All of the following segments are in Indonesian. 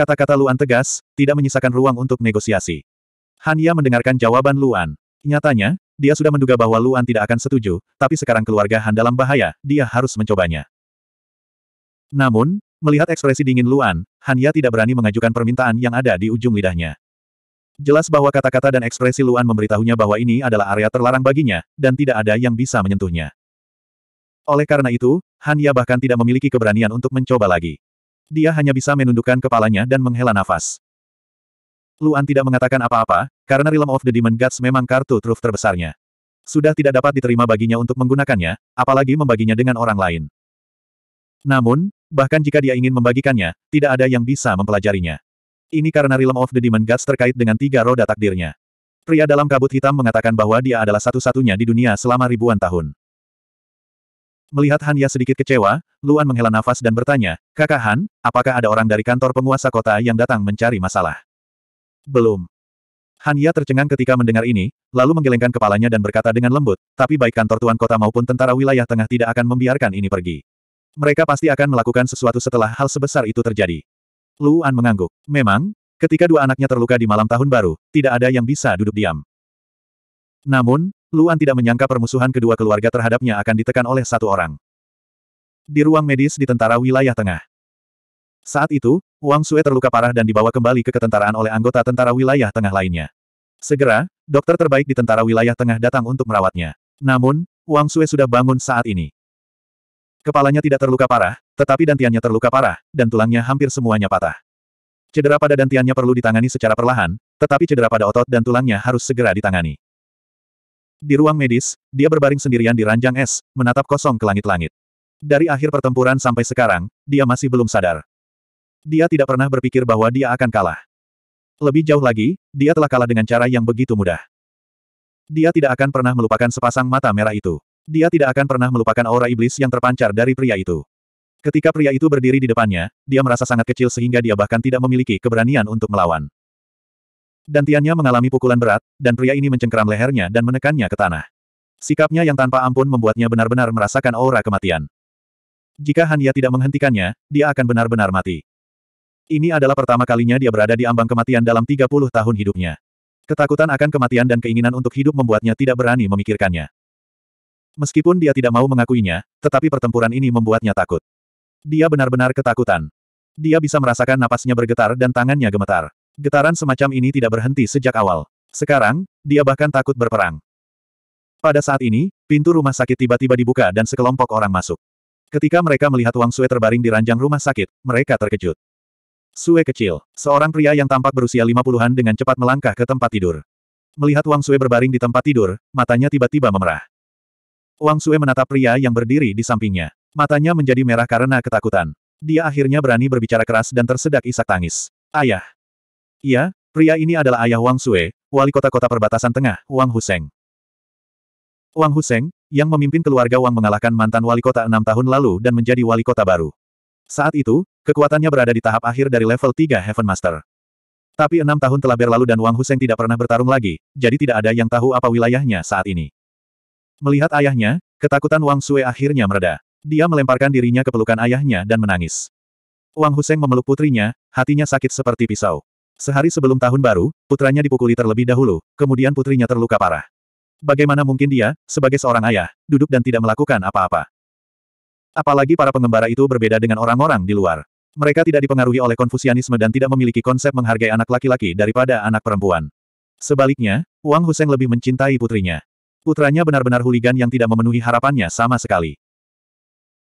Kata-kata Luan tegas, tidak menyisakan ruang untuk negosiasi. Hanya mendengarkan jawaban Luan. Nyatanya, dia sudah menduga bahwa Luan tidak akan setuju, tapi sekarang keluarga Han dalam bahaya, dia harus mencobanya. Namun, melihat ekspresi dingin Luan, Hanya tidak berani mengajukan permintaan yang ada di ujung lidahnya. Jelas bahwa kata-kata dan ekspresi Luan memberitahunya bahwa ini adalah area terlarang baginya, dan tidak ada yang bisa menyentuhnya. Oleh karena itu, Hanya bahkan tidak memiliki keberanian untuk mencoba lagi. Dia hanya bisa menundukkan kepalanya dan menghela nafas. Luan tidak mengatakan apa-apa, karena Realm of the Demon Gods memang kartu truf terbesarnya. Sudah tidak dapat diterima baginya untuk menggunakannya, apalagi membaginya dengan orang lain. Namun, bahkan jika dia ingin membagikannya, tidak ada yang bisa mempelajarinya. Ini karena Realm of the Demon Gods terkait dengan tiga roda takdirnya. Pria dalam kabut hitam mengatakan bahwa dia adalah satu-satunya di dunia selama ribuan tahun. Melihat Hanya sedikit kecewa, Luan menghela nafas dan bertanya, Kakak Han, apakah ada orang dari kantor penguasa kota yang datang mencari masalah? Belum. Han Ya tercengang ketika mendengar ini, lalu menggelengkan kepalanya dan berkata dengan lembut, tapi baik kantor tuan kota maupun tentara wilayah tengah tidak akan membiarkan ini pergi. Mereka pasti akan melakukan sesuatu setelah hal sebesar itu terjadi. Luan mengangguk. Memang, ketika dua anaknya terluka di malam tahun baru, tidak ada yang bisa duduk diam. Namun, Luan tidak menyangka permusuhan kedua keluarga terhadapnya akan ditekan oleh satu orang di ruang medis di tentara wilayah tengah. Saat itu, Wang Sue terluka parah dan dibawa kembali ke ketentaraan oleh anggota tentara wilayah tengah lainnya. Segera, dokter terbaik di tentara wilayah tengah datang untuk merawatnya. Namun, Wang Sue sudah bangun saat ini. Kepalanya tidak terluka parah, tetapi dantiannya terluka parah, dan tulangnya hampir semuanya patah. Cedera pada dantiannya perlu ditangani secara perlahan, tetapi cedera pada otot dan tulangnya harus segera ditangani. Di ruang medis, dia berbaring sendirian di ranjang es, menatap kosong ke langit-langit. Dari akhir pertempuran sampai sekarang, dia masih belum sadar. Dia tidak pernah berpikir bahwa dia akan kalah. Lebih jauh lagi, dia telah kalah dengan cara yang begitu mudah. Dia tidak akan pernah melupakan sepasang mata merah itu. Dia tidak akan pernah melupakan aura iblis yang terpancar dari pria itu. Ketika pria itu berdiri di depannya, dia merasa sangat kecil sehingga dia bahkan tidak memiliki keberanian untuk melawan. Dan Tiannya mengalami pukulan berat, dan pria ini mencengkeram lehernya dan menekannya ke tanah. Sikapnya yang tanpa ampun membuatnya benar-benar merasakan aura kematian. Jika Hanya tidak menghentikannya, dia akan benar-benar mati. Ini adalah pertama kalinya dia berada di ambang kematian dalam 30 tahun hidupnya. Ketakutan akan kematian dan keinginan untuk hidup membuatnya tidak berani memikirkannya. Meskipun dia tidak mau mengakuinya, tetapi pertempuran ini membuatnya takut. Dia benar-benar ketakutan. Dia bisa merasakan napasnya bergetar dan tangannya gemetar. Getaran semacam ini tidak berhenti sejak awal. Sekarang, dia bahkan takut berperang. Pada saat ini, pintu rumah sakit tiba-tiba dibuka dan sekelompok orang masuk. Ketika mereka melihat Wang Sue terbaring di ranjang rumah sakit, mereka terkejut. Sue kecil, seorang pria yang tampak berusia lima puluhan, dengan cepat melangkah ke tempat tidur. Melihat Wang Sue berbaring di tempat tidur, matanya tiba-tiba memerah. Wang Sue menatap pria yang berdiri di sampingnya. Matanya menjadi merah karena ketakutan. Dia akhirnya berani berbicara keras dan tersedak isak tangis. Ayah. Iya, pria ini adalah ayah Wang Sue, wali kota-kota perbatasan tengah, Wang Huseng. Wang Huseng, yang memimpin keluarga Wang mengalahkan mantan wali kota enam tahun lalu dan menjadi wali kota baru. Saat itu, kekuatannya berada di tahap akhir dari level 3 Heaven Master. Tapi enam tahun telah berlalu dan Wang Huseng tidak pernah bertarung lagi, jadi tidak ada yang tahu apa wilayahnya saat ini. Melihat ayahnya, ketakutan Wang Sue akhirnya mereda. Dia melemparkan dirinya ke pelukan ayahnya dan menangis. Wang Huseng memeluk putrinya, hatinya sakit seperti pisau. Sehari sebelum tahun baru, putranya dipukuli terlebih dahulu, kemudian putrinya terluka parah. Bagaimana mungkin dia, sebagai seorang ayah, duduk dan tidak melakukan apa-apa? Apalagi para pengembara itu berbeda dengan orang-orang di luar. Mereka tidak dipengaruhi oleh konfusianisme dan tidak memiliki konsep menghargai anak laki-laki daripada anak perempuan. Sebaliknya, Wang Huseng lebih mencintai putrinya. Putranya benar-benar huligan yang tidak memenuhi harapannya sama sekali.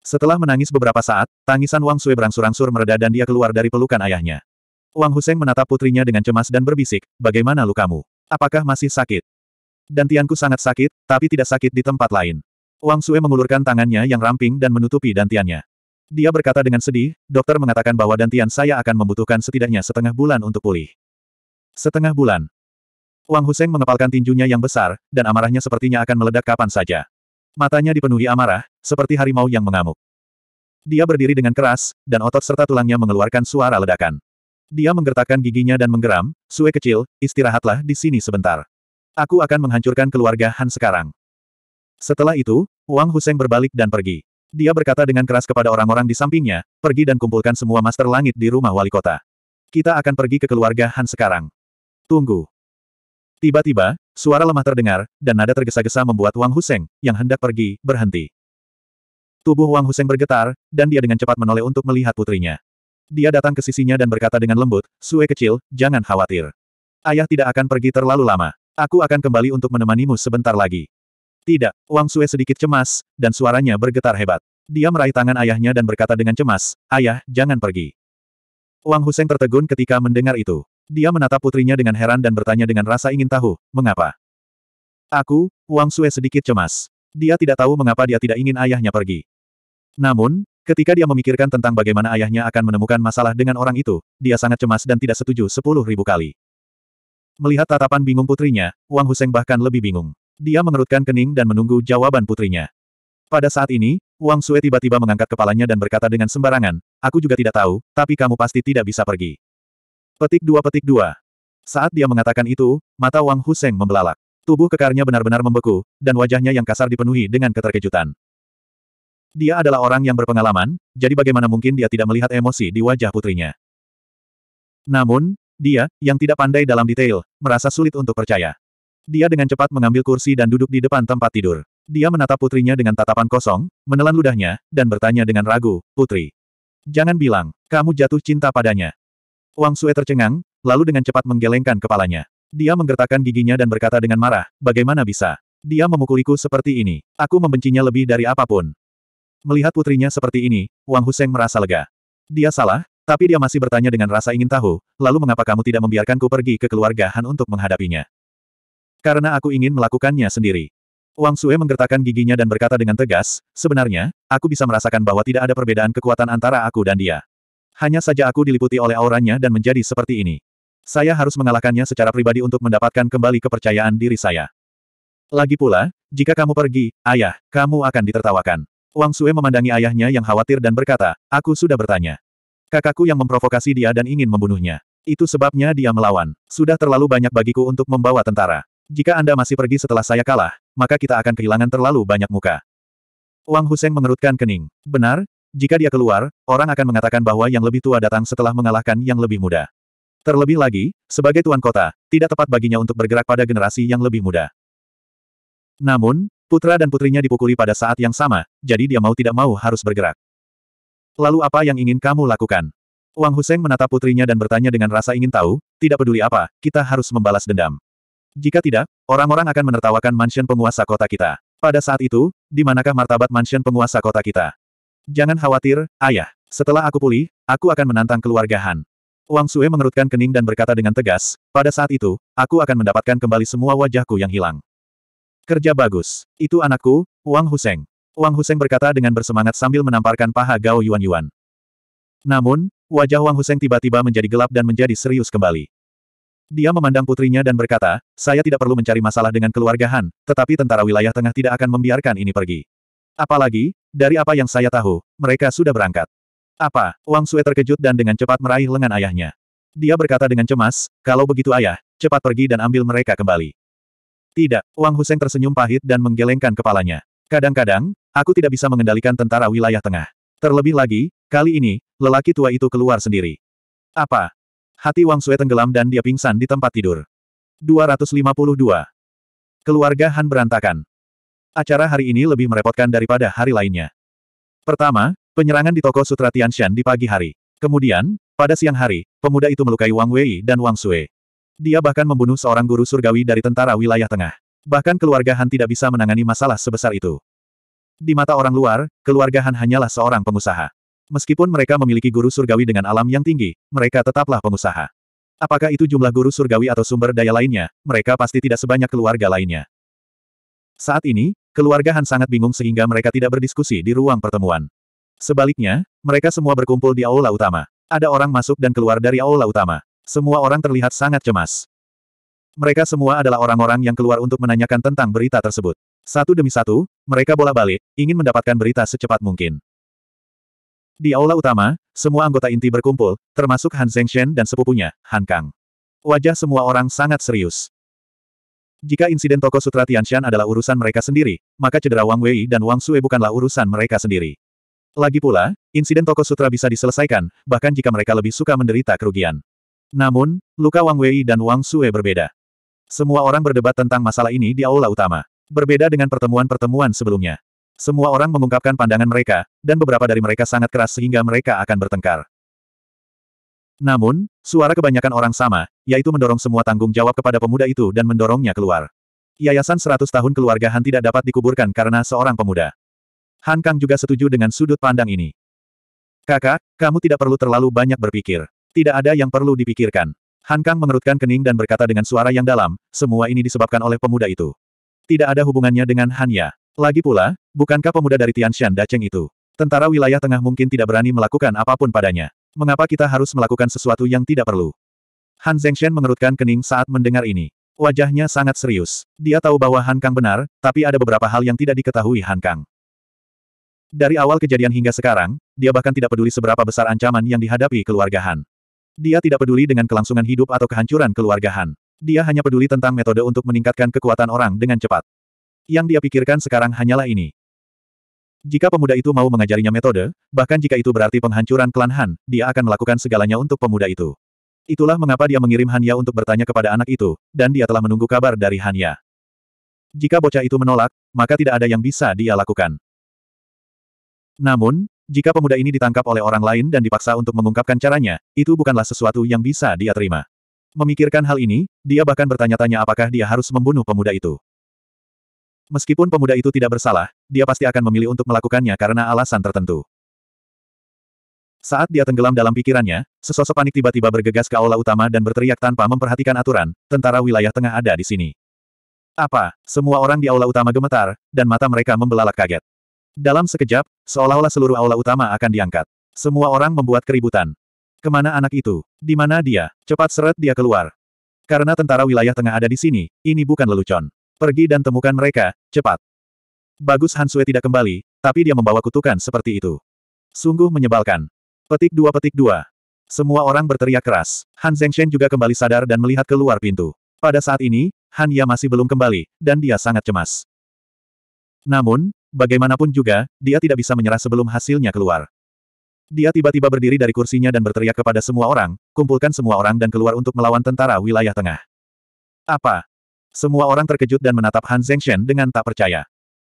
Setelah menangis beberapa saat, tangisan Wang Sui berangsur-angsur mereda dan dia keluar dari pelukan ayahnya. Wang Huseng menatap putrinya dengan cemas dan berbisik, bagaimana lukamu? Apakah masih sakit? Dan Tianku sangat sakit, tapi tidak sakit di tempat lain. Wang Sue mengulurkan tangannya yang ramping dan menutupi dantiannya. Dia berkata dengan sedih, dokter mengatakan bahwa dantian saya akan membutuhkan setidaknya setengah bulan untuk pulih. Setengah bulan. Wang Huseng mengepalkan tinjunya yang besar, dan amarahnya sepertinya akan meledak kapan saja. Matanya dipenuhi amarah, seperti harimau yang mengamuk. Dia berdiri dengan keras, dan otot serta tulangnya mengeluarkan suara ledakan. Dia menggertakkan giginya dan menggeram, Sue kecil, istirahatlah di sini sebentar. Aku akan menghancurkan keluarga Han sekarang. Setelah itu, Wang Huseng berbalik dan pergi. Dia berkata dengan keras kepada orang-orang di sampingnya, pergi dan kumpulkan semua master langit di rumah wali kota. Kita akan pergi ke keluarga Han sekarang. Tunggu. Tiba-tiba, suara lemah terdengar, dan nada tergesa-gesa membuat Wang Huseng, yang hendak pergi, berhenti. Tubuh Wang Huseng bergetar, dan dia dengan cepat menoleh untuk melihat putrinya. Dia datang ke sisinya dan berkata dengan lembut, Sue kecil, jangan khawatir. Ayah tidak akan pergi terlalu lama. Aku akan kembali untuk menemanimu sebentar lagi. Tidak, Wang Sue sedikit cemas, dan suaranya bergetar hebat. Dia meraih tangan ayahnya dan berkata dengan cemas, Ayah, jangan pergi. Wang Huseng tertegun ketika mendengar itu. Dia menatap putrinya dengan heran dan bertanya dengan rasa ingin tahu, mengapa? Aku, Wang Sue sedikit cemas. Dia tidak tahu mengapa dia tidak ingin ayahnya pergi. Namun, ketika dia memikirkan tentang bagaimana ayahnya akan menemukan masalah dengan orang itu, dia sangat cemas dan tidak setuju sepuluh ribu kali. Melihat tatapan bingung putrinya, Wang Huseng bahkan lebih bingung. Dia mengerutkan kening dan menunggu jawaban putrinya. Pada saat ini, Wang Sue tiba-tiba mengangkat kepalanya dan berkata dengan sembarangan, Aku juga tidak tahu, tapi kamu pasti tidak bisa pergi. Petik dua petik dua. Saat dia mengatakan itu, mata Wang Huseng membelalak. Tubuh kekarnya benar-benar membeku, dan wajahnya yang kasar dipenuhi dengan keterkejutan. Dia adalah orang yang berpengalaman, jadi bagaimana mungkin dia tidak melihat emosi di wajah putrinya. Namun, dia, yang tidak pandai dalam detail, merasa sulit untuk percaya. Dia dengan cepat mengambil kursi dan duduk di depan tempat tidur. Dia menatap putrinya dengan tatapan kosong, menelan ludahnya, dan bertanya dengan ragu, Putri. Jangan bilang, kamu jatuh cinta padanya. Wang Sue tercengang, lalu dengan cepat menggelengkan kepalanya. Dia menggertakkan giginya dan berkata dengan marah, bagaimana bisa? Dia memukuliku seperti ini. Aku membencinya lebih dari apapun. Melihat putrinya seperti ini, Wang Huseng merasa lega. Dia salah, tapi dia masih bertanya dengan rasa ingin tahu, lalu mengapa kamu tidak membiarkanku pergi ke keluarga Han untuk menghadapinya? Karena aku ingin melakukannya sendiri. Wang Sue menggertakkan giginya dan berkata dengan tegas, sebenarnya, aku bisa merasakan bahwa tidak ada perbedaan kekuatan antara aku dan dia. Hanya saja aku diliputi oleh auranya dan menjadi seperti ini. Saya harus mengalahkannya secara pribadi untuk mendapatkan kembali kepercayaan diri saya. Lagi pula, jika kamu pergi, ayah, kamu akan ditertawakan. Wang Sue memandangi ayahnya yang khawatir dan berkata, aku sudah bertanya. Kakakku yang memprovokasi dia dan ingin membunuhnya. Itu sebabnya dia melawan. Sudah terlalu banyak bagiku untuk membawa tentara. Jika Anda masih pergi setelah saya kalah, maka kita akan kehilangan terlalu banyak muka. Wang Huseng mengerutkan kening. Benar, jika dia keluar, orang akan mengatakan bahwa yang lebih tua datang setelah mengalahkan yang lebih muda. Terlebih lagi, sebagai tuan kota, tidak tepat baginya untuk bergerak pada generasi yang lebih muda. Namun, putra dan putrinya dipukuli pada saat yang sama, jadi dia mau tidak mau harus bergerak. Lalu apa yang ingin kamu lakukan? Wang Huseng menatap putrinya dan bertanya dengan rasa ingin tahu, tidak peduli apa, kita harus membalas dendam. Jika tidak, orang-orang akan menertawakan mansion penguasa kota kita. Pada saat itu, di manakah martabat mansion penguasa kota kita? Jangan khawatir, ayah. Setelah aku pulih, aku akan menantang keluarga Han. Wang Sue mengerutkan kening dan berkata dengan tegas, pada saat itu, aku akan mendapatkan kembali semua wajahku yang hilang. Kerja bagus. Itu anakku, Wang Huseng. Wang Huseng berkata dengan bersemangat sambil menamparkan paha Gao Yuan-Yuan. Namun, wajah Wang Huseng tiba-tiba menjadi gelap dan menjadi serius kembali. Dia memandang putrinya dan berkata, saya tidak perlu mencari masalah dengan keluarga Han, tetapi tentara wilayah tengah tidak akan membiarkan ini pergi. Apalagi, dari apa yang saya tahu, mereka sudah berangkat. Apa? Wang Sue terkejut dan dengan cepat meraih lengan ayahnya. Dia berkata dengan cemas, kalau begitu ayah, cepat pergi dan ambil mereka kembali. Tidak, Wang Huseng tersenyum pahit dan menggelengkan kepalanya. Kadang-kadang, aku tidak bisa mengendalikan tentara wilayah tengah. Terlebih lagi, kali ini, lelaki tua itu keluar sendiri. Apa? Hati Wang Sue tenggelam dan dia pingsan di tempat tidur. 252. Keluarga Han berantakan. Acara hari ini lebih merepotkan daripada hari lainnya. Pertama, penyerangan di toko Sutra Tianshan di pagi hari. Kemudian, pada siang hari, pemuda itu melukai Wang Wei dan Wang Sue. Dia bahkan membunuh seorang guru surgawi dari tentara wilayah tengah. Bahkan keluarga Han tidak bisa menangani masalah sebesar itu. Di mata orang luar, keluarga Han hanyalah seorang pengusaha. Meskipun mereka memiliki guru surgawi dengan alam yang tinggi, mereka tetaplah pengusaha. Apakah itu jumlah guru surgawi atau sumber daya lainnya, mereka pasti tidak sebanyak keluarga lainnya. Saat ini, keluarga Han sangat bingung sehingga mereka tidak berdiskusi di ruang pertemuan. Sebaliknya, mereka semua berkumpul di aula utama. Ada orang masuk dan keluar dari aula utama. Semua orang terlihat sangat cemas. Mereka semua adalah orang-orang yang keluar untuk menanyakan tentang berita tersebut. Satu demi satu, mereka bola-balik, ingin mendapatkan berita secepat mungkin. Di aula utama, semua anggota inti berkumpul, termasuk Han Zhengshen dan sepupunya, Han Kang. Wajah semua orang sangat serius. Jika insiden toko Sutra Tianshan adalah urusan mereka sendiri, maka cedera Wang Wei dan Wang Sue bukanlah urusan mereka sendiri. Lagi pula, insiden toko Sutra bisa diselesaikan, bahkan jika mereka lebih suka menderita kerugian. Namun, luka Wang Wei dan Wang Sue berbeda. Semua orang berdebat tentang masalah ini di aula utama. Berbeda dengan pertemuan-pertemuan sebelumnya. Semua orang mengungkapkan pandangan mereka, dan beberapa dari mereka sangat keras sehingga mereka akan bertengkar. Namun, suara kebanyakan orang sama, yaitu mendorong semua tanggung jawab kepada pemuda itu dan mendorongnya keluar. Yayasan 100 tahun keluarga Han tidak dapat dikuburkan karena seorang pemuda. Han Kang juga setuju dengan sudut pandang ini. Kakak, kamu tidak perlu terlalu banyak berpikir. Tidak ada yang perlu dipikirkan. Han Kang mengerutkan kening dan berkata dengan suara yang dalam, semua ini disebabkan oleh pemuda itu. Tidak ada hubungannya dengan Hanya. Lagi pula, bukankah pemuda dari Tianshan Daceng itu? Tentara wilayah tengah mungkin tidak berani melakukan apapun padanya. Mengapa kita harus melakukan sesuatu yang tidak perlu? Han Shen mengerutkan kening saat mendengar ini. Wajahnya sangat serius. Dia tahu bahwa Han Kang benar, tapi ada beberapa hal yang tidak diketahui Han Kang. Dari awal kejadian hingga sekarang, dia bahkan tidak peduli seberapa besar ancaman yang dihadapi keluarga Han. Dia tidak peduli dengan kelangsungan hidup atau kehancuran keluarga Han. Dia hanya peduli tentang metode untuk meningkatkan kekuatan orang dengan cepat. Yang dia pikirkan sekarang hanyalah ini. Jika pemuda itu mau mengajarinya metode, bahkan jika itu berarti penghancuran klan Han, dia akan melakukan segalanya untuk pemuda itu. Itulah mengapa dia mengirim Hanya untuk bertanya kepada anak itu, dan dia telah menunggu kabar dari Hanya. Jika bocah itu menolak, maka tidak ada yang bisa dia lakukan. Namun, jika pemuda ini ditangkap oleh orang lain dan dipaksa untuk mengungkapkan caranya, itu bukanlah sesuatu yang bisa dia terima. Memikirkan hal ini, dia bahkan bertanya-tanya apakah dia harus membunuh pemuda itu. Meskipun pemuda itu tidak bersalah, dia pasti akan memilih untuk melakukannya karena alasan tertentu. Saat dia tenggelam dalam pikirannya, sesosok panik tiba-tiba bergegas ke aula utama dan berteriak tanpa memperhatikan aturan, tentara wilayah tengah ada di sini. Apa? Semua orang di aula utama gemetar, dan mata mereka membelalak kaget. Dalam sekejap, seolah-olah seluruh aula utama akan diangkat. Semua orang membuat keributan. Kemana anak itu? Di mana dia? Cepat seret dia keluar. Karena tentara wilayah tengah ada di sini, ini bukan lelucon. Pergi dan temukan mereka, cepat. Bagus Hansue tidak kembali, tapi dia membawa kutukan seperti itu. Sungguh menyebalkan. Petik dua petik dua. Semua orang berteriak keras. Han Zengshen juga kembali sadar dan melihat keluar pintu. Pada saat ini, Han Ya masih belum kembali, dan dia sangat cemas. Namun, Bagaimanapun juga, dia tidak bisa menyerah sebelum hasilnya keluar. Dia tiba-tiba berdiri dari kursinya dan berteriak kepada semua orang, kumpulkan semua orang dan keluar untuk melawan tentara wilayah tengah. Apa? Semua orang terkejut dan menatap Han Zhengshen dengan tak percaya.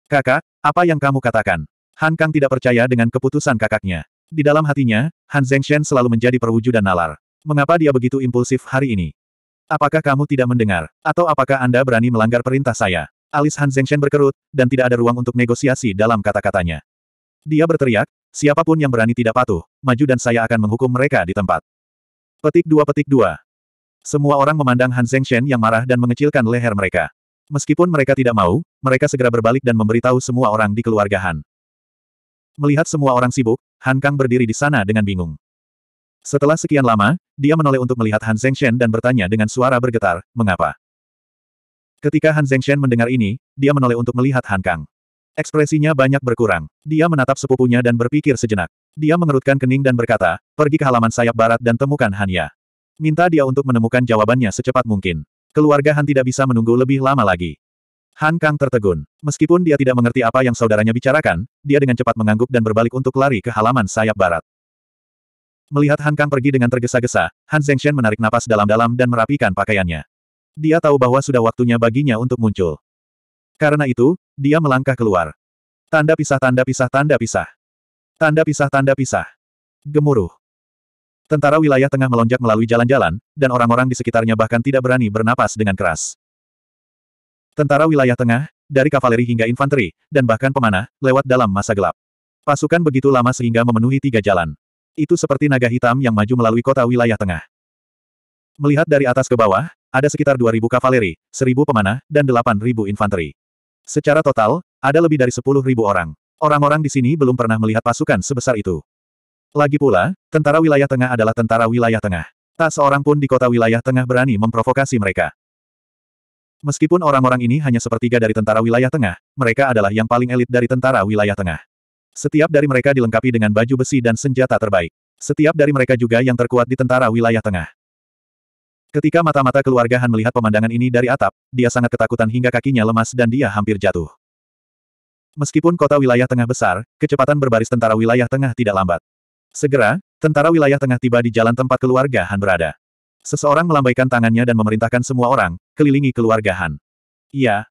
Kakak, apa yang kamu katakan? Han Kang tidak percaya dengan keputusan kakaknya. Di dalam hatinya, Han Zhengshen selalu menjadi perwujudan nalar. Mengapa dia begitu impulsif hari ini? Apakah kamu tidak mendengar? Atau apakah Anda berani melanggar perintah saya? Alis Han Zengshen berkerut, dan tidak ada ruang untuk negosiasi dalam kata-katanya. Dia berteriak, siapapun yang berani tidak patuh, maju dan saya akan menghukum mereka di tempat. Petik dua petik dua. Semua orang memandang Han Zengshen yang marah dan mengecilkan leher mereka. Meskipun mereka tidak mau, mereka segera berbalik dan memberitahu semua orang di keluarga Han. Melihat semua orang sibuk, Han Kang berdiri di sana dengan bingung. Setelah sekian lama, dia menoleh untuk melihat Han Zengshen dan bertanya dengan suara bergetar, mengapa? Ketika Han Zhengshen mendengar ini, dia menoleh untuk melihat Han Kang. Ekspresinya banyak berkurang. Dia menatap sepupunya dan berpikir sejenak. Dia mengerutkan kening dan berkata, pergi ke halaman sayap barat dan temukan Han Ya. Minta dia untuk menemukan jawabannya secepat mungkin. Keluarga Han tidak bisa menunggu lebih lama lagi. Han Kang tertegun. Meskipun dia tidak mengerti apa yang saudaranya bicarakan, dia dengan cepat mengangguk dan berbalik untuk lari ke halaman sayap barat. Melihat Han Kang pergi dengan tergesa-gesa, Han Zhengshen menarik napas dalam-dalam dan merapikan pakaiannya. Dia tahu bahwa sudah waktunya baginya untuk muncul. Karena itu, dia melangkah keluar. Tanda pisah tanda pisah tanda pisah. Tanda pisah tanda pisah. Gemuruh. Tentara wilayah tengah melonjak melalui jalan-jalan, dan orang-orang di sekitarnya bahkan tidak berani bernapas dengan keras. Tentara wilayah tengah, dari kavaleri hingga infanteri, dan bahkan pemanah, lewat dalam masa gelap. Pasukan begitu lama sehingga memenuhi tiga jalan. Itu seperti naga hitam yang maju melalui kota wilayah tengah. Melihat dari atas ke bawah, ada sekitar 2.000 kavaleri, 1.000 pemanah, dan 8.000 infanteri. Secara total, ada lebih dari 10.000 orang. Orang-orang di sini belum pernah melihat pasukan sebesar itu. Lagi pula, tentara wilayah tengah adalah tentara wilayah tengah. Tak seorang pun di kota wilayah tengah berani memprovokasi mereka. Meskipun orang-orang ini hanya sepertiga dari tentara wilayah tengah, mereka adalah yang paling elit dari tentara wilayah tengah. Setiap dari mereka dilengkapi dengan baju besi dan senjata terbaik. Setiap dari mereka juga yang terkuat di tentara wilayah tengah. Ketika mata-mata keluarga Han melihat pemandangan ini dari atap, dia sangat ketakutan hingga kakinya lemas dan dia hampir jatuh. Meskipun kota wilayah tengah besar, kecepatan berbaris tentara wilayah tengah tidak lambat. Segera, tentara wilayah tengah tiba di jalan tempat keluarga Han berada. Seseorang melambaikan tangannya dan memerintahkan semua orang, kelilingi keluarga Han. Iya.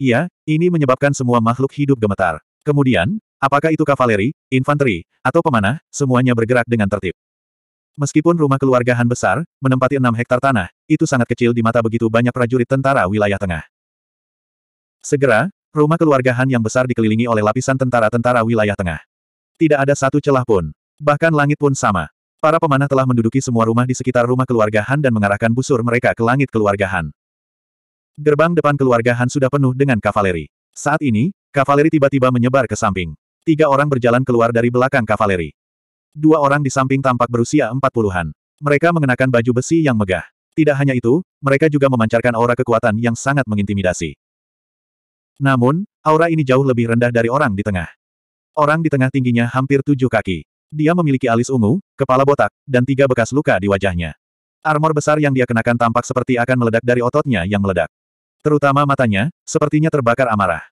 Iya, ini menyebabkan semua makhluk hidup gemetar. Kemudian, apakah itu kavaleri, infanteri, atau pemanah, semuanya bergerak dengan tertib. Meskipun rumah keluarga Han besar, menempati enam hektar tanah, itu sangat kecil di mata begitu banyak prajurit tentara wilayah tengah. Segera, rumah keluarga Han yang besar dikelilingi oleh lapisan tentara-tentara wilayah tengah. Tidak ada satu celah pun. Bahkan langit pun sama. Para pemanah telah menduduki semua rumah di sekitar rumah keluarga Han dan mengarahkan busur mereka ke langit keluarga Han. Gerbang depan keluarga Han sudah penuh dengan kavaleri. Saat ini, kavaleri tiba-tiba menyebar ke samping. Tiga orang berjalan keluar dari belakang kavaleri. Dua orang di samping tampak berusia empat puluhan. Mereka mengenakan baju besi yang megah. Tidak hanya itu, mereka juga memancarkan aura kekuatan yang sangat mengintimidasi. Namun, aura ini jauh lebih rendah dari orang di tengah. Orang di tengah tingginya hampir tujuh kaki. Dia memiliki alis ungu, kepala botak, dan tiga bekas luka di wajahnya. Armor besar yang dia kenakan tampak seperti akan meledak dari ototnya yang meledak. Terutama matanya, sepertinya terbakar amarah.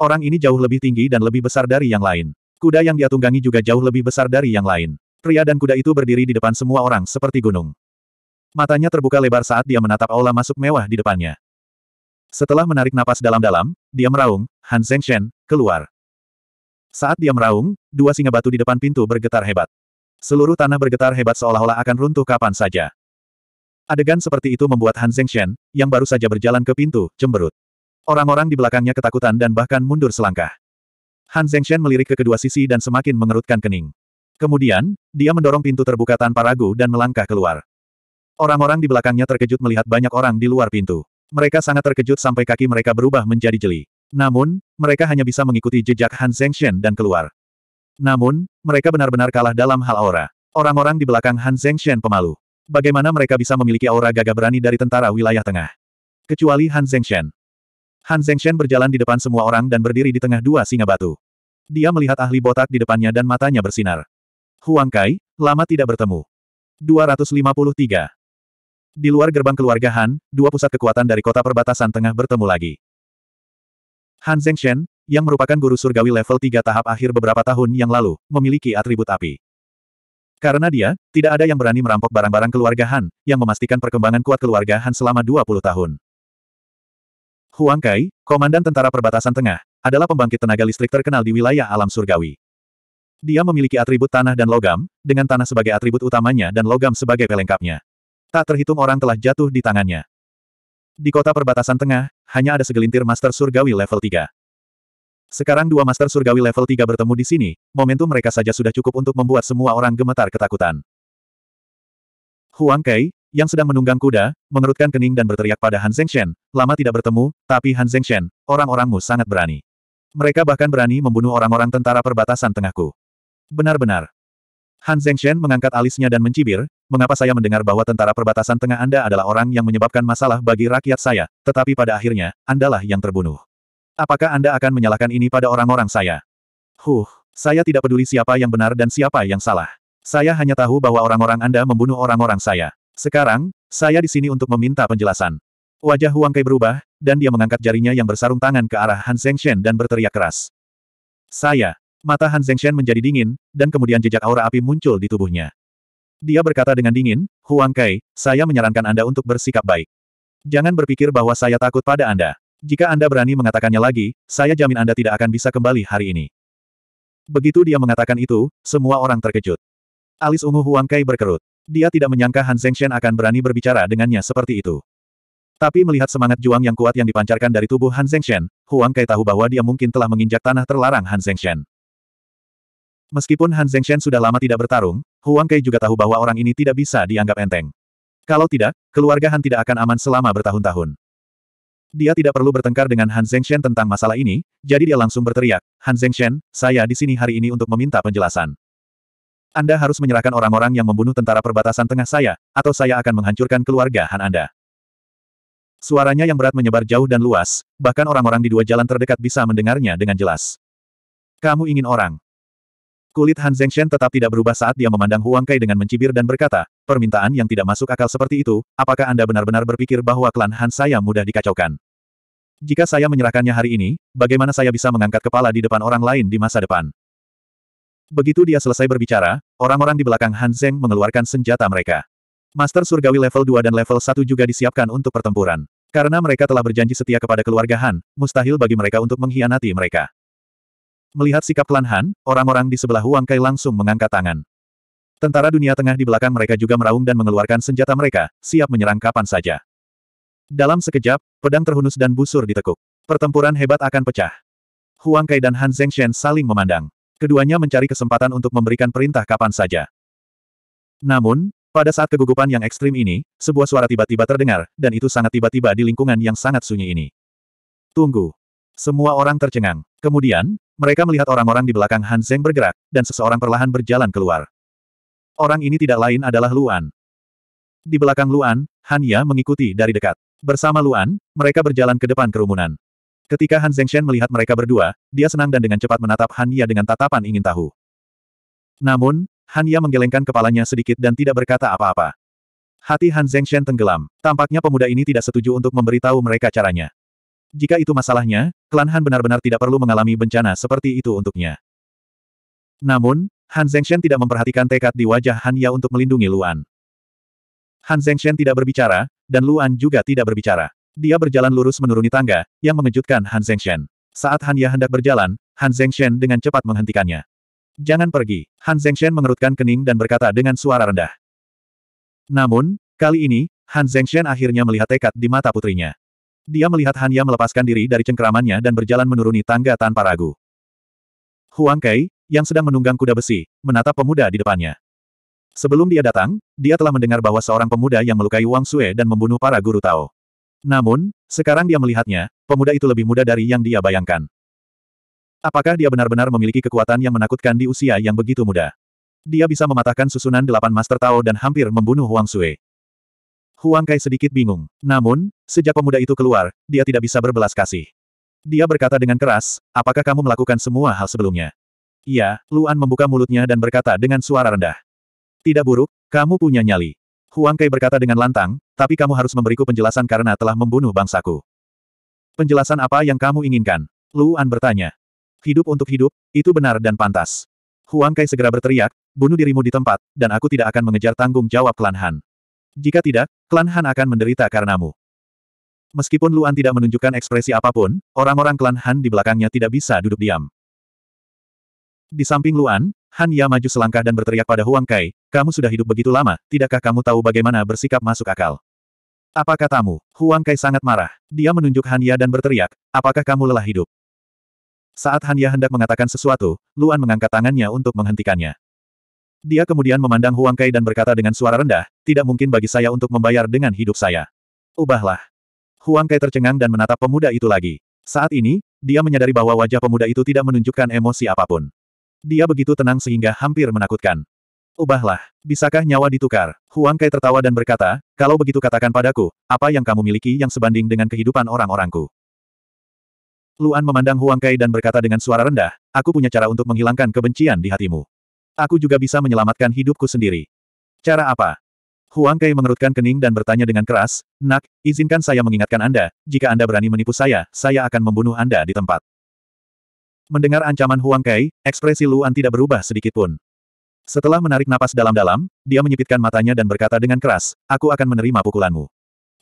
Orang ini jauh lebih tinggi dan lebih besar dari yang lain. Kuda yang dia tunggangi juga jauh lebih besar dari yang lain. Pria dan kuda itu berdiri di depan semua orang seperti gunung. Matanya terbuka lebar saat dia menatap aula masuk mewah di depannya. Setelah menarik napas dalam-dalam, dia meraung, Han Shen, keluar. Saat dia meraung, dua singa batu di depan pintu bergetar hebat. Seluruh tanah bergetar hebat seolah-olah akan runtuh kapan saja. Adegan seperti itu membuat Han Shen, yang baru saja berjalan ke pintu, cemberut. Orang-orang di belakangnya ketakutan dan bahkan mundur selangkah. Han Zengshen melirik ke kedua sisi dan semakin mengerutkan kening. Kemudian, dia mendorong pintu terbuka tanpa ragu dan melangkah keluar. Orang-orang di belakangnya terkejut melihat banyak orang di luar pintu. Mereka sangat terkejut sampai kaki mereka berubah menjadi jeli. Namun, mereka hanya bisa mengikuti jejak Han Zhengshen dan keluar. Namun, mereka benar-benar kalah dalam hal aura. Orang-orang di belakang Han Zhengshen pemalu. Bagaimana mereka bisa memiliki aura gagah berani dari tentara wilayah tengah? Kecuali Han Zhengshen. Han Zhengshen berjalan di depan semua orang dan berdiri di tengah dua singa batu. Dia melihat ahli botak di depannya dan matanya bersinar. Huang Kai, lama tidak bertemu. 253. Di luar gerbang keluarga Han, dua pusat kekuatan dari kota perbatasan tengah bertemu lagi. Han Zhengshen, yang merupakan guru surgawi level 3 tahap akhir beberapa tahun yang lalu, memiliki atribut api. Karena dia, tidak ada yang berani merampok barang-barang keluarga Han, yang memastikan perkembangan kuat keluarga Han selama 20 tahun. Huang Kai, komandan tentara perbatasan tengah, adalah pembangkit tenaga listrik terkenal di wilayah alam surgawi. Dia memiliki atribut tanah dan logam, dengan tanah sebagai atribut utamanya dan logam sebagai pelengkapnya. Tak terhitung orang telah jatuh di tangannya. Di kota perbatasan tengah, hanya ada segelintir Master Surgawi level 3. Sekarang dua Master Surgawi level 3 bertemu di sini, momentum mereka saja sudah cukup untuk membuat semua orang gemetar ketakutan. Huang Kai, yang sedang menunggang kuda, mengerutkan kening dan berteriak pada Han Zhengshen, lama tidak bertemu, tapi Han Zhengshen, orang-orangmu sangat berani. Mereka bahkan berani membunuh orang-orang tentara perbatasan tengahku. Benar-benar. Han Zhengshen mengangkat alisnya dan mencibir, mengapa saya mendengar bahwa tentara perbatasan tengah Anda adalah orang yang menyebabkan masalah bagi rakyat saya, tetapi pada akhirnya, Andalah yang terbunuh. Apakah Anda akan menyalahkan ini pada orang-orang saya? Huh, saya tidak peduli siapa yang benar dan siapa yang salah. Saya hanya tahu bahwa orang-orang Anda membunuh orang-orang saya. Sekarang, saya di sini untuk meminta penjelasan. Wajah Huang Kai berubah, dan dia mengangkat jarinya yang bersarung tangan ke arah Han Shen dan berteriak keras. Saya. Mata Han Shen menjadi dingin, dan kemudian jejak aura api muncul di tubuhnya. Dia berkata dengan dingin, Huang Kai, saya menyarankan Anda untuk bersikap baik. Jangan berpikir bahwa saya takut pada Anda. Jika Anda berani mengatakannya lagi, saya jamin Anda tidak akan bisa kembali hari ini. Begitu dia mengatakan itu, semua orang terkejut. Alis ungu Huang Kai berkerut. Dia tidak menyangka Han Zhengshen akan berani berbicara dengannya seperti itu. Tapi melihat semangat juang yang kuat yang dipancarkan dari tubuh Han Zhengshen, Huang Kai tahu bahwa dia mungkin telah menginjak tanah terlarang Han Zhengshen. Meskipun Han Zhengshen sudah lama tidak bertarung, Huang Kai juga tahu bahwa orang ini tidak bisa dianggap enteng. Kalau tidak, keluarga Han tidak akan aman selama bertahun-tahun. Dia tidak perlu bertengkar dengan Han Zhengshen tentang masalah ini, jadi dia langsung berteriak, Han Zhengshen, saya di sini hari ini untuk meminta penjelasan. Anda harus menyerahkan orang-orang yang membunuh tentara perbatasan tengah saya, atau saya akan menghancurkan keluarga Han Anda. Suaranya yang berat menyebar jauh dan luas, bahkan orang-orang di dua jalan terdekat bisa mendengarnya dengan jelas. Kamu ingin orang. Kulit Han Zhengshen tetap tidak berubah saat dia memandang Huang Kai dengan mencibir dan berkata, permintaan yang tidak masuk akal seperti itu, apakah Anda benar-benar berpikir bahwa klan Han saya mudah dikacaukan? Jika saya menyerahkannya hari ini, bagaimana saya bisa mengangkat kepala di depan orang lain di masa depan? Begitu dia selesai berbicara, orang-orang di belakang Han Zeng mengeluarkan senjata mereka. Master Surgawi level 2 dan level 1 juga disiapkan untuk pertempuran. Karena mereka telah berjanji setia kepada keluarga Han, mustahil bagi mereka untuk mengkhianati mereka. Melihat sikap klan Han, orang-orang di sebelah Huang Kai langsung mengangkat tangan. Tentara dunia tengah di belakang mereka juga meraung dan mengeluarkan senjata mereka, siap menyerang kapan saja. Dalam sekejap, pedang terhunus dan busur ditekuk. Pertempuran hebat akan pecah. Huang Kai dan Han Zhengshen saling memandang. Keduanya mencari kesempatan untuk memberikan perintah kapan saja. Namun, pada saat kegugupan yang ekstrim ini, sebuah suara tiba-tiba terdengar, dan itu sangat tiba-tiba di lingkungan yang sangat sunyi ini. Tunggu. Semua orang tercengang. Kemudian, mereka melihat orang-orang di belakang Han Zeng bergerak, dan seseorang perlahan berjalan keluar. Orang ini tidak lain adalah Luan. Di belakang Luan, Han Ya mengikuti dari dekat. Bersama Luan, mereka berjalan ke depan kerumunan. Ketika Han Zhengshen melihat mereka berdua, dia senang dan dengan cepat menatap Han Ya dengan tatapan ingin tahu. Namun, Han Ya menggelengkan kepalanya sedikit dan tidak berkata apa-apa. Hati Han Zhengshen tenggelam. Tampaknya pemuda ini tidak setuju untuk memberitahu mereka caranya. Jika itu masalahnya, klan Han benar-benar tidak perlu mengalami bencana seperti itu untuknya. Namun, Han Zhengshen tidak memperhatikan tekad di wajah Han Ya untuk melindungi Luan. Han Zhengshen tidak berbicara, dan Luan juga tidak berbicara. Dia berjalan lurus menuruni tangga, yang mengejutkan Han Zhengshen. Saat Han Ya hendak berjalan, Han Zhengshen dengan cepat menghentikannya. Jangan pergi. Han Zhengshen mengerutkan kening dan berkata dengan suara rendah. Namun, kali ini, Han Zhengshen akhirnya melihat tekad di mata putrinya. Dia melihat Han Ya melepaskan diri dari cengkeramannya dan berjalan menuruni tangga tanpa ragu. Huang Kai, yang sedang menunggang kuda besi, menatap pemuda di depannya. Sebelum dia datang, dia telah mendengar bahwa seorang pemuda yang melukai Wang Sue dan membunuh para guru Tao. Namun, sekarang dia melihatnya, pemuda itu lebih muda dari yang dia bayangkan. Apakah dia benar-benar memiliki kekuatan yang menakutkan di usia yang begitu muda? Dia bisa mematahkan susunan delapan Master Tao dan hampir membunuh Huang Sui. Huang Kai sedikit bingung. Namun, sejak pemuda itu keluar, dia tidak bisa berbelas kasih. Dia berkata dengan keras, apakah kamu melakukan semua hal sebelumnya? Iya, Luan membuka mulutnya dan berkata dengan suara rendah. Tidak buruk, kamu punya nyali. Huang Kai berkata dengan lantang, tapi kamu harus memberiku penjelasan karena telah membunuh bangsaku. Penjelasan apa yang kamu inginkan? Luan bertanya. Hidup untuk hidup, itu benar dan pantas. Huang Kai segera berteriak, bunuh dirimu di tempat, dan aku tidak akan mengejar tanggung jawab klan Han. Jika tidak, klan Han akan menderita karenamu. Meskipun Luan tidak menunjukkan ekspresi apapun, orang-orang klan Han di belakangnya tidak bisa duduk diam. Di samping Luan, Han Ya maju selangkah dan berteriak pada Huang Kai, kamu sudah hidup begitu lama, tidakkah kamu tahu bagaimana bersikap masuk akal? Apa katamu? Huang Kai sangat marah. Dia menunjuk Han Ya dan berteriak, apakah kamu lelah hidup? Saat Han Ya hendak mengatakan sesuatu, Luan mengangkat tangannya untuk menghentikannya. Dia kemudian memandang Huang Kai dan berkata dengan suara rendah, tidak mungkin bagi saya untuk membayar dengan hidup saya. Ubahlah. Huang Kai tercengang dan menatap pemuda itu lagi. Saat ini, dia menyadari bahwa wajah pemuda itu tidak menunjukkan emosi apapun. Dia begitu tenang sehingga hampir menakutkan. Ubahlah, bisakah nyawa ditukar? Huang Kai tertawa dan berkata, kalau begitu katakan padaku, apa yang kamu miliki yang sebanding dengan kehidupan orang-orangku? Luan memandang Huang Kai dan berkata dengan suara rendah, aku punya cara untuk menghilangkan kebencian di hatimu. Aku juga bisa menyelamatkan hidupku sendiri. Cara apa? Huang Kai mengerutkan kening dan bertanya dengan keras, Nak, izinkan saya mengingatkan Anda, jika Anda berani menipu saya, saya akan membunuh Anda di tempat. Mendengar ancaman Huang Kai, ekspresi Luan tidak berubah sedikit pun. Setelah menarik napas dalam-dalam, dia menyipitkan matanya dan berkata dengan keras, aku akan menerima pukulanmu.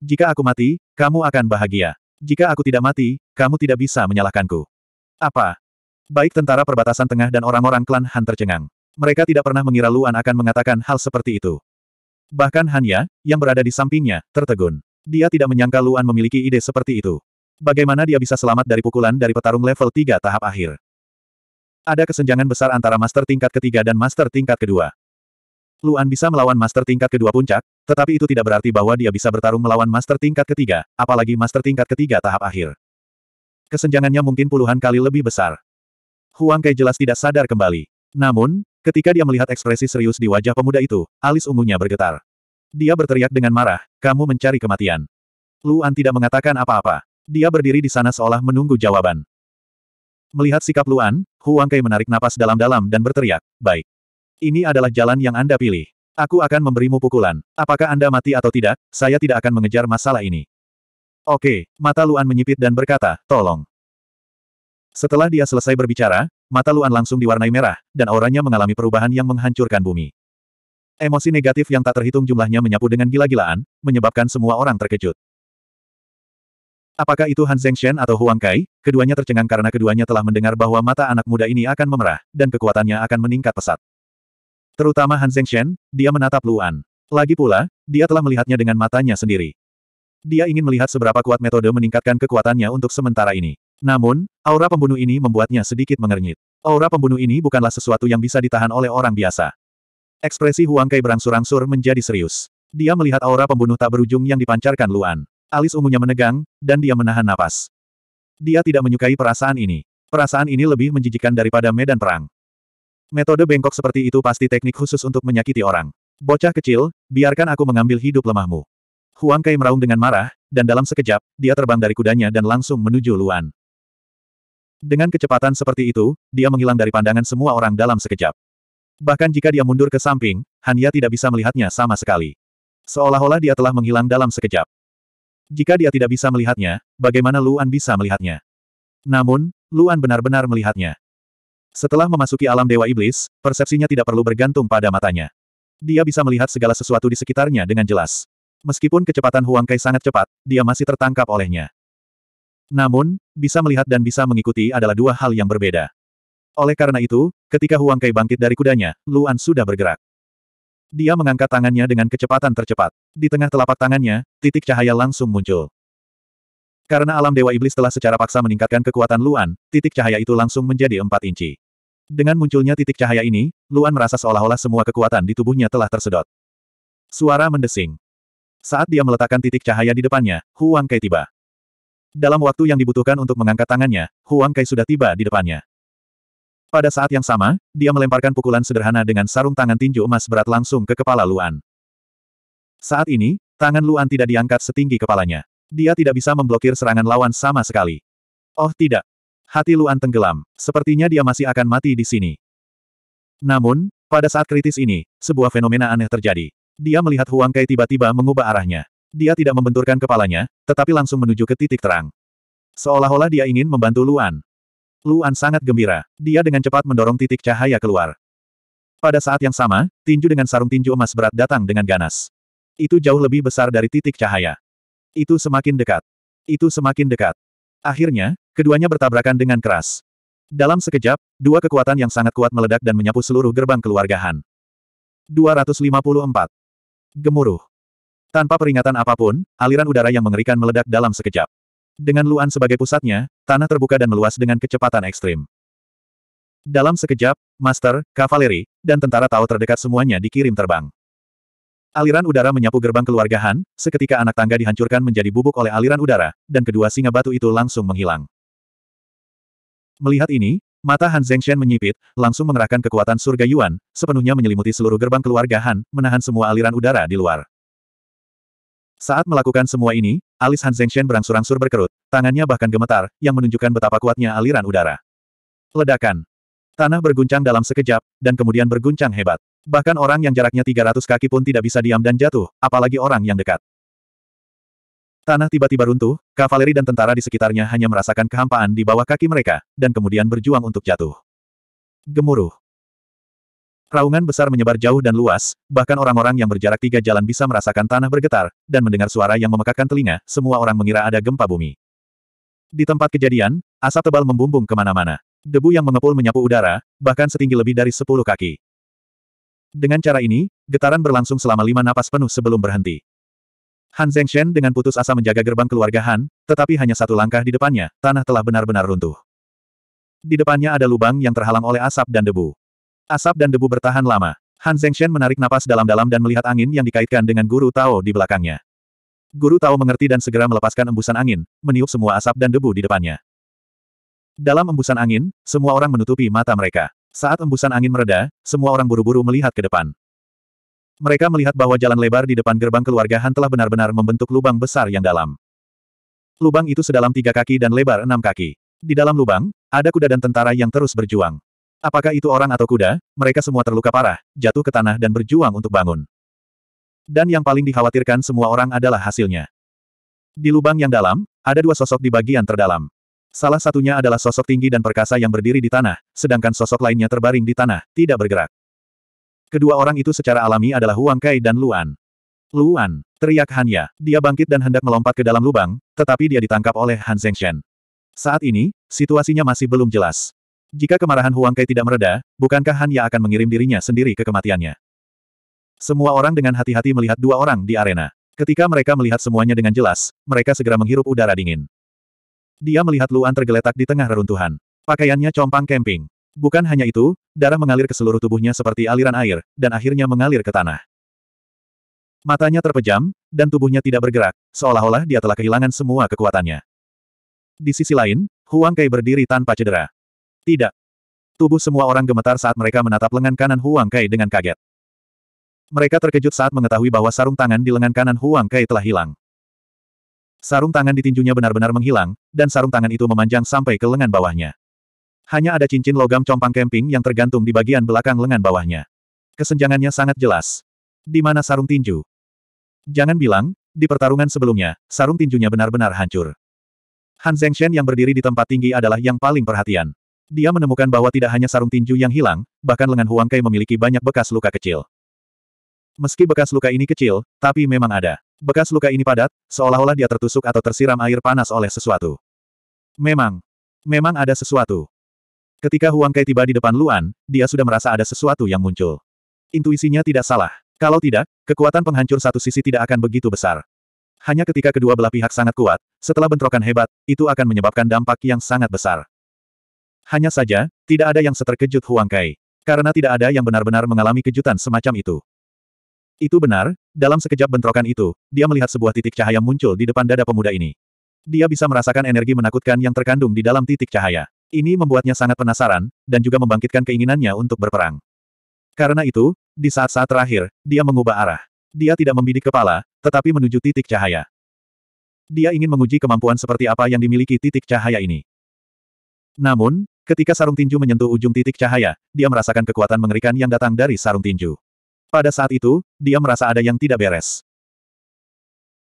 Jika aku mati, kamu akan bahagia. Jika aku tidak mati, kamu tidak bisa menyalahkanku. Apa? Baik tentara perbatasan tengah dan orang-orang klan Han tercengang. Mereka tidak pernah mengira Luan akan mengatakan hal seperti itu. Bahkan Hanya, yang berada di sampingnya, tertegun. Dia tidak menyangka Luan memiliki ide seperti itu. Bagaimana dia bisa selamat dari pukulan dari petarung level 3 tahap akhir? Ada kesenjangan besar antara master tingkat ketiga dan master tingkat kedua. Luan bisa melawan master tingkat kedua puncak, tetapi itu tidak berarti bahwa dia bisa bertarung melawan master tingkat ketiga, apalagi master tingkat ketiga tahap akhir. Kesenjangannya mungkin puluhan kali lebih besar. Huang Kai jelas tidak sadar kembali. Namun, ketika dia melihat ekspresi serius di wajah pemuda itu, alis ungunya bergetar. Dia berteriak dengan marah, kamu mencari kematian. Luan tidak mengatakan apa-apa. Dia berdiri di sana seolah menunggu jawaban. Melihat sikap Luan, Huang Kai menarik napas dalam-dalam dan berteriak, baik. Ini adalah jalan yang Anda pilih. Aku akan memberimu pukulan. Apakah Anda mati atau tidak, saya tidak akan mengejar masalah ini. Oke, mata Luan menyipit dan berkata, tolong. Setelah dia selesai berbicara, mata Luan langsung diwarnai merah, dan auranya mengalami perubahan yang menghancurkan bumi. Emosi negatif yang tak terhitung jumlahnya menyapu dengan gila-gilaan, menyebabkan semua orang terkejut. Apakah itu Han Shen atau Huang Kai? Keduanya tercengang karena keduanya telah mendengar bahwa mata anak muda ini akan memerah, dan kekuatannya akan meningkat pesat. Terutama Han Shen, dia menatap Luan. Lagi pula, dia telah melihatnya dengan matanya sendiri. Dia ingin melihat seberapa kuat metode meningkatkan kekuatannya untuk sementara ini. Namun, aura pembunuh ini membuatnya sedikit mengernyit. Aura pembunuh ini bukanlah sesuatu yang bisa ditahan oleh orang biasa. Ekspresi Huang Kai berangsur-angsur menjadi serius. Dia melihat aura pembunuh tak berujung yang dipancarkan Luan. Alis ungunya menegang, dan dia menahan napas. Dia tidak menyukai perasaan ini. Perasaan ini lebih menjijikkan daripada medan perang. Metode bengkok seperti itu pasti teknik khusus untuk menyakiti orang. Bocah kecil, biarkan aku mengambil hidup lemahmu. Huang Kai meraung dengan marah, dan dalam sekejap, dia terbang dari kudanya dan langsung menuju Luan. Dengan kecepatan seperti itu, dia menghilang dari pandangan semua orang dalam sekejap. Bahkan jika dia mundur ke samping, Hanya tidak bisa melihatnya sama sekali. Seolah-olah dia telah menghilang dalam sekejap. Jika dia tidak bisa melihatnya, bagaimana Luan bisa melihatnya? Namun, Luan benar-benar melihatnya. Setelah memasuki alam Dewa Iblis, persepsinya tidak perlu bergantung pada matanya. Dia bisa melihat segala sesuatu di sekitarnya dengan jelas. Meskipun kecepatan Huang Kai sangat cepat, dia masih tertangkap olehnya. Namun, bisa melihat dan bisa mengikuti adalah dua hal yang berbeda. Oleh karena itu, ketika Huang Kai bangkit dari kudanya, Luan sudah bergerak. Dia mengangkat tangannya dengan kecepatan tercepat. Di tengah telapak tangannya, titik cahaya langsung muncul. Karena alam Dewa Iblis telah secara paksa meningkatkan kekuatan Luan, titik cahaya itu langsung menjadi empat inci. Dengan munculnya titik cahaya ini, Luan merasa seolah-olah semua kekuatan di tubuhnya telah tersedot. Suara mendesing. Saat dia meletakkan titik cahaya di depannya, Huang Kai tiba. Dalam waktu yang dibutuhkan untuk mengangkat tangannya, Huang Kai sudah tiba di depannya. Pada saat yang sama, dia melemparkan pukulan sederhana dengan sarung tangan tinju emas berat langsung ke kepala Luan. Saat ini, tangan Luan tidak diangkat setinggi kepalanya. Dia tidak bisa memblokir serangan lawan sama sekali. Oh tidak. Hati Luan tenggelam. Sepertinya dia masih akan mati di sini. Namun, pada saat kritis ini, sebuah fenomena aneh terjadi. Dia melihat Huang Kai tiba-tiba mengubah arahnya. Dia tidak membenturkan kepalanya, tetapi langsung menuju ke titik terang. Seolah-olah dia ingin membantu Luan. Luan sangat gembira. Dia dengan cepat mendorong titik cahaya keluar. Pada saat yang sama, tinju dengan sarung tinju emas berat datang dengan ganas. Itu jauh lebih besar dari titik cahaya. Itu semakin dekat. Itu semakin dekat. Akhirnya, keduanya bertabrakan dengan keras. Dalam sekejap, dua kekuatan yang sangat kuat meledak dan menyapu seluruh gerbang keluarga Han. 254. Gemuruh. Tanpa peringatan apapun, aliran udara yang mengerikan meledak dalam sekejap. Dengan Luan sebagai pusatnya, tanah terbuka dan meluas dengan kecepatan ekstrim. Dalam sekejap, master, kavaleri, dan tentara Tao terdekat semuanya dikirim terbang. Aliran udara menyapu gerbang keluarga Han, seketika anak tangga dihancurkan menjadi bubuk oleh aliran udara, dan kedua singa batu itu langsung menghilang. Melihat ini, Mata Han Zhengshen menyipit, langsung mengerahkan kekuatan surga Yuan, sepenuhnya menyelimuti seluruh gerbang keluarga Han, menahan semua aliran udara di luar. Saat melakukan semua ini, alis Han Zhengshen berangsur-angsur berkerut, Tangannya bahkan gemetar, yang menunjukkan betapa kuatnya aliran udara. Ledakan. Tanah berguncang dalam sekejap, dan kemudian berguncang hebat. Bahkan orang yang jaraknya 300 kaki pun tidak bisa diam dan jatuh, apalagi orang yang dekat. Tanah tiba-tiba runtuh, kavaleri dan tentara di sekitarnya hanya merasakan kehampaan di bawah kaki mereka, dan kemudian berjuang untuk jatuh. Gemuruh. Raungan besar menyebar jauh dan luas, bahkan orang-orang yang berjarak tiga jalan bisa merasakan tanah bergetar, dan mendengar suara yang memekakkan telinga, semua orang mengira ada gempa bumi. Di tempat kejadian, asap tebal membumbung kemana-mana. Debu yang mengepul menyapu udara, bahkan setinggi lebih dari sepuluh kaki. Dengan cara ini, getaran berlangsung selama lima napas penuh sebelum berhenti. Han Zhengshen dengan putus asa menjaga gerbang keluarga Han, tetapi hanya satu langkah di depannya, tanah telah benar-benar runtuh. Di depannya ada lubang yang terhalang oleh asap dan debu. Asap dan debu bertahan lama. Han Zhengshen menarik napas dalam-dalam dan melihat angin yang dikaitkan dengan guru Tao di belakangnya. Guru Tao mengerti dan segera melepaskan embusan angin, meniup semua asap dan debu di depannya. Dalam embusan angin, semua orang menutupi mata mereka. Saat embusan angin mereda, semua orang buru-buru melihat ke depan. Mereka melihat bahwa jalan lebar di depan gerbang keluarga Han telah benar-benar membentuk lubang besar yang dalam. Lubang itu sedalam tiga kaki dan lebar enam kaki. Di dalam lubang, ada kuda dan tentara yang terus berjuang. Apakah itu orang atau kuda, mereka semua terluka parah, jatuh ke tanah dan berjuang untuk bangun. Dan yang paling dikhawatirkan semua orang adalah hasilnya. Di lubang yang dalam, ada dua sosok di bagian terdalam. Salah satunya adalah sosok tinggi dan perkasa yang berdiri di tanah, sedangkan sosok lainnya terbaring di tanah, tidak bergerak. Kedua orang itu secara alami adalah Huang Kai dan Luan. Luan, teriak Hanya. Dia bangkit dan hendak melompat ke dalam lubang, tetapi dia ditangkap oleh Han Zhengshen. Saat ini, situasinya masih belum jelas. Jika kemarahan Huang Kai tidak mereda, bukankah Hanya akan mengirim dirinya sendiri ke kematiannya? Semua orang dengan hati-hati melihat dua orang di arena. Ketika mereka melihat semuanya dengan jelas, mereka segera menghirup udara dingin. Dia melihat Luan tergeletak di tengah reruntuhan. Pakaiannya compang camping. Bukan hanya itu, darah mengalir ke seluruh tubuhnya seperti aliran air, dan akhirnya mengalir ke tanah. Matanya terpejam, dan tubuhnya tidak bergerak, seolah-olah dia telah kehilangan semua kekuatannya. Di sisi lain, Huang Kai berdiri tanpa cedera. Tidak. Tubuh semua orang gemetar saat mereka menatap lengan kanan Huang Kai dengan kaget. Mereka terkejut saat mengetahui bahwa sarung tangan di lengan kanan Huang Kai telah hilang. Sarung tangan di tinjunya benar-benar menghilang, dan sarung tangan itu memanjang sampai ke lengan bawahnya. Hanya ada cincin logam compang kemping yang tergantung di bagian belakang lengan bawahnya. Kesenjangannya sangat jelas. Di mana sarung tinju? Jangan bilang, di pertarungan sebelumnya, sarung tinjunya benar-benar hancur. Han Shen yang berdiri di tempat tinggi adalah yang paling perhatian. Dia menemukan bahwa tidak hanya sarung tinju yang hilang, bahkan lengan Huang Kai memiliki banyak bekas luka kecil. Meski bekas luka ini kecil, tapi memang ada. Bekas luka ini padat, seolah-olah dia tertusuk atau tersiram air panas oleh sesuatu. Memang. Memang ada sesuatu. Ketika Huang Kai tiba di depan Luan, dia sudah merasa ada sesuatu yang muncul. Intuisinya tidak salah. Kalau tidak, kekuatan penghancur satu sisi tidak akan begitu besar. Hanya ketika kedua belah pihak sangat kuat, setelah bentrokan hebat, itu akan menyebabkan dampak yang sangat besar. Hanya saja, tidak ada yang seterkejut Huang Kai. Karena tidak ada yang benar-benar mengalami kejutan semacam itu. Itu benar, dalam sekejap bentrokan itu, dia melihat sebuah titik cahaya muncul di depan dada pemuda ini. Dia bisa merasakan energi menakutkan yang terkandung di dalam titik cahaya. Ini membuatnya sangat penasaran, dan juga membangkitkan keinginannya untuk berperang. Karena itu, di saat-saat terakhir, dia mengubah arah. Dia tidak membidik kepala, tetapi menuju titik cahaya. Dia ingin menguji kemampuan seperti apa yang dimiliki titik cahaya ini. Namun, ketika sarung tinju menyentuh ujung titik cahaya, dia merasakan kekuatan mengerikan yang datang dari sarung tinju. Pada saat itu, dia merasa ada yang tidak beres.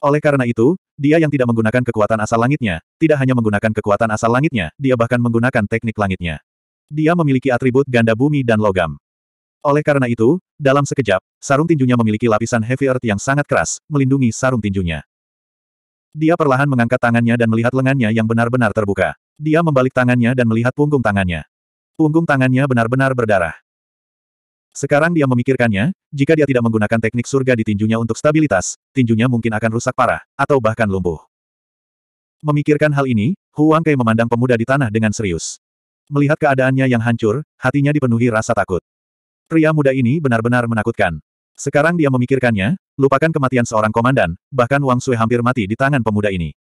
Oleh karena itu, dia yang tidak menggunakan kekuatan asal langitnya, tidak hanya menggunakan kekuatan asal langitnya, dia bahkan menggunakan teknik langitnya. Dia memiliki atribut ganda bumi dan logam. Oleh karena itu, dalam sekejap, sarung tinjunya memiliki lapisan heavy earth yang sangat keras, melindungi sarung tinjunya. Dia perlahan mengangkat tangannya dan melihat lengannya yang benar-benar terbuka. Dia membalik tangannya dan melihat punggung tangannya. Punggung tangannya benar-benar berdarah. Sekarang dia memikirkannya, jika dia tidak menggunakan teknik surga di tinjunya untuk stabilitas, tinjunya mungkin akan rusak parah, atau bahkan lumpuh. Memikirkan hal ini, Huang Kai memandang pemuda di tanah dengan serius. Melihat keadaannya yang hancur, hatinya dipenuhi rasa takut. Pria muda ini benar-benar menakutkan. Sekarang dia memikirkannya, lupakan kematian seorang komandan, bahkan Wang Sui hampir mati di tangan pemuda ini.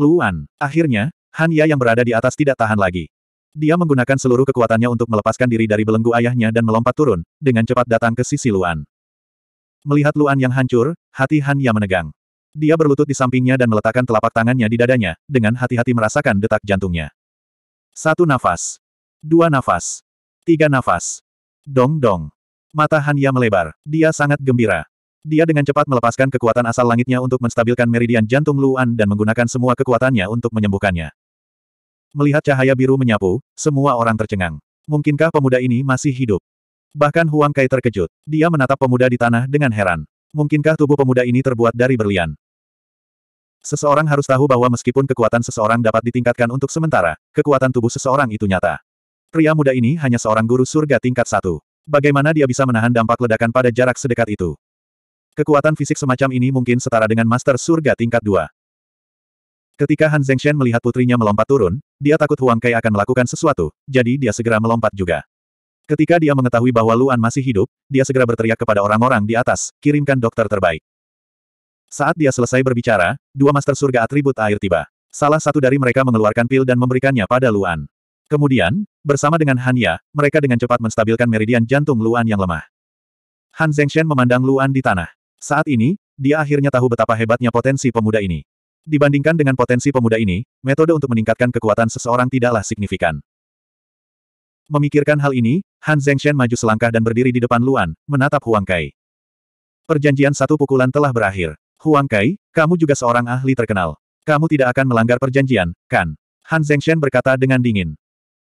Luan, akhirnya, Han Ya yang berada di atas tidak tahan lagi. Dia menggunakan seluruh kekuatannya untuk melepaskan diri dari belenggu ayahnya dan melompat turun, dengan cepat datang ke sisi Luan. Melihat Luan yang hancur, hati Han Ya menegang. Dia berlutut di sampingnya dan meletakkan telapak tangannya di dadanya, dengan hati-hati merasakan detak jantungnya. Satu nafas. Dua nafas. Tiga nafas. Dong-dong. Mata Han Ya melebar. Dia sangat gembira. Dia dengan cepat melepaskan kekuatan asal langitnya untuk menstabilkan meridian jantung Luan dan menggunakan semua kekuatannya untuk menyembuhkannya. Melihat cahaya biru menyapu, semua orang tercengang. Mungkinkah pemuda ini masih hidup? Bahkan Huang Kai terkejut. Dia menatap pemuda di tanah dengan heran. Mungkinkah tubuh pemuda ini terbuat dari berlian? Seseorang harus tahu bahwa meskipun kekuatan seseorang dapat ditingkatkan untuk sementara, kekuatan tubuh seseorang itu nyata. Pria muda ini hanya seorang guru surga tingkat satu. Bagaimana dia bisa menahan dampak ledakan pada jarak sedekat itu? Kekuatan fisik semacam ini mungkin setara dengan master surga tingkat dua. Ketika Han Zhengshen melihat putrinya melompat turun, dia takut Huang Kai akan melakukan sesuatu, jadi dia segera melompat juga. Ketika dia mengetahui bahwa Luan masih hidup, dia segera berteriak kepada orang-orang di atas, kirimkan dokter terbaik. Saat dia selesai berbicara, dua master surga atribut air tiba. Salah satu dari mereka mengeluarkan pil dan memberikannya pada Luan. Kemudian, bersama dengan Han Ya, mereka dengan cepat menstabilkan meridian jantung Luan yang lemah. Han Zhengshen memandang Luan di tanah. Saat ini, dia akhirnya tahu betapa hebatnya potensi pemuda ini. Dibandingkan dengan potensi pemuda ini, metode untuk meningkatkan kekuatan seseorang tidaklah signifikan. Memikirkan hal ini, Han Zhengshen maju selangkah dan berdiri di depan Luan, menatap Huang Kai. Perjanjian satu pukulan telah berakhir. Huang Kai, kamu juga seorang ahli terkenal. Kamu tidak akan melanggar perjanjian, kan? Han Zhengshen berkata dengan dingin.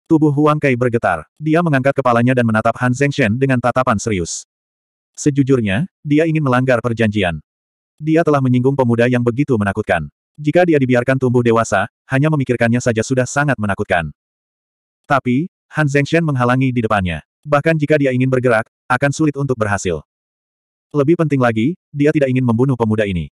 Tubuh Huang Kai bergetar. Dia mengangkat kepalanya dan menatap Han Zhengshen dengan tatapan serius. Sejujurnya, dia ingin melanggar perjanjian. Dia telah menyinggung pemuda yang begitu menakutkan. Jika dia dibiarkan tumbuh dewasa, hanya memikirkannya saja sudah sangat menakutkan. Tapi, Han Zhengshen menghalangi di depannya. Bahkan jika dia ingin bergerak, akan sulit untuk berhasil. Lebih penting lagi, dia tidak ingin membunuh pemuda ini.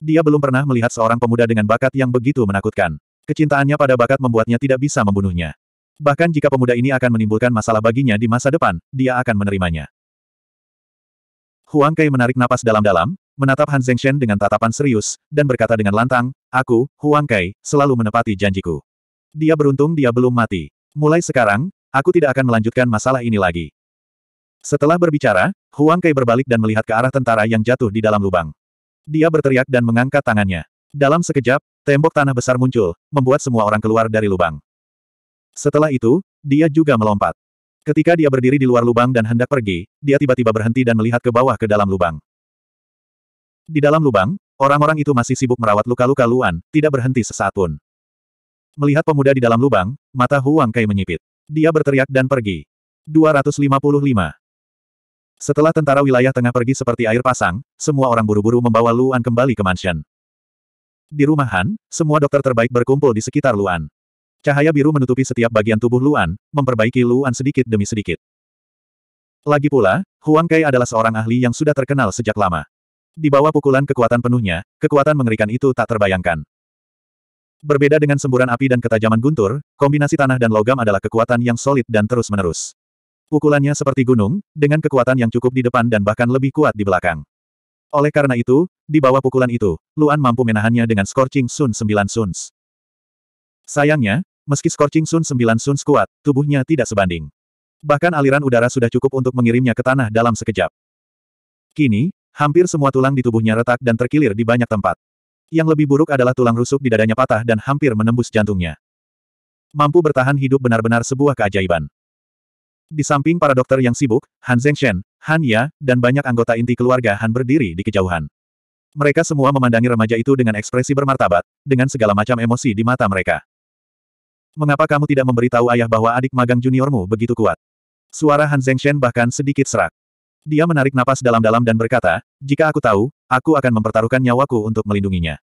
Dia belum pernah melihat seorang pemuda dengan bakat yang begitu menakutkan. Kecintaannya pada bakat membuatnya tidak bisa membunuhnya. Bahkan jika pemuda ini akan menimbulkan masalah baginya di masa depan, dia akan menerimanya. Huang Kai menarik napas dalam-dalam, menatap Han Zhengshen dengan tatapan serius, dan berkata dengan lantang, Aku, Huang Kai, selalu menepati janjiku. Dia beruntung dia belum mati. Mulai sekarang, aku tidak akan melanjutkan masalah ini lagi. Setelah berbicara, Huang Kai berbalik dan melihat ke arah tentara yang jatuh di dalam lubang. Dia berteriak dan mengangkat tangannya. Dalam sekejap, tembok tanah besar muncul, membuat semua orang keluar dari lubang. Setelah itu, dia juga melompat. Ketika dia berdiri di luar lubang dan hendak pergi, dia tiba-tiba berhenti dan melihat ke bawah ke dalam lubang. Di dalam lubang, orang-orang itu masih sibuk merawat luka-luka Luan, tidak berhenti sesaat pun. Melihat pemuda di dalam lubang, mata Huang Kai menyipit. Dia berteriak dan pergi. 255. Setelah tentara wilayah tengah pergi seperti air pasang, semua orang buru-buru membawa Luan kembali ke mansion. Di rumah semua dokter terbaik berkumpul di sekitar Luan. Cahaya biru menutupi setiap bagian tubuh Luan, memperbaiki Luan sedikit demi sedikit. Lagi pula, Huang Kai adalah seorang ahli yang sudah terkenal sejak lama. Di bawah pukulan kekuatan penuhnya, kekuatan mengerikan itu tak terbayangkan. Berbeda dengan semburan api dan ketajaman guntur, kombinasi tanah dan logam adalah kekuatan yang solid dan terus-menerus. Pukulannya seperti gunung, dengan kekuatan yang cukup di depan dan bahkan lebih kuat di belakang. Oleh karena itu, di bawah pukulan itu, Luan mampu menahannya dengan Scorching Sun 9 Suns. Sayangnya, meski Scorching Sun 9 Suns kuat, tubuhnya tidak sebanding. Bahkan aliran udara sudah cukup untuk mengirimnya ke tanah dalam sekejap. Kini, Hampir semua tulang di tubuhnya retak dan terkilir di banyak tempat. Yang lebih buruk adalah tulang rusuk di dadanya patah dan hampir menembus jantungnya. Mampu bertahan hidup benar-benar sebuah keajaiban. Di samping para dokter yang sibuk, Han Zhengshen, Han Ya, dan banyak anggota inti keluarga Han berdiri di kejauhan. Mereka semua memandangi remaja itu dengan ekspresi bermartabat, dengan segala macam emosi di mata mereka. Mengapa kamu tidak memberitahu ayah bahwa adik magang juniormu begitu kuat? Suara Han Zhengshen bahkan sedikit serak. Dia menarik napas dalam-dalam dan berkata, jika aku tahu, aku akan mempertaruhkan nyawaku untuk melindunginya.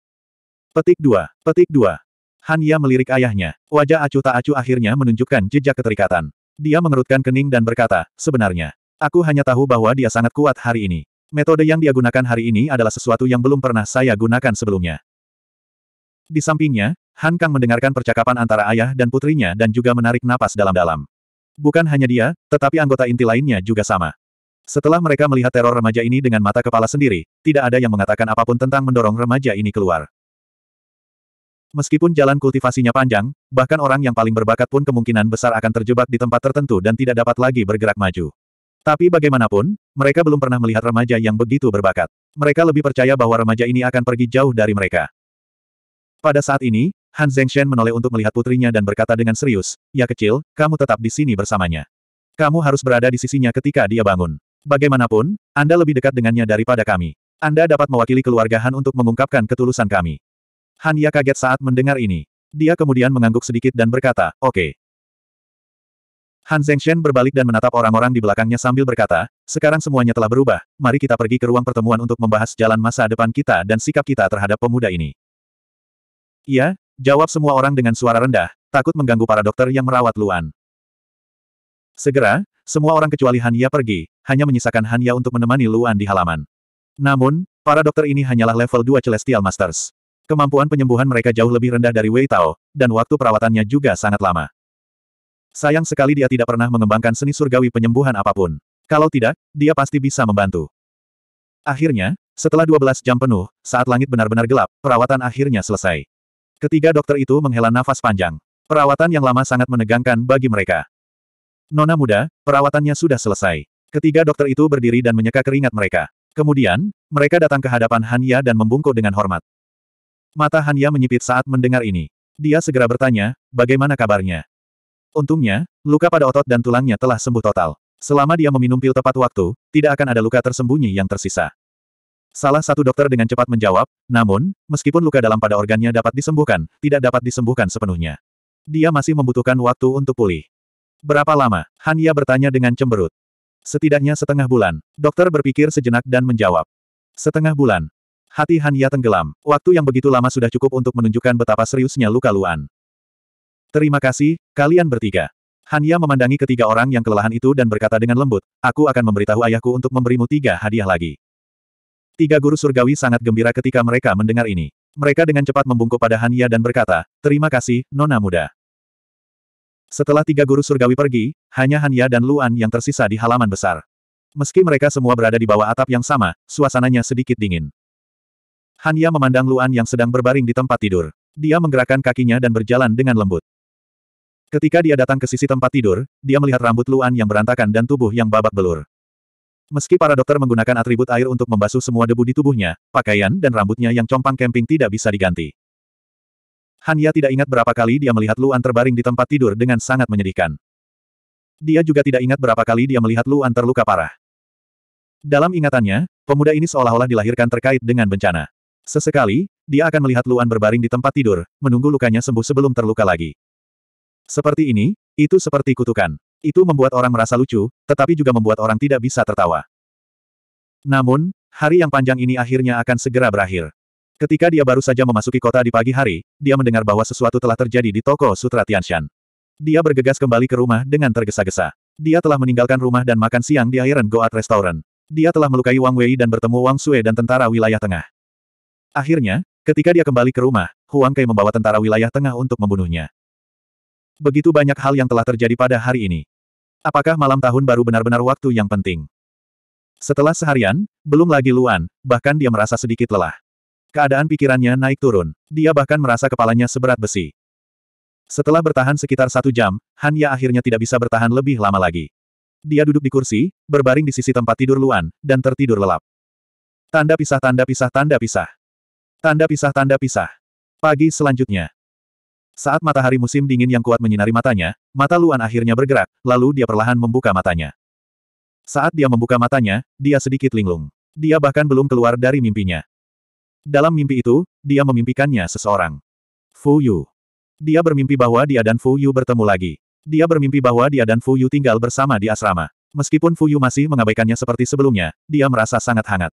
Petik 2. Petik 2. Han Ya melirik ayahnya. Wajah acuh tak acuh akhirnya menunjukkan jejak keterikatan. Dia mengerutkan kening dan berkata, sebenarnya, aku hanya tahu bahwa dia sangat kuat hari ini. Metode yang dia gunakan hari ini adalah sesuatu yang belum pernah saya gunakan sebelumnya. Di sampingnya, Han Kang mendengarkan percakapan antara ayah dan putrinya dan juga menarik napas dalam-dalam. Bukan hanya dia, tetapi anggota inti lainnya juga sama. Setelah mereka melihat teror remaja ini dengan mata kepala sendiri, tidak ada yang mengatakan apapun tentang mendorong remaja ini keluar. Meskipun jalan kultivasinya panjang, bahkan orang yang paling berbakat pun kemungkinan besar akan terjebak di tempat tertentu dan tidak dapat lagi bergerak maju. Tapi bagaimanapun, mereka belum pernah melihat remaja yang begitu berbakat. Mereka lebih percaya bahwa remaja ini akan pergi jauh dari mereka. Pada saat ini, Han Zhengshen menoleh untuk melihat putrinya dan berkata dengan serius, Ya kecil, kamu tetap di sini bersamanya. Kamu harus berada di sisinya ketika dia bangun. Bagaimanapun, Anda lebih dekat dengannya daripada kami. Anda dapat mewakili keluarga Han untuk mengungkapkan ketulusan kami. Han Ya kaget saat mendengar ini. Dia kemudian mengangguk sedikit dan berkata, oke. Okay. Han Zhengshen berbalik dan menatap orang-orang di belakangnya sambil berkata, sekarang semuanya telah berubah, mari kita pergi ke ruang pertemuan untuk membahas jalan masa depan kita dan sikap kita terhadap pemuda ini. Iya, jawab semua orang dengan suara rendah, takut mengganggu para dokter yang merawat Luan. Segera, semua orang kecuali Han Hanya pergi, hanya menyisakan Han Hanya untuk menemani Luan di halaman. Namun, para dokter ini hanyalah level 2 Celestial Masters. Kemampuan penyembuhan mereka jauh lebih rendah dari Wei Tao, dan waktu perawatannya juga sangat lama. Sayang sekali dia tidak pernah mengembangkan seni surgawi penyembuhan apapun. Kalau tidak, dia pasti bisa membantu. Akhirnya, setelah 12 jam penuh, saat langit benar-benar gelap, perawatan akhirnya selesai. Ketiga dokter itu menghela nafas panjang. Perawatan yang lama sangat menegangkan bagi mereka. Nona muda, perawatannya sudah selesai. Ketiga dokter itu berdiri dan menyeka keringat mereka. Kemudian, mereka datang ke hadapan Hanya dan membungkuk dengan hormat. Mata Hanya menyipit saat mendengar ini. Dia segera bertanya, bagaimana kabarnya? Untungnya, luka pada otot dan tulangnya telah sembuh total. Selama dia meminum pil tepat waktu, tidak akan ada luka tersembunyi yang tersisa. Salah satu dokter dengan cepat menjawab, namun, meskipun luka dalam pada organnya dapat disembuhkan, tidak dapat disembuhkan sepenuhnya. Dia masih membutuhkan waktu untuk pulih. Berapa lama? Hanya bertanya dengan cemberut. Setidaknya setengah bulan. Dokter berpikir sejenak dan menjawab. Setengah bulan. Hati Hanya tenggelam. Waktu yang begitu lama sudah cukup untuk menunjukkan betapa seriusnya luka Luan. Terima kasih, kalian bertiga. Hanya memandangi ketiga orang yang kelelahan itu dan berkata dengan lembut, aku akan memberitahu ayahku untuk memberimu tiga hadiah lagi. Tiga guru surgawi sangat gembira ketika mereka mendengar ini. Mereka dengan cepat membungkuk pada Hania dan berkata, terima kasih, Nona Muda. Setelah tiga guru surgawi pergi, hanya Hanya dan Luan yang tersisa di halaman besar. Meski mereka semua berada di bawah atap yang sama, suasananya sedikit dingin. Hanya memandang Luan yang sedang berbaring di tempat tidur. Dia menggerakkan kakinya dan berjalan dengan lembut. Ketika dia datang ke sisi tempat tidur, dia melihat rambut Luan yang berantakan dan tubuh yang babak belur. Meski para dokter menggunakan atribut air untuk membasuh semua debu di tubuhnya, pakaian dan rambutnya yang compang camping tidak bisa diganti. Hanya tidak ingat berapa kali dia melihat Luan terbaring di tempat tidur dengan sangat menyedihkan. Dia juga tidak ingat berapa kali dia melihat Luan terluka parah. Dalam ingatannya, pemuda ini seolah-olah dilahirkan terkait dengan bencana. Sesekali, dia akan melihat Luan berbaring di tempat tidur, menunggu lukanya sembuh sebelum terluka lagi. Seperti ini, itu seperti kutukan. Itu membuat orang merasa lucu, tetapi juga membuat orang tidak bisa tertawa. Namun, hari yang panjang ini akhirnya akan segera berakhir. Ketika dia baru saja memasuki kota di pagi hari, dia mendengar bahwa sesuatu telah terjadi di toko Sutra Tianshan. Dia bergegas kembali ke rumah dengan tergesa-gesa. Dia telah meninggalkan rumah dan makan siang di Iron Goat Restaurant. Dia telah melukai Wang Wei dan bertemu Wang Sue dan tentara wilayah tengah. Akhirnya, ketika dia kembali ke rumah, Huang Kai membawa tentara wilayah tengah untuk membunuhnya. Begitu banyak hal yang telah terjadi pada hari ini. Apakah malam tahun baru benar-benar waktu yang penting? Setelah seharian, belum lagi Luan, bahkan dia merasa sedikit lelah. Keadaan pikirannya naik turun. Dia bahkan merasa kepalanya seberat besi. Setelah bertahan sekitar satu jam, Han Ya akhirnya tidak bisa bertahan lebih lama lagi. Dia duduk di kursi, berbaring di sisi tempat tidur Luan, dan tertidur lelap. Tanda pisah tanda pisah tanda pisah. Tanda pisah tanda pisah. Pagi selanjutnya. Saat matahari musim dingin yang kuat menyinari matanya, mata Luan akhirnya bergerak, lalu dia perlahan membuka matanya. Saat dia membuka matanya, dia sedikit linglung. Dia bahkan belum keluar dari mimpinya. Dalam mimpi itu, dia memimpikannya seseorang. Fu Yu. Dia bermimpi bahwa dia dan Fu Yu bertemu lagi. Dia bermimpi bahwa dia dan Fu Yu tinggal bersama di asrama. Meskipun Fu Yu masih mengabaikannya seperti sebelumnya, dia merasa sangat hangat.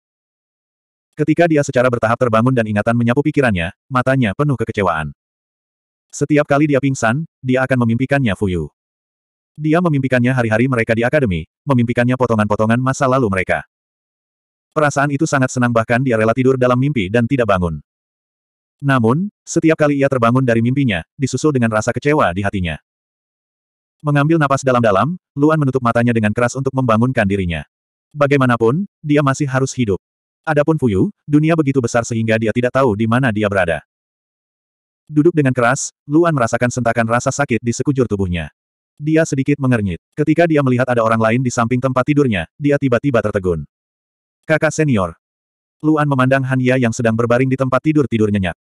Ketika dia secara bertahap terbangun dan ingatan menyapu pikirannya, matanya penuh kekecewaan. Setiap kali dia pingsan, dia akan memimpikannya Fu Yu. Dia memimpikannya hari-hari mereka di akademi, memimpikannya potongan-potongan masa lalu mereka. Perasaan itu sangat senang bahkan dia rela tidur dalam mimpi dan tidak bangun. Namun, setiap kali ia terbangun dari mimpinya, disusul dengan rasa kecewa di hatinya. Mengambil napas dalam-dalam, Luan menutup matanya dengan keras untuk membangunkan dirinya. Bagaimanapun, dia masih harus hidup. Adapun Fuyu, dunia begitu besar sehingga dia tidak tahu di mana dia berada. Duduk dengan keras, Luan merasakan sentakan rasa sakit di sekujur tubuhnya. Dia sedikit mengernyit. Ketika dia melihat ada orang lain di samping tempat tidurnya, dia tiba-tiba tertegun. Kakak senior. Luan memandang Hania yang sedang berbaring di tempat tidur-tidur nyenyak.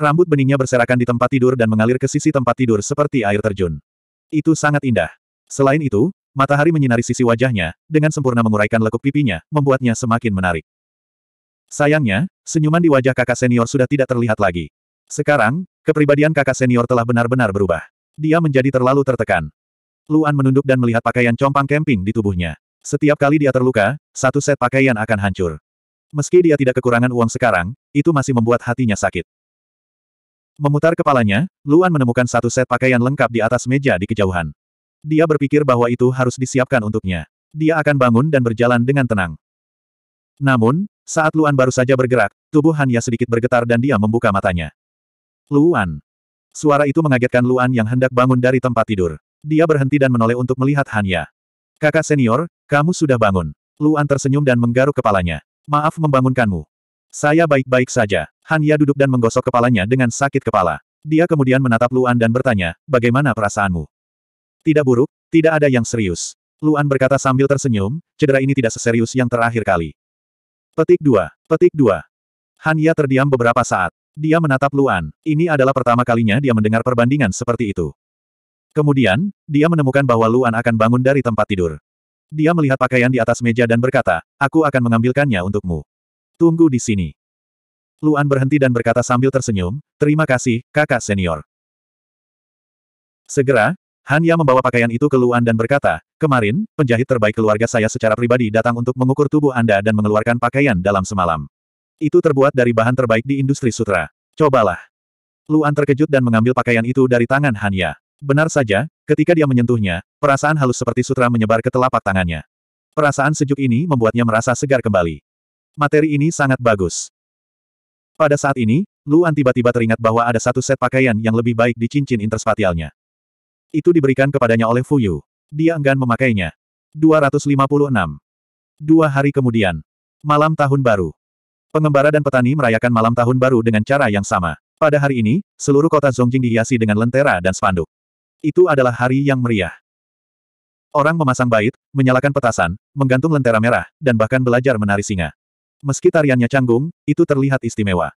Rambut beningnya berserakan di tempat tidur dan mengalir ke sisi tempat tidur seperti air terjun. Itu sangat indah. Selain itu, matahari menyinari sisi wajahnya, dengan sempurna menguraikan lekuk pipinya, membuatnya semakin menarik. Sayangnya, senyuman di wajah kakak senior sudah tidak terlihat lagi. Sekarang, kepribadian kakak senior telah benar-benar berubah. Dia menjadi terlalu tertekan. Luan menunduk dan melihat pakaian compang camping di tubuhnya. Setiap kali dia terluka, satu set pakaian akan hancur. Meski dia tidak kekurangan uang sekarang, itu masih membuat hatinya sakit. Memutar kepalanya, Luan menemukan satu set pakaian lengkap di atas meja di kejauhan. Dia berpikir bahwa itu harus disiapkan untuknya. Dia akan bangun dan berjalan dengan tenang. Namun, saat Luan baru saja bergerak, tubuh Hanya sedikit bergetar dan dia membuka matanya. Luan. Suara itu mengagetkan Luan yang hendak bangun dari tempat tidur. Dia berhenti dan menoleh untuk melihat Hanya. Kakak senior, kamu sudah bangun. Luan tersenyum dan menggaruk kepalanya. Maaf membangunkanmu. Saya baik-baik saja. Han Ya duduk dan menggosok kepalanya dengan sakit kepala. Dia kemudian menatap Luan dan bertanya, bagaimana perasaanmu? Tidak buruk, tidak ada yang serius. Luan berkata sambil tersenyum, cedera ini tidak seserius yang terakhir kali. Petik 2, petik 2. Ya terdiam beberapa saat. Dia menatap Luan. Ini adalah pertama kalinya dia mendengar perbandingan seperti itu. Kemudian, dia menemukan bahwa Luan akan bangun dari tempat tidur. Dia melihat pakaian di atas meja dan berkata, aku akan mengambilkannya untukmu. Tunggu di sini. Luan berhenti dan berkata sambil tersenyum, terima kasih, kakak senior. Segera, Han Ya membawa pakaian itu ke Luan dan berkata, kemarin, penjahit terbaik keluarga saya secara pribadi datang untuk mengukur tubuh Anda dan mengeluarkan pakaian dalam semalam. Itu terbuat dari bahan terbaik di industri sutra. Cobalah. Luan terkejut dan mengambil pakaian itu dari tangan Han Benar saja, ketika dia menyentuhnya, perasaan halus seperti sutra menyebar ke telapak tangannya. Perasaan sejuk ini membuatnya merasa segar kembali. Materi ini sangat bagus. Pada saat ini, Luan tiba-tiba teringat bahwa ada satu set pakaian yang lebih baik di cincin interspatialnya. Itu diberikan kepadanya oleh Fuyu. Dia enggan memakainya. 256. Dua hari kemudian. Malam tahun baru. Pengembara dan petani merayakan malam tahun baru dengan cara yang sama. Pada hari ini, seluruh kota Zhongjing dihiasi dengan lentera dan spanduk. Itu adalah hari yang meriah. Orang memasang bait, menyalakan petasan, menggantung lentera merah, dan bahkan belajar menari singa. Meski tariannya canggung, itu terlihat istimewa.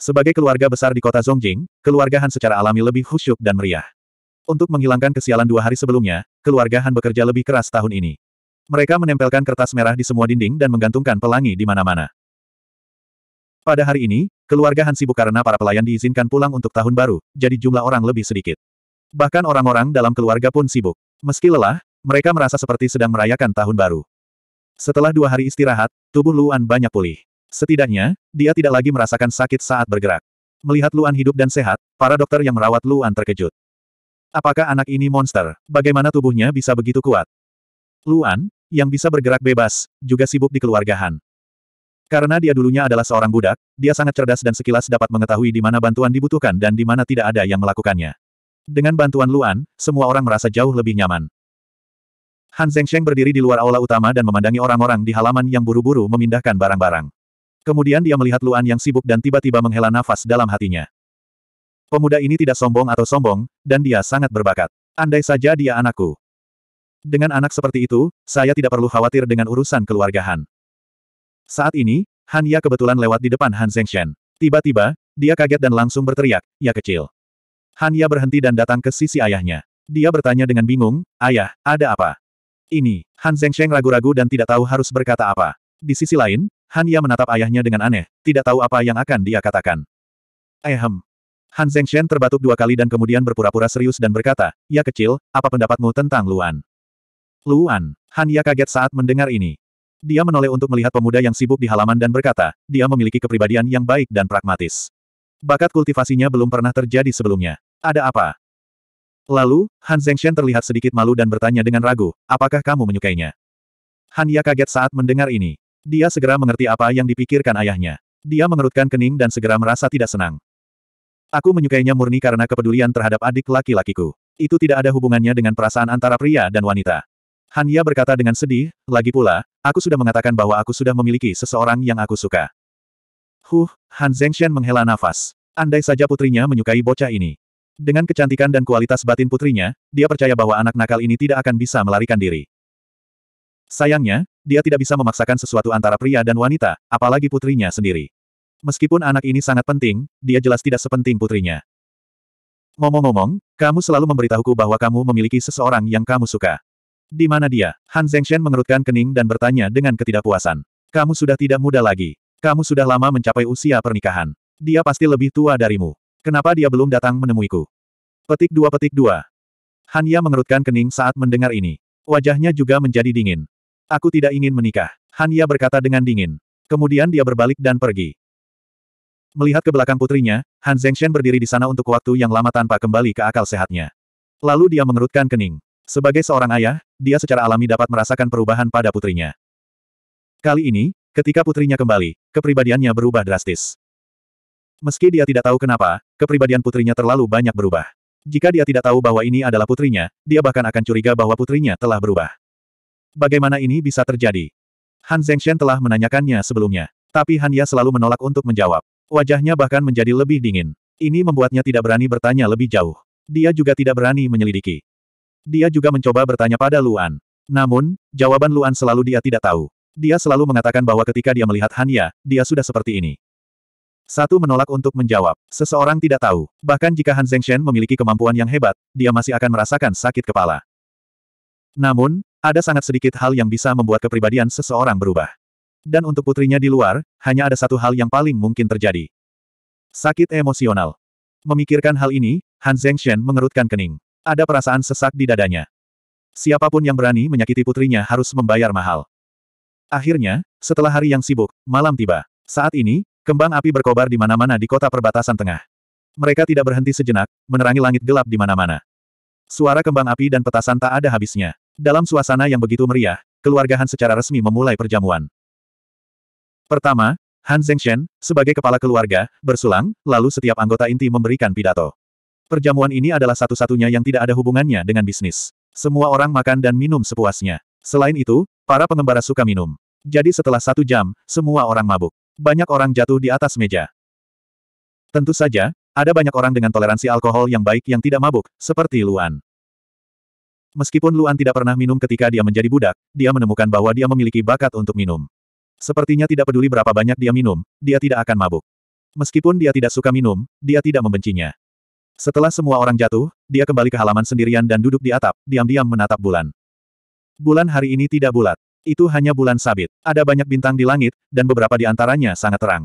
Sebagai keluarga besar di kota Zhongjing, keluarga Han secara alami lebih khusyuk dan meriah. Untuk menghilangkan kesialan dua hari sebelumnya, keluarga Han bekerja lebih keras tahun ini. Mereka menempelkan kertas merah di semua dinding dan menggantungkan pelangi di mana-mana. Pada hari ini, keluarga Han sibuk karena para pelayan diizinkan pulang untuk tahun baru, jadi jumlah orang lebih sedikit. Bahkan orang-orang dalam keluarga pun sibuk. Meski lelah, mereka merasa seperti sedang merayakan tahun baru. Setelah dua hari istirahat, tubuh Luan banyak pulih. Setidaknya, dia tidak lagi merasakan sakit saat bergerak. Melihat Luan hidup dan sehat, para dokter yang merawat Luan terkejut. Apakah anak ini monster? Bagaimana tubuhnya bisa begitu kuat? Luan, yang bisa bergerak bebas, juga sibuk di keluarga Han. Karena dia dulunya adalah seorang budak, dia sangat cerdas dan sekilas dapat mengetahui di mana bantuan dibutuhkan dan di mana tidak ada yang melakukannya. Dengan bantuan Luan, semua orang merasa jauh lebih nyaman. Han Zengsheng berdiri di luar aula utama dan memandangi orang-orang di halaman yang buru-buru memindahkan barang-barang. Kemudian dia melihat Luan yang sibuk dan tiba-tiba menghela nafas dalam hatinya. Pemuda ini tidak sombong atau sombong, dan dia sangat berbakat. Andai saja dia anakku. Dengan anak seperti itu, saya tidak perlu khawatir dengan urusan keluarga Han. Saat ini, Han Ya kebetulan lewat di depan Han Zengshen. Tiba-tiba, dia kaget dan langsung berteriak, ya kecil. Hanya berhenti dan datang ke sisi ayahnya. Dia bertanya dengan bingung, Ayah, ada apa? Ini, Han Zengsheng ragu-ragu dan tidak tahu harus berkata apa. Di sisi lain, Han Ya menatap ayahnya dengan aneh, tidak tahu apa yang akan dia katakan. Ehem. Han Sheng terbatuk dua kali dan kemudian berpura-pura serius dan berkata, Ya kecil, apa pendapatmu tentang Luan? Luan. Han Ya kaget saat mendengar ini. Dia menoleh untuk melihat pemuda yang sibuk di halaman dan berkata, dia memiliki kepribadian yang baik dan pragmatis. Bakat kultivasinya belum pernah terjadi sebelumnya. Ada apa? Lalu, Han Zhengshen terlihat sedikit malu dan bertanya dengan ragu, apakah kamu menyukainya? Han Ya kaget saat mendengar ini. Dia segera mengerti apa yang dipikirkan ayahnya. Dia mengerutkan kening dan segera merasa tidak senang. Aku menyukainya murni karena kepedulian terhadap adik laki-lakiku. Itu tidak ada hubungannya dengan perasaan antara pria dan wanita. Han Ya berkata dengan sedih, lagi pula, aku sudah mengatakan bahwa aku sudah memiliki seseorang yang aku suka. Huh, Han Zhengshen menghela nafas. Andai saja putrinya menyukai bocah ini. Dengan kecantikan dan kualitas batin putrinya, dia percaya bahwa anak nakal ini tidak akan bisa melarikan diri. Sayangnya, dia tidak bisa memaksakan sesuatu antara pria dan wanita, apalagi putrinya sendiri. Meskipun anak ini sangat penting, dia jelas tidak sepenting putrinya. Ngomong-ngomong, kamu selalu memberitahuku bahwa kamu memiliki seseorang yang kamu suka. Di mana dia? Han Zhengshen mengerutkan kening dan bertanya dengan ketidakpuasan. Kamu sudah tidak muda lagi. Kamu sudah lama mencapai usia pernikahan. Dia pasti lebih tua darimu. Kenapa dia belum datang menemuiku? Petik dua petik dua. Hanya mengerutkan kening saat mendengar ini. Wajahnya juga menjadi dingin. Aku tidak ingin menikah. Hanya berkata dengan dingin. Kemudian dia berbalik dan pergi. Melihat ke belakang putrinya, Han Zhengshen berdiri di sana untuk waktu yang lama tanpa kembali ke akal sehatnya. Lalu dia mengerutkan kening. Sebagai seorang ayah, dia secara alami dapat merasakan perubahan pada putrinya. Kali ini, ketika putrinya kembali, kepribadiannya berubah drastis. Meski dia tidak tahu kenapa, kepribadian putrinya terlalu banyak berubah. Jika dia tidak tahu bahwa ini adalah putrinya, dia bahkan akan curiga bahwa putrinya telah berubah. Bagaimana ini bisa terjadi? Han Zhengshen telah menanyakannya sebelumnya. Tapi Han Ya selalu menolak untuk menjawab. Wajahnya bahkan menjadi lebih dingin. Ini membuatnya tidak berani bertanya lebih jauh. Dia juga tidak berani menyelidiki. Dia juga mencoba bertanya pada Luan. Namun, jawaban Luan selalu dia tidak tahu. Dia selalu mengatakan bahwa ketika dia melihat Han Ya, dia sudah seperti ini. Satu menolak untuk menjawab. Seseorang tidak tahu. Bahkan jika Han Shen memiliki kemampuan yang hebat, dia masih akan merasakan sakit kepala. Namun, ada sangat sedikit hal yang bisa membuat kepribadian seseorang berubah. Dan untuk putrinya di luar, hanya ada satu hal yang paling mungkin terjadi. Sakit emosional. Memikirkan hal ini, Han Shen mengerutkan kening. Ada perasaan sesak di dadanya. Siapapun yang berani menyakiti putrinya harus membayar mahal. Akhirnya, setelah hari yang sibuk, malam tiba. Saat ini, Kembang api berkobar di mana-mana di kota perbatasan tengah. Mereka tidak berhenti sejenak, menerangi langit gelap di mana-mana. Suara kembang api dan petasan tak ada habisnya. Dalam suasana yang begitu meriah, keluarga Han secara resmi memulai perjamuan. Pertama, Han Zhengshen, sebagai kepala keluarga, bersulang, lalu setiap anggota inti memberikan pidato. Perjamuan ini adalah satu-satunya yang tidak ada hubungannya dengan bisnis. Semua orang makan dan minum sepuasnya. Selain itu, para pengembara suka minum. Jadi setelah satu jam, semua orang mabuk banyak orang jatuh di atas meja. Tentu saja, ada banyak orang dengan toleransi alkohol yang baik yang tidak mabuk, seperti Luan. Meskipun Luan tidak pernah minum ketika dia menjadi budak, dia menemukan bahwa dia memiliki bakat untuk minum. Sepertinya tidak peduli berapa banyak dia minum, dia tidak akan mabuk. Meskipun dia tidak suka minum, dia tidak membencinya. Setelah semua orang jatuh, dia kembali ke halaman sendirian dan duduk di atap, diam-diam menatap bulan. Bulan hari ini tidak bulat. Itu hanya bulan sabit. Ada banyak bintang di langit, dan beberapa di antaranya sangat terang.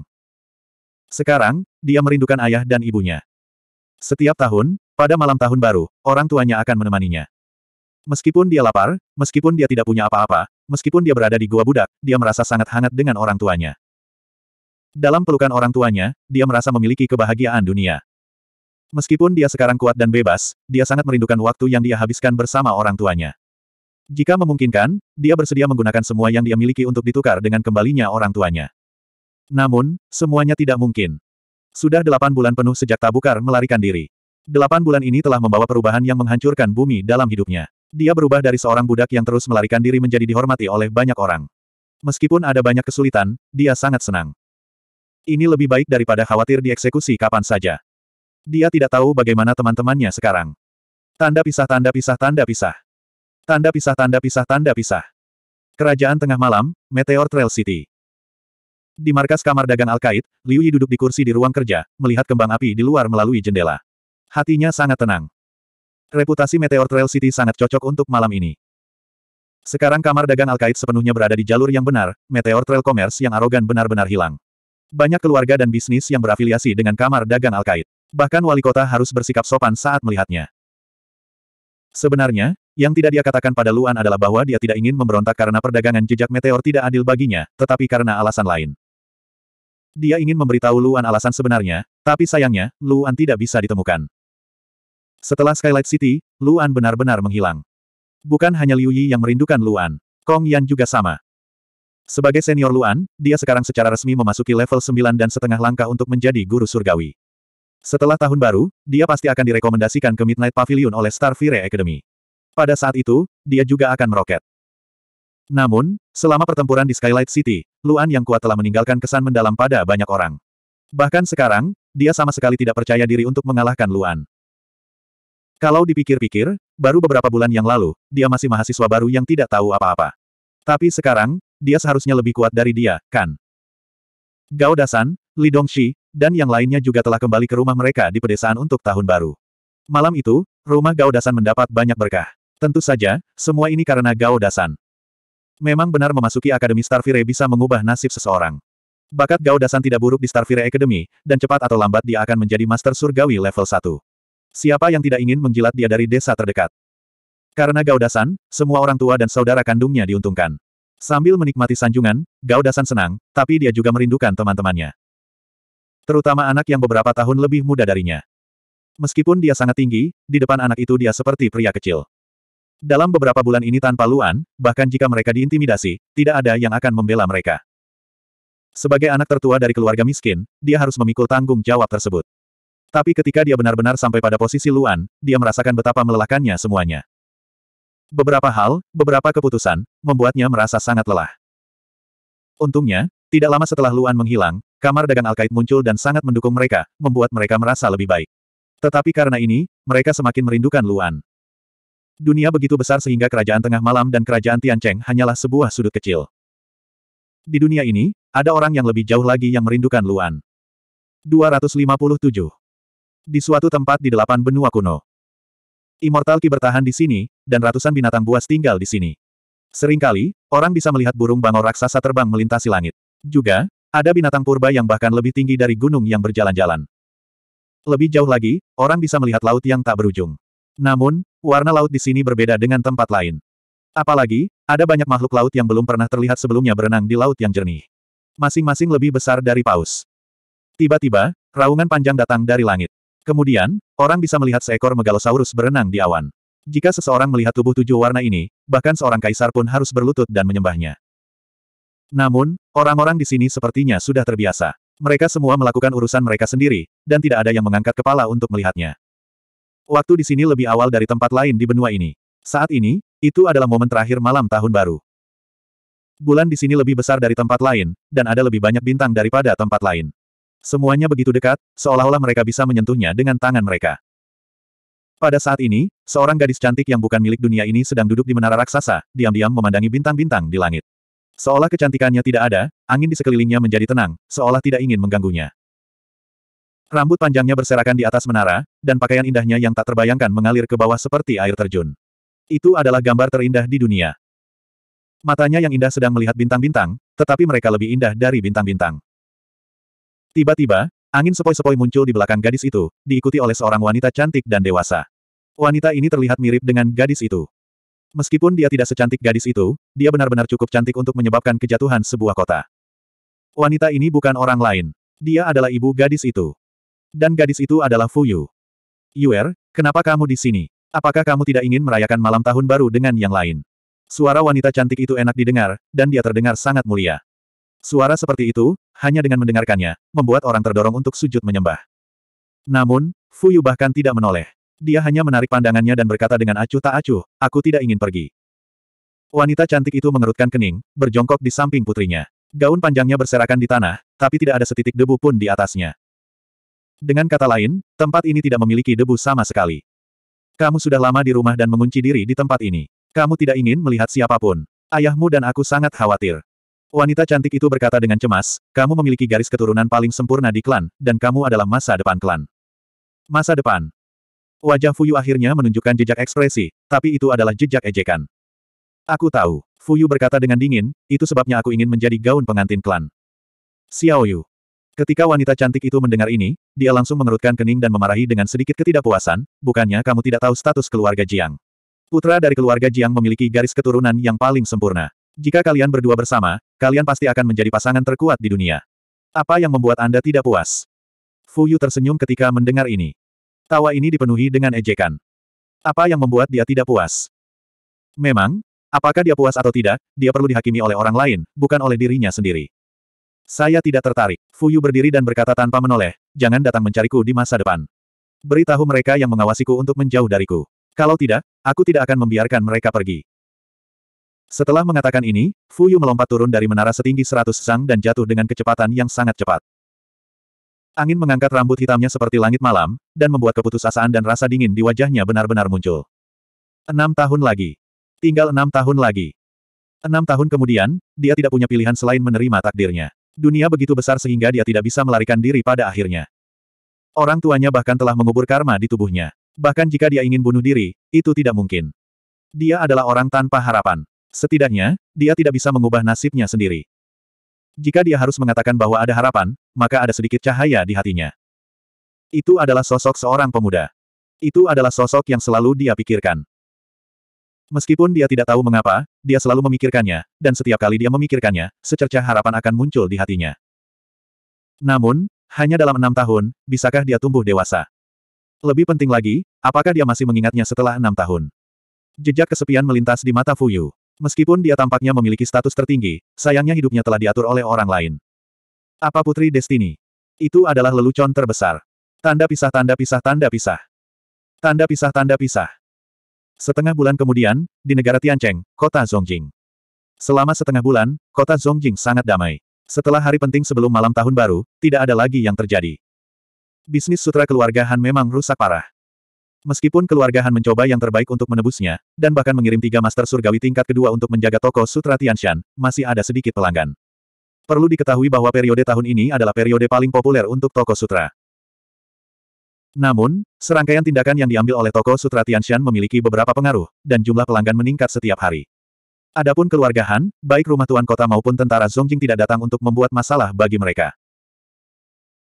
Sekarang, dia merindukan ayah dan ibunya. Setiap tahun, pada malam tahun baru, orang tuanya akan menemaninya. Meskipun dia lapar, meskipun dia tidak punya apa-apa, meskipun dia berada di gua budak, dia merasa sangat hangat dengan orang tuanya. Dalam pelukan orang tuanya, dia merasa memiliki kebahagiaan dunia. Meskipun dia sekarang kuat dan bebas, dia sangat merindukan waktu yang dia habiskan bersama orang tuanya. Jika memungkinkan, dia bersedia menggunakan semua yang dia miliki untuk ditukar dengan kembalinya orang tuanya. Namun, semuanya tidak mungkin. Sudah delapan bulan penuh sejak Tabukar melarikan diri. Delapan bulan ini telah membawa perubahan yang menghancurkan bumi dalam hidupnya. Dia berubah dari seorang budak yang terus melarikan diri menjadi dihormati oleh banyak orang. Meskipun ada banyak kesulitan, dia sangat senang. Ini lebih baik daripada khawatir dieksekusi kapan saja. Dia tidak tahu bagaimana teman-temannya sekarang. Tanda pisah tanda pisah tanda pisah. Tanda pisah tanda pisah tanda pisah. Kerajaan tengah malam, Meteor Trail City. Di markas kamar dagang Alkait, Liu Yi duduk di kursi di ruang kerja, melihat kembang api di luar melalui jendela. Hatinya sangat tenang. Reputasi Meteor Trail City sangat cocok untuk malam ini. Sekarang kamar dagang Alkait sepenuhnya berada di jalur yang benar, Meteor Trail Commerce yang arogan benar-benar hilang. Banyak keluarga dan bisnis yang berafiliasi dengan kamar dagang Alkait. Bahkan wali kota harus bersikap sopan saat melihatnya. Sebenarnya, yang tidak dia katakan pada Luan adalah bahwa dia tidak ingin memberontak karena perdagangan jejak meteor tidak adil baginya, tetapi karena alasan lain. Dia ingin memberitahu Luan alasan sebenarnya, tapi sayangnya, Luan tidak bisa ditemukan. Setelah Skylight City, Luan benar-benar menghilang. Bukan hanya Liu Yi yang merindukan Luan, Kong Yan juga sama. Sebagai senior Luan, dia sekarang secara resmi memasuki level 9 dan setengah langkah untuk menjadi guru surgawi. Setelah tahun baru, dia pasti akan direkomendasikan ke Midnight Pavilion oleh Starfire Academy. Pada saat itu, dia juga akan meroket. Namun, selama pertempuran di Skylight City, Luan yang kuat telah meninggalkan kesan mendalam pada banyak orang. Bahkan sekarang, dia sama sekali tidak percaya diri untuk mengalahkan Luan. Kalau dipikir-pikir, baru beberapa bulan yang lalu, dia masih mahasiswa baru yang tidak tahu apa-apa. Tapi sekarang, dia seharusnya lebih kuat dari dia, kan? Gao Dasan, Li Dongxi, dan yang lainnya juga telah kembali ke rumah mereka di pedesaan untuk tahun baru. Malam itu, rumah Gao Dasan mendapat banyak berkah. Tentu saja, semua ini karena Gao Dasan. Memang benar memasuki Akademi Starfire bisa mengubah nasib seseorang. Bakat Gao Dasan tidak buruk di Starfire Academy, dan cepat atau lambat dia akan menjadi Master Surgawi level 1. Siapa yang tidak ingin menjilat dia dari desa terdekat? Karena Gao Dasan, semua orang tua dan saudara kandungnya diuntungkan. Sambil menikmati sanjungan, Gao Dasan senang, tapi dia juga merindukan teman-temannya. Terutama anak yang beberapa tahun lebih muda darinya. Meskipun dia sangat tinggi, di depan anak itu dia seperti pria kecil. Dalam beberapa bulan ini tanpa Luan, bahkan jika mereka diintimidasi, tidak ada yang akan membela mereka. Sebagai anak tertua dari keluarga miskin, dia harus memikul tanggung jawab tersebut. Tapi ketika dia benar-benar sampai pada posisi Luan, dia merasakan betapa melelahkannya semuanya. Beberapa hal, beberapa keputusan, membuatnya merasa sangat lelah. Untungnya, tidak lama setelah Luan menghilang, kamar dagang Alkait muncul dan sangat mendukung mereka, membuat mereka merasa lebih baik. Tetapi karena ini, mereka semakin merindukan Luan. Dunia begitu besar sehingga kerajaan tengah malam dan kerajaan Tiancheng hanyalah sebuah sudut kecil. Di dunia ini, ada orang yang lebih jauh lagi yang merindukan Luan. 257. Di suatu tempat di delapan benua kuno. Immortal Ki bertahan di sini, dan ratusan binatang buas tinggal di sini. Seringkali, orang bisa melihat burung bangor raksasa terbang melintasi langit. Juga, ada binatang purba yang bahkan lebih tinggi dari gunung yang berjalan-jalan. Lebih jauh lagi, orang bisa melihat laut yang tak berujung. Namun, warna laut di sini berbeda dengan tempat lain. Apalagi, ada banyak makhluk laut yang belum pernah terlihat sebelumnya berenang di laut yang jernih. Masing-masing lebih besar dari paus. Tiba-tiba, raungan panjang datang dari langit. Kemudian, orang bisa melihat seekor megalosaurus berenang di awan. Jika seseorang melihat tubuh tujuh warna ini, bahkan seorang kaisar pun harus berlutut dan menyembahnya. Namun, orang-orang di sini sepertinya sudah terbiasa. Mereka semua melakukan urusan mereka sendiri, dan tidak ada yang mengangkat kepala untuk melihatnya. Waktu di sini lebih awal dari tempat lain di benua ini. Saat ini, itu adalah momen terakhir malam tahun baru. Bulan di sini lebih besar dari tempat lain, dan ada lebih banyak bintang daripada tempat lain. Semuanya begitu dekat, seolah-olah mereka bisa menyentuhnya dengan tangan mereka. Pada saat ini, seorang gadis cantik yang bukan milik dunia ini sedang duduk di menara raksasa, diam-diam memandangi bintang-bintang di langit. Seolah kecantikannya tidak ada, angin di sekelilingnya menjadi tenang, seolah tidak ingin mengganggunya. Rambut panjangnya berserakan di atas menara, dan pakaian indahnya yang tak terbayangkan mengalir ke bawah seperti air terjun. Itu adalah gambar terindah di dunia. Matanya yang indah sedang melihat bintang-bintang, tetapi mereka lebih indah dari bintang-bintang. Tiba-tiba, angin sepoi-sepoi muncul di belakang gadis itu, diikuti oleh seorang wanita cantik dan dewasa. Wanita ini terlihat mirip dengan gadis itu. Meskipun dia tidak secantik gadis itu, dia benar-benar cukup cantik untuk menyebabkan kejatuhan sebuah kota. Wanita ini bukan orang lain. Dia adalah ibu gadis itu. Dan gadis itu adalah Fu Yu. Yuer, kenapa kamu di sini? Apakah kamu tidak ingin merayakan malam tahun baru dengan yang lain? Suara wanita cantik itu enak didengar, dan dia terdengar sangat mulia. Suara seperti itu, hanya dengan mendengarkannya, membuat orang terdorong untuk sujud menyembah. Namun, Fu Yu bahkan tidak menoleh. Dia hanya menarik pandangannya dan berkata dengan acuh tak acuh, aku tidak ingin pergi. Wanita cantik itu mengerutkan kening, berjongkok di samping putrinya. Gaun panjangnya berserakan di tanah, tapi tidak ada setitik debu pun di atasnya. Dengan kata lain, tempat ini tidak memiliki debu sama sekali. Kamu sudah lama di rumah dan mengunci diri di tempat ini. Kamu tidak ingin melihat siapapun. Ayahmu dan aku sangat khawatir. Wanita cantik itu berkata dengan cemas, kamu memiliki garis keturunan paling sempurna di klan, dan kamu adalah masa depan klan. Masa depan. Wajah Fuyu akhirnya menunjukkan jejak ekspresi, tapi itu adalah jejak ejekan. Aku tahu, Fuyu berkata dengan dingin, itu sebabnya aku ingin menjadi gaun pengantin klan. Xiaoyu, Ketika wanita cantik itu mendengar ini, dia langsung mengerutkan kening dan memarahi dengan sedikit ketidakpuasan, bukannya kamu tidak tahu status keluarga Jiang. Putra dari keluarga Jiang memiliki garis keturunan yang paling sempurna. Jika kalian berdua bersama, kalian pasti akan menjadi pasangan terkuat di dunia. Apa yang membuat Anda tidak puas? Fu Yu tersenyum ketika mendengar ini. Tawa ini dipenuhi dengan ejekan. Apa yang membuat dia tidak puas? Memang, apakah dia puas atau tidak, dia perlu dihakimi oleh orang lain, bukan oleh dirinya sendiri. Saya tidak tertarik. Fuyu berdiri dan berkata tanpa menoleh, jangan datang mencariku di masa depan. Beritahu mereka yang mengawasiku untuk menjauh dariku. Kalau tidak, aku tidak akan membiarkan mereka pergi. Setelah mengatakan ini, Fuyu melompat turun dari menara setinggi seratus sang dan jatuh dengan kecepatan yang sangat cepat. Angin mengangkat rambut hitamnya seperti langit malam, dan membuat keputusasaan dan rasa dingin di wajahnya benar-benar muncul. Enam tahun lagi. Tinggal enam tahun lagi. Enam tahun kemudian, dia tidak punya pilihan selain menerima takdirnya. Dunia begitu besar sehingga dia tidak bisa melarikan diri pada akhirnya. Orang tuanya bahkan telah mengubur karma di tubuhnya. Bahkan jika dia ingin bunuh diri, itu tidak mungkin. Dia adalah orang tanpa harapan. Setidaknya, dia tidak bisa mengubah nasibnya sendiri. Jika dia harus mengatakan bahwa ada harapan, maka ada sedikit cahaya di hatinya. Itu adalah sosok seorang pemuda. Itu adalah sosok yang selalu dia pikirkan. Meskipun dia tidak tahu mengapa, dia selalu memikirkannya, dan setiap kali dia memikirkannya, secercah harapan akan muncul di hatinya. Namun, hanya dalam enam tahun, bisakah dia tumbuh dewasa? Lebih penting lagi, apakah dia masih mengingatnya setelah enam tahun? Jejak kesepian melintas di mata Fuyu. Meskipun dia tampaknya memiliki status tertinggi, sayangnya hidupnya telah diatur oleh orang lain. Apa Putri Destiny? Itu adalah lelucon terbesar. Tanda pisah tanda pisah tanda pisah. Tanda pisah tanda pisah. Setengah bulan kemudian, di negara Tiancheng, kota Zhongjing. Selama setengah bulan, kota Zhongjing sangat damai. Setelah hari penting sebelum malam tahun baru, tidak ada lagi yang terjadi. Bisnis sutra keluarga Han memang rusak parah. Meskipun keluarga Han mencoba yang terbaik untuk menebusnya, dan bahkan mengirim tiga master surgawi tingkat kedua untuk menjaga toko sutra Tianshan, masih ada sedikit pelanggan. Perlu diketahui bahwa periode tahun ini adalah periode paling populer untuk toko sutra. Namun, serangkaian tindakan yang diambil oleh toko Sutra Tianshan memiliki beberapa pengaruh, dan jumlah pelanggan meningkat setiap hari. Adapun keluarga Han, baik rumah tuan kota maupun tentara Zongjing tidak datang untuk membuat masalah bagi mereka.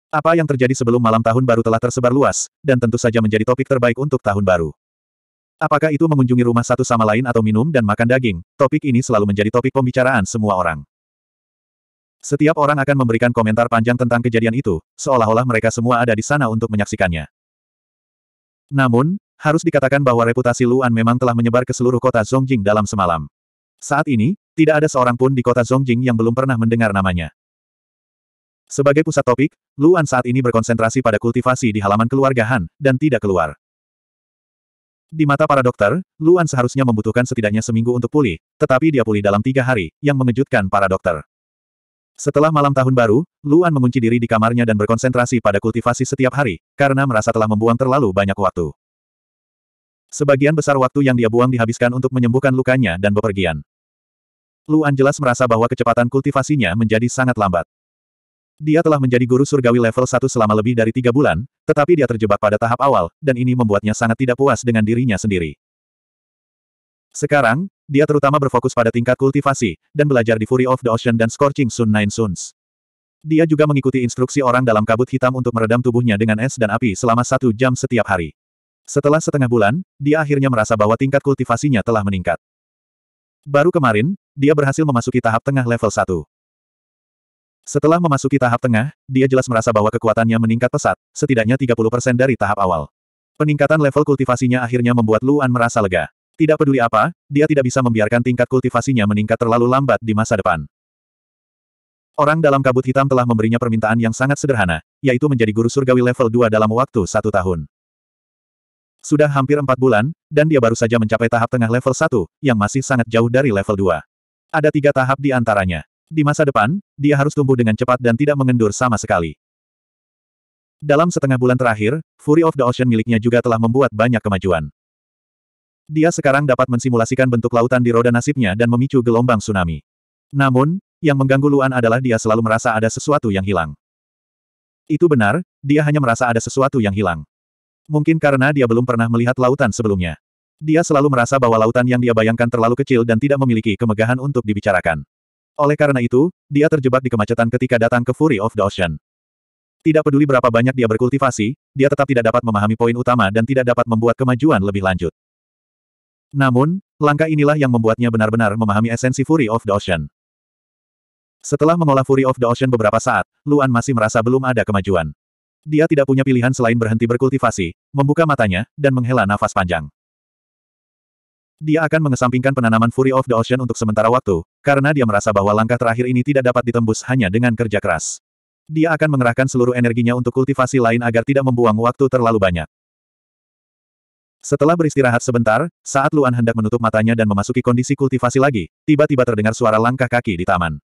Apa yang terjadi sebelum malam tahun baru telah tersebar luas, dan tentu saja menjadi topik terbaik untuk tahun baru. Apakah itu mengunjungi rumah satu sama lain atau minum dan makan daging, topik ini selalu menjadi topik pembicaraan semua orang. Setiap orang akan memberikan komentar panjang tentang kejadian itu, seolah-olah mereka semua ada di sana untuk menyaksikannya. Namun, harus dikatakan bahwa reputasi Luan memang telah menyebar ke seluruh kota Zhongjing dalam semalam. Saat ini, tidak ada seorang pun di kota Zhongjing yang belum pernah mendengar namanya. Sebagai pusat topik, Luan saat ini berkonsentrasi pada kultivasi di halaman keluarga Han, dan tidak keluar. Di mata para dokter, Luan seharusnya membutuhkan setidaknya seminggu untuk pulih, tetapi dia pulih dalam tiga hari, yang mengejutkan para dokter. Setelah malam tahun baru, Luan mengunci diri di kamarnya dan berkonsentrasi pada kultivasi setiap hari, karena merasa telah membuang terlalu banyak waktu. Sebagian besar waktu yang dia buang dihabiskan untuk menyembuhkan lukanya dan bepergian. Luan jelas merasa bahwa kecepatan kultivasinya menjadi sangat lambat. Dia telah menjadi guru surgawi level 1 selama lebih dari tiga bulan, tetapi dia terjebak pada tahap awal, dan ini membuatnya sangat tidak puas dengan dirinya sendiri. Sekarang, dia terutama berfokus pada tingkat kultivasi, dan belajar di Fury of the Ocean dan Scorching Sun Nine Suns. Dia juga mengikuti instruksi orang dalam kabut hitam untuk meredam tubuhnya dengan es dan api selama satu jam setiap hari. Setelah setengah bulan, dia akhirnya merasa bahwa tingkat kultivasinya telah meningkat. Baru kemarin, dia berhasil memasuki tahap tengah level 1. Setelah memasuki tahap tengah, dia jelas merasa bahwa kekuatannya meningkat pesat, setidaknya 30% dari tahap awal. Peningkatan level kultivasinya akhirnya membuat Luan merasa lega. Tidak peduli apa, dia tidak bisa membiarkan tingkat kultivasinya meningkat terlalu lambat di masa depan. Orang dalam kabut hitam telah memberinya permintaan yang sangat sederhana, yaitu menjadi guru surgawi level 2 dalam waktu satu tahun. Sudah hampir empat bulan, dan dia baru saja mencapai tahap tengah level 1, yang masih sangat jauh dari level 2. Ada tiga tahap di antaranya. Di masa depan, dia harus tumbuh dengan cepat dan tidak mengendur sama sekali. Dalam setengah bulan terakhir, Fury of the Ocean miliknya juga telah membuat banyak kemajuan. Dia sekarang dapat mensimulasikan bentuk lautan di roda nasibnya dan memicu gelombang tsunami. Namun, yang mengganggu Luan adalah dia selalu merasa ada sesuatu yang hilang. Itu benar, dia hanya merasa ada sesuatu yang hilang. Mungkin karena dia belum pernah melihat lautan sebelumnya. Dia selalu merasa bahwa lautan yang dia bayangkan terlalu kecil dan tidak memiliki kemegahan untuk dibicarakan. Oleh karena itu, dia terjebak di kemacetan ketika datang ke Fury of the Ocean. Tidak peduli berapa banyak dia berkultivasi, dia tetap tidak dapat memahami poin utama dan tidak dapat membuat kemajuan lebih lanjut. Namun, langkah inilah yang membuatnya benar-benar memahami esensi Fury of the Ocean. Setelah mengolah Fury of the Ocean beberapa saat, Luan masih merasa belum ada kemajuan. Dia tidak punya pilihan selain berhenti berkultivasi, membuka matanya, dan menghela nafas panjang. Dia akan mengesampingkan penanaman Fury of the Ocean untuk sementara waktu, karena dia merasa bahwa langkah terakhir ini tidak dapat ditembus hanya dengan kerja keras. Dia akan mengerahkan seluruh energinya untuk kultivasi lain agar tidak membuang waktu terlalu banyak. Setelah beristirahat sebentar, saat Luan hendak menutup matanya dan memasuki kondisi kultivasi lagi, tiba-tiba terdengar suara langkah kaki di taman.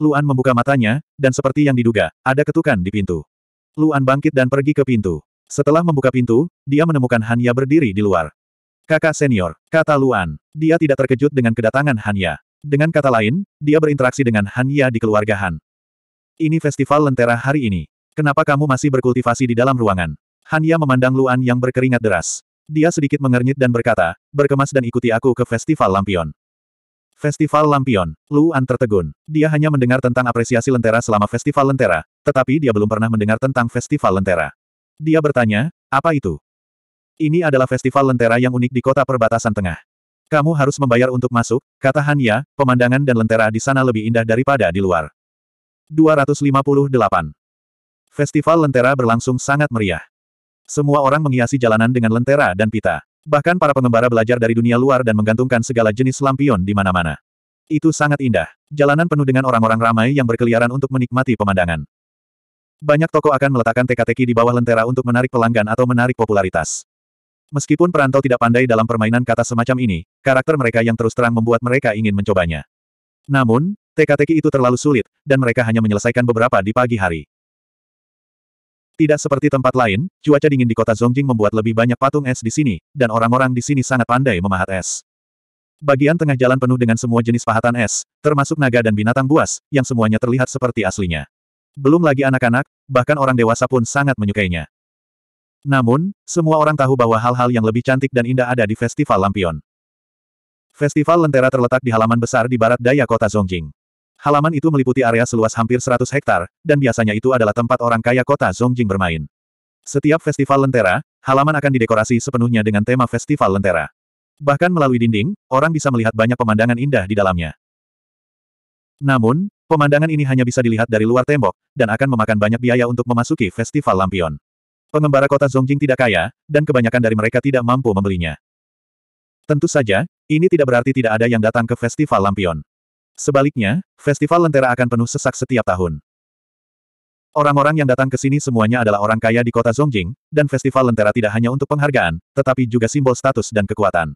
Luan membuka matanya, dan seperti yang diduga, ada ketukan di pintu. Luan bangkit dan pergi ke pintu. Setelah membuka pintu, dia menemukan Hanya berdiri di luar. Kakak senior, kata Luan. Dia tidak terkejut dengan kedatangan Hanya. Dengan kata lain, dia berinteraksi dengan Hanya di keluarga Han. Ini festival lentera hari ini. Kenapa kamu masih berkultivasi di dalam ruangan? Hanya memandang Luan yang berkeringat deras. Dia sedikit mengernyit dan berkata, berkemas dan ikuti aku ke Festival Lampion. Festival Lampion, Luan tertegun. Dia hanya mendengar tentang apresiasi Lentera selama Festival Lentera, tetapi dia belum pernah mendengar tentang Festival Lentera. Dia bertanya, apa itu? Ini adalah Festival Lentera yang unik di kota perbatasan tengah. Kamu harus membayar untuk masuk, kata Hanya, pemandangan dan lentera di sana lebih indah daripada di luar. 258. Festival Lentera berlangsung sangat meriah. Semua orang menghiasi jalanan dengan lentera dan pita. Bahkan para pengembara belajar dari dunia luar dan menggantungkan segala jenis lampion di mana-mana. Itu sangat indah. Jalanan penuh dengan orang-orang ramai yang berkeliaran untuk menikmati pemandangan. Banyak toko akan meletakkan teka-teki di bawah lentera untuk menarik pelanggan atau menarik popularitas. Meskipun perantau tidak pandai dalam permainan kata semacam ini, karakter mereka yang terus terang membuat mereka ingin mencobanya. Namun, teka-teki itu terlalu sulit, dan mereka hanya menyelesaikan beberapa di pagi hari. Tidak seperti tempat lain, cuaca dingin di kota Zhongjing membuat lebih banyak patung es di sini, dan orang-orang di sini sangat pandai memahat es. Bagian tengah jalan penuh dengan semua jenis pahatan es, termasuk naga dan binatang buas, yang semuanya terlihat seperti aslinya. Belum lagi anak-anak, bahkan orang dewasa pun sangat menyukainya. Namun, semua orang tahu bahwa hal-hal yang lebih cantik dan indah ada di Festival Lampion. Festival Lentera terletak di halaman besar di barat daya kota Zhongjing. Halaman itu meliputi area seluas hampir 100 hektar, dan biasanya itu adalah tempat orang kaya kota Zhongjing bermain. Setiap festival lentera, halaman akan didekorasi sepenuhnya dengan tema festival lentera. Bahkan melalui dinding, orang bisa melihat banyak pemandangan indah di dalamnya. Namun, pemandangan ini hanya bisa dilihat dari luar tembok, dan akan memakan banyak biaya untuk memasuki festival lampion. Pengembara kota Zhongjing tidak kaya, dan kebanyakan dari mereka tidak mampu membelinya. Tentu saja, ini tidak berarti tidak ada yang datang ke festival lampion. Sebaliknya, festival lentera akan penuh sesak setiap tahun. Orang-orang yang datang ke sini semuanya adalah orang kaya di kota Zhongjing, dan festival lentera tidak hanya untuk penghargaan, tetapi juga simbol status dan kekuatan.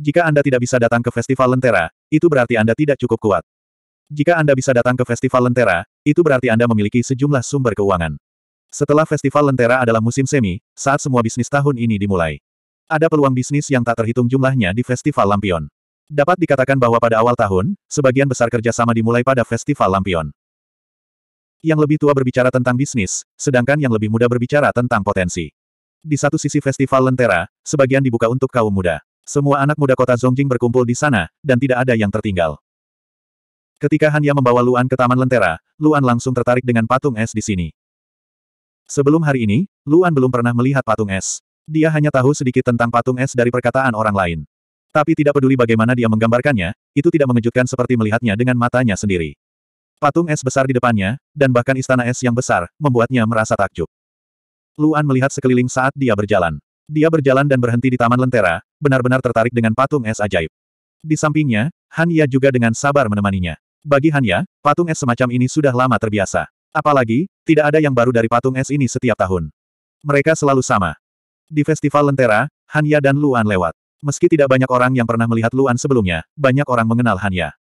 Jika Anda tidak bisa datang ke festival lentera, itu berarti Anda tidak cukup kuat. Jika Anda bisa datang ke festival lentera, itu berarti Anda memiliki sejumlah sumber keuangan. Setelah festival lentera adalah musim semi, saat semua bisnis tahun ini dimulai. Ada peluang bisnis yang tak terhitung jumlahnya di festival lampion. Dapat dikatakan bahwa pada awal tahun, sebagian besar kerjasama dimulai pada Festival Lampion. Yang lebih tua berbicara tentang bisnis, sedangkan yang lebih muda berbicara tentang potensi. Di satu sisi Festival Lentera, sebagian dibuka untuk kaum muda. Semua anak muda kota Zongjing berkumpul di sana, dan tidak ada yang tertinggal. Ketika Hanya membawa Luan ke Taman Lentera, Luan langsung tertarik dengan patung es di sini. Sebelum hari ini, Luan belum pernah melihat patung es. Dia hanya tahu sedikit tentang patung es dari perkataan orang lain. Tapi tidak peduli bagaimana dia menggambarkannya, itu tidak mengejutkan seperti melihatnya dengan matanya sendiri. Patung es besar di depannya, dan bahkan istana es yang besar, membuatnya merasa takjub. Luan melihat sekeliling saat dia berjalan. Dia berjalan dan berhenti di taman lentera, benar-benar tertarik dengan patung es ajaib. Di sampingnya, Han Ya juga dengan sabar menemaninya. Bagi Han Ya, patung es semacam ini sudah lama terbiasa. Apalagi, tidak ada yang baru dari patung es ini setiap tahun. Mereka selalu sama. Di festival lentera, Han Ya dan Luan lewat. Meski tidak banyak orang yang pernah melihat Luan sebelumnya, banyak orang mengenal Hanya.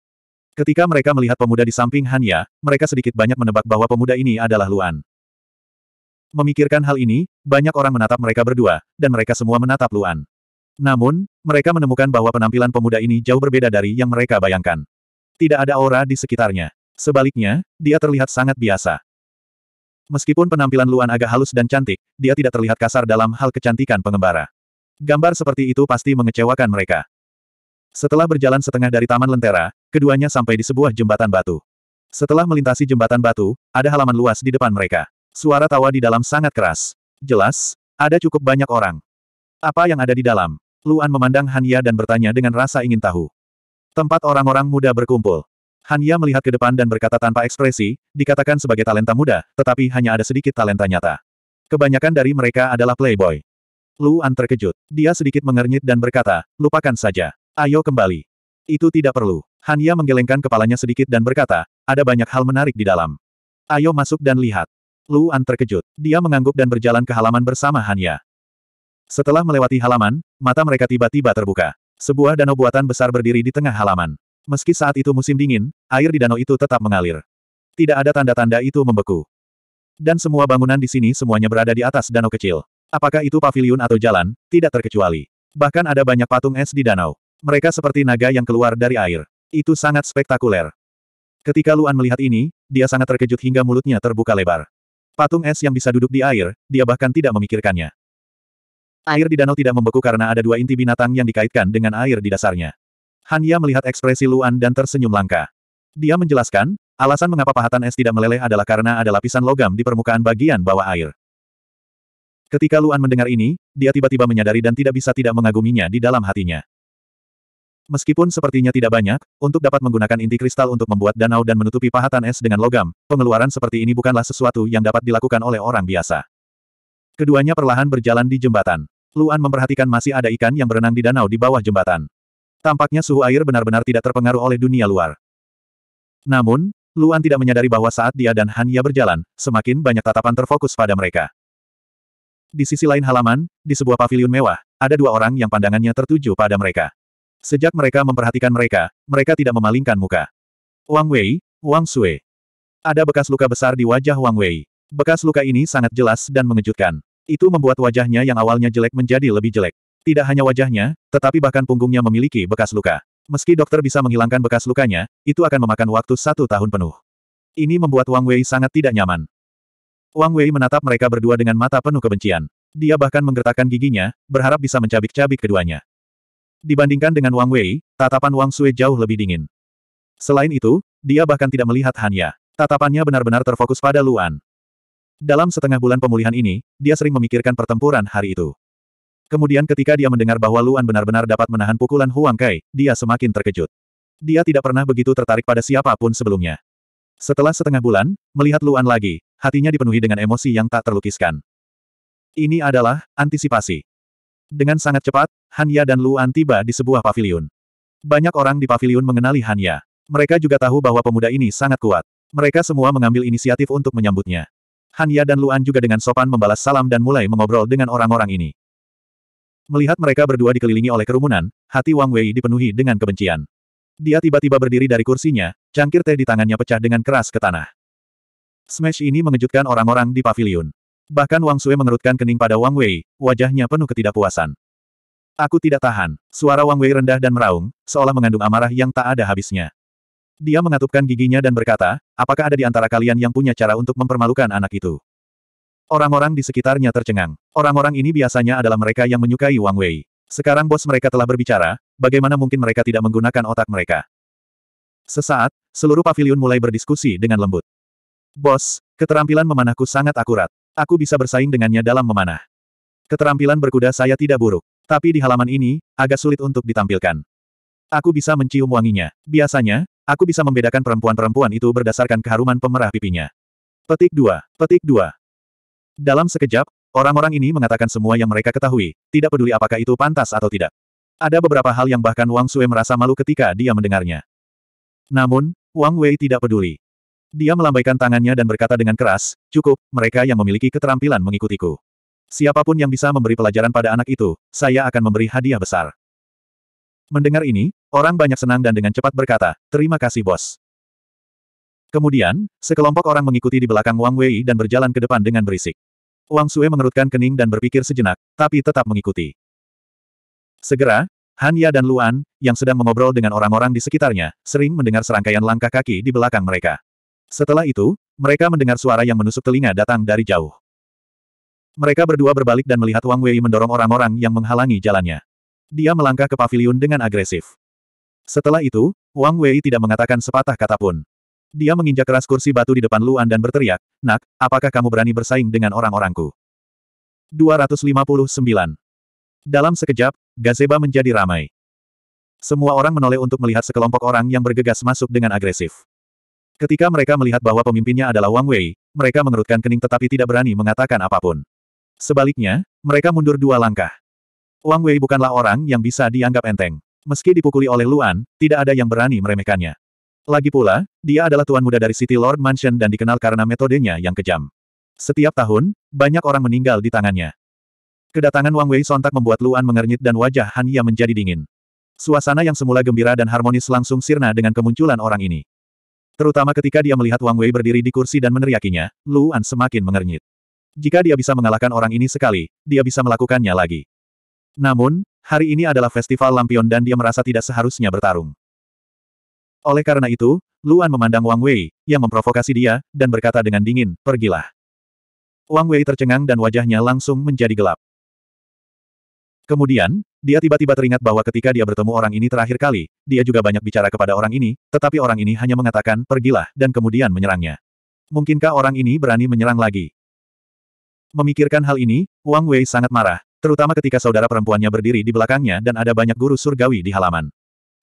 Ketika mereka melihat pemuda di samping Hanya, mereka sedikit banyak menebak bahwa pemuda ini adalah Luan. Memikirkan hal ini, banyak orang menatap mereka berdua, dan mereka semua menatap Luan. Namun, mereka menemukan bahwa penampilan pemuda ini jauh berbeda dari yang mereka bayangkan. Tidak ada aura di sekitarnya. Sebaliknya, dia terlihat sangat biasa. Meskipun penampilan Luan agak halus dan cantik, dia tidak terlihat kasar dalam hal kecantikan pengembara. Gambar seperti itu pasti mengecewakan mereka. Setelah berjalan setengah dari Taman Lentera, keduanya sampai di sebuah jembatan batu. Setelah melintasi jembatan batu, ada halaman luas di depan mereka. Suara tawa di dalam sangat keras. Jelas, ada cukup banyak orang. Apa yang ada di dalam? Luan memandang Hania dan bertanya dengan rasa ingin tahu. Tempat orang-orang muda berkumpul. Hania melihat ke depan dan berkata tanpa ekspresi, dikatakan sebagai talenta muda, tetapi hanya ada sedikit talenta nyata. Kebanyakan dari mereka adalah playboy. Luan terkejut. Dia sedikit mengernyit dan berkata, lupakan saja. Ayo kembali. Itu tidak perlu. Hanya menggelengkan kepalanya sedikit dan berkata, ada banyak hal menarik di dalam. Ayo masuk dan lihat. Luan terkejut. Dia mengangguk dan berjalan ke halaman bersama Hanya. Setelah melewati halaman, mata mereka tiba-tiba terbuka. Sebuah danau buatan besar berdiri di tengah halaman. Meski saat itu musim dingin, air di danau itu tetap mengalir. Tidak ada tanda-tanda itu membeku. Dan semua bangunan di sini semuanya berada di atas danau kecil. Apakah itu pavilion atau jalan, tidak terkecuali. Bahkan ada banyak patung es di danau. Mereka seperti naga yang keluar dari air. Itu sangat spektakuler. Ketika Luan melihat ini, dia sangat terkejut hingga mulutnya terbuka lebar. Patung es yang bisa duduk di air, dia bahkan tidak memikirkannya. Air di danau tidak membeku karena ada dua inti binatang yang dikaitkan dengan air di dasarnya. Hanya melihat ekspresi Luan dan tersenyum langka. Dia menjelaskan, alasan mengapa pahatan es tidak meleleh adalah karena ada lapisan logam di permukaan bagian bawah air. Ketika Luan mendengar ini, dia tiba-tiba menyadari dan tidak bisa tidak mengaguminya di dalam hatinya. Meskipun sepertinya tidak banyak, untuk dapat menggunakan inti kristal untuk membuat danau dan menutupi pahatan es dengan logam, pengeluaran seperti ini bukanlah sesuatu yang dapat dilakukan oleh orang biasa. Keduanya perlahan berjalan di jembatan. Luan memperhatikan masih ada ikan yang berenang di danau di bawah jembatan. Tampaknya suhu air benar-benar tidak terpengaruh oleh dunia luar. Namun, Luan tidak menyadari bahwa saat dia dan Hanya berjalan, semakin banyak tatapan terfokus pada mereka. Di sisi lain halaman, di sebuah pavilion mewah, ada dua orang yang pandangannya tertuju pada mereka. Sejak mereka memperhatikan mereka, mereka tidak memalingkan muka. Wang Wei, Wang Sui. Ada bekas luka besar di wajah Wang Wei. Bekas luka ini sangat jelas dan mengejutkan. Itu membuat wajahnya yang awalnya jelek menjadi lebih jelek. Tidak hanya wajahnya, tetapi bahkan punggungnya memiliki bekas luka. Meski dokter bisa menghilangkan bekas lukanya, itu akan memakan waktu satu tahun penuh. Ini membuat Wang Wei sangat tidak nyaman. Wang Wei menatap mereka berdua dengan mata penuh kebencian. Dia bahkan menggertakkan giginya, berharap bisa mencabik-cabik keduanya. Dibandingkan dengan Wang Wei, tatapan Wang Sui jauh lebih dingin. Selain itu, dia bahkan tidak melihat Hanya. Tatapannya benar-benar terfokus pada Luan. Dalam setengah bulan pemulihan ini, dia sering memikirkan pertempuran hari itu. Kemudian ketika dia mendengar bahwa Luan benar-benar dapat menahan pukulan Huang Kai, dia semakin terkejut. Dia tidak pernah begitu tertarik pada siapapun sebelumnya. Setelah setengah bulan, melihat Luan lagi, hatinya dipenuhi dengan emosi yang tak terlukiskan. Ini adalah antisipasi. Dengan sangat cepat, Hanya dan Luan tiba di sebuah pavilion. Banyak orang di pavilion mengenali Hanya. Mereka juga tahu bahwa pemuda ini sangat kuat. Mereka semua mengambil inisiatif untuk menyambutnya. Hanya dan Luan juga dengan sopan membalas salam dan mulai mengobrol dengan orang-orang ini. Melihat mereka berdua dikelilingi oleh kerumunan, hati Wang Wei dipenuhi dengan kebencian. Dia tiba-tiba berdiri dari kursinya, cangkir teh di tangannya pecah dengan keras ke tanah. Smash ini mengejutkan orang-orang di pavilion. Bahkan Wang Sui mengerutkan kening pada Wang Wei, wajahnya penuh ketidakpuasan. Aku tidak tahan. Suara Wang Wei rendah dan meraung, seolah mengandung amarah yang tak ada habisnya. Dia mengatupkan giginya dan berkata, apakah ada di antara kalian yang punya cara untuk mempermalukan anak itu? Orang-orang di sekitarnya tercengang. Orang-orang ini biasanya adalah mereka yang menyukai Wang Wei. Sekarang bos mereka telah berbicara, bagaimana mungkin mereka tidak menggunakan otak mereka? Sesaat, seluruh pavilion mulai berdiskusi dengan lembut. Bos, keterampilan memanahku sangat akurat. Aku bisa bersaing dengannya dalam memanah. Keterampilan berkuda saya tidak buruk. Tapi di halaman ini, agak sulit untuk ditampilkan. Aku bisa mencium wanginya. Biasanya, aku bisa membedakan perempuan-perempuan itu berdasarkan keharuman pemerah pipinya. Petik 2. Petik 2. Dalam sekejap, orang-orang ini mengatakan semua yang mereka ketahui, tidak peduli apakah itu pantas atau tidak. Ada beberapa hal yang bahkan Wang Sue merasa malu ketika dia mendengarnya. Namun, Wang Wei tidak peduli. Dia melambaikan tangannya dan berkata dengan keras, cukup, mereka yang memiliki keterampilan mengikutiku. Siapapun yang bisa memberi pelajaran pada anak itu, saya akan memberi hadiah besar. Mendengar ini, orang banyak senang dan dengan cepat berkata, terima kasih bos. Kemudian, sekelompok orang mengikuti di belakang Wang Wei dan berjalan ke depan dengan berisik. Wang Sue mengerutkan kening dan berpikir sejenak, tapi tetap mengikuti. Segera, Han Ya dan Luan, yang sedang mengobrol dengan orang-orang di sekitarnya, sering mendengar serangkaian langkah kaki di belakang mereka. Setelah itu, mereka mendengar suara yang menusuk telinga datang dari jauh. Mereka berdua berbalik dan melihat Wang Wei mendorong orang-orang yang menghalangi jalannya. Dia melangkah ke paviliun dengan agresif. Setelah itu, Wang Wei tidak mengatakan sepatah kata pun. Dia menginjak keras kursi batu di depan Luan dan berteriak, Nak, apakah kamu berani bersaing dengan orang-orangku? 259. Dalam sekejap, gazeba menjadi ramai. Semua orang menoleh untuk melihat sekelompok orang yang bergegas masuk dengan agresif. Ketika mereka melihat bahwa pemimpinnya adalah Wang Wei, mereka mengerutkan kening tetapi tidak berani mengatakan apapun. Sebaliknya, mereka mundur dua langkah. Wang Wei bukanlah orang yang bisa dianggap enteng. Meski dipukuli oleh Luan, tidak ada yang berani meremehkannya. Lagi pula, dia adalah tuan muda dari City Lord Mansion dan dikenal karena metodenya yang kejam. Setiap tahun, banyak orang meninggal di tangannya. Kedatangan Wang Wei sontak membuat Luan mengernyit dan wajah Hania menjadi dingin. Suasana yang semula gembira dan harmonis langsung sirna dengan kemunculan orang ini. Terutama ketika dia melihat Wang Wei berdiri di kursi dan meneriakinya, Luan semakin mengernyit. Jika dia bisa mengalahkan orang ini sekali, dia bisa melakukannya lagi. Namun, hari ini adalah festival lampion dan dia merasa tidak seharusnya bertarung. Oleh karena itu, Luan memandang Wang Wei, yang memprovokasi dia, dan berkata dengan dingin, pergilah. Wang Wei tercengang dan wajahnya langsung menjadi gelap. Kemudian, dia tiba-tiba teringat bahwa ketika dia bertemu orang ini terakhir kali, dia juga banyak bicara kepada orang ini, tetapi orang ini hanya mengatakan, pergilah, dan kemudian menyerangnya. Mungkinkah orang ini berani menyerang lagi? Memikirkan hal ini, Wang Wei sangat marah, terutama ketika saudara perempuannya berdiri di belakangnya dan ada banyak guru surgawi di halaman.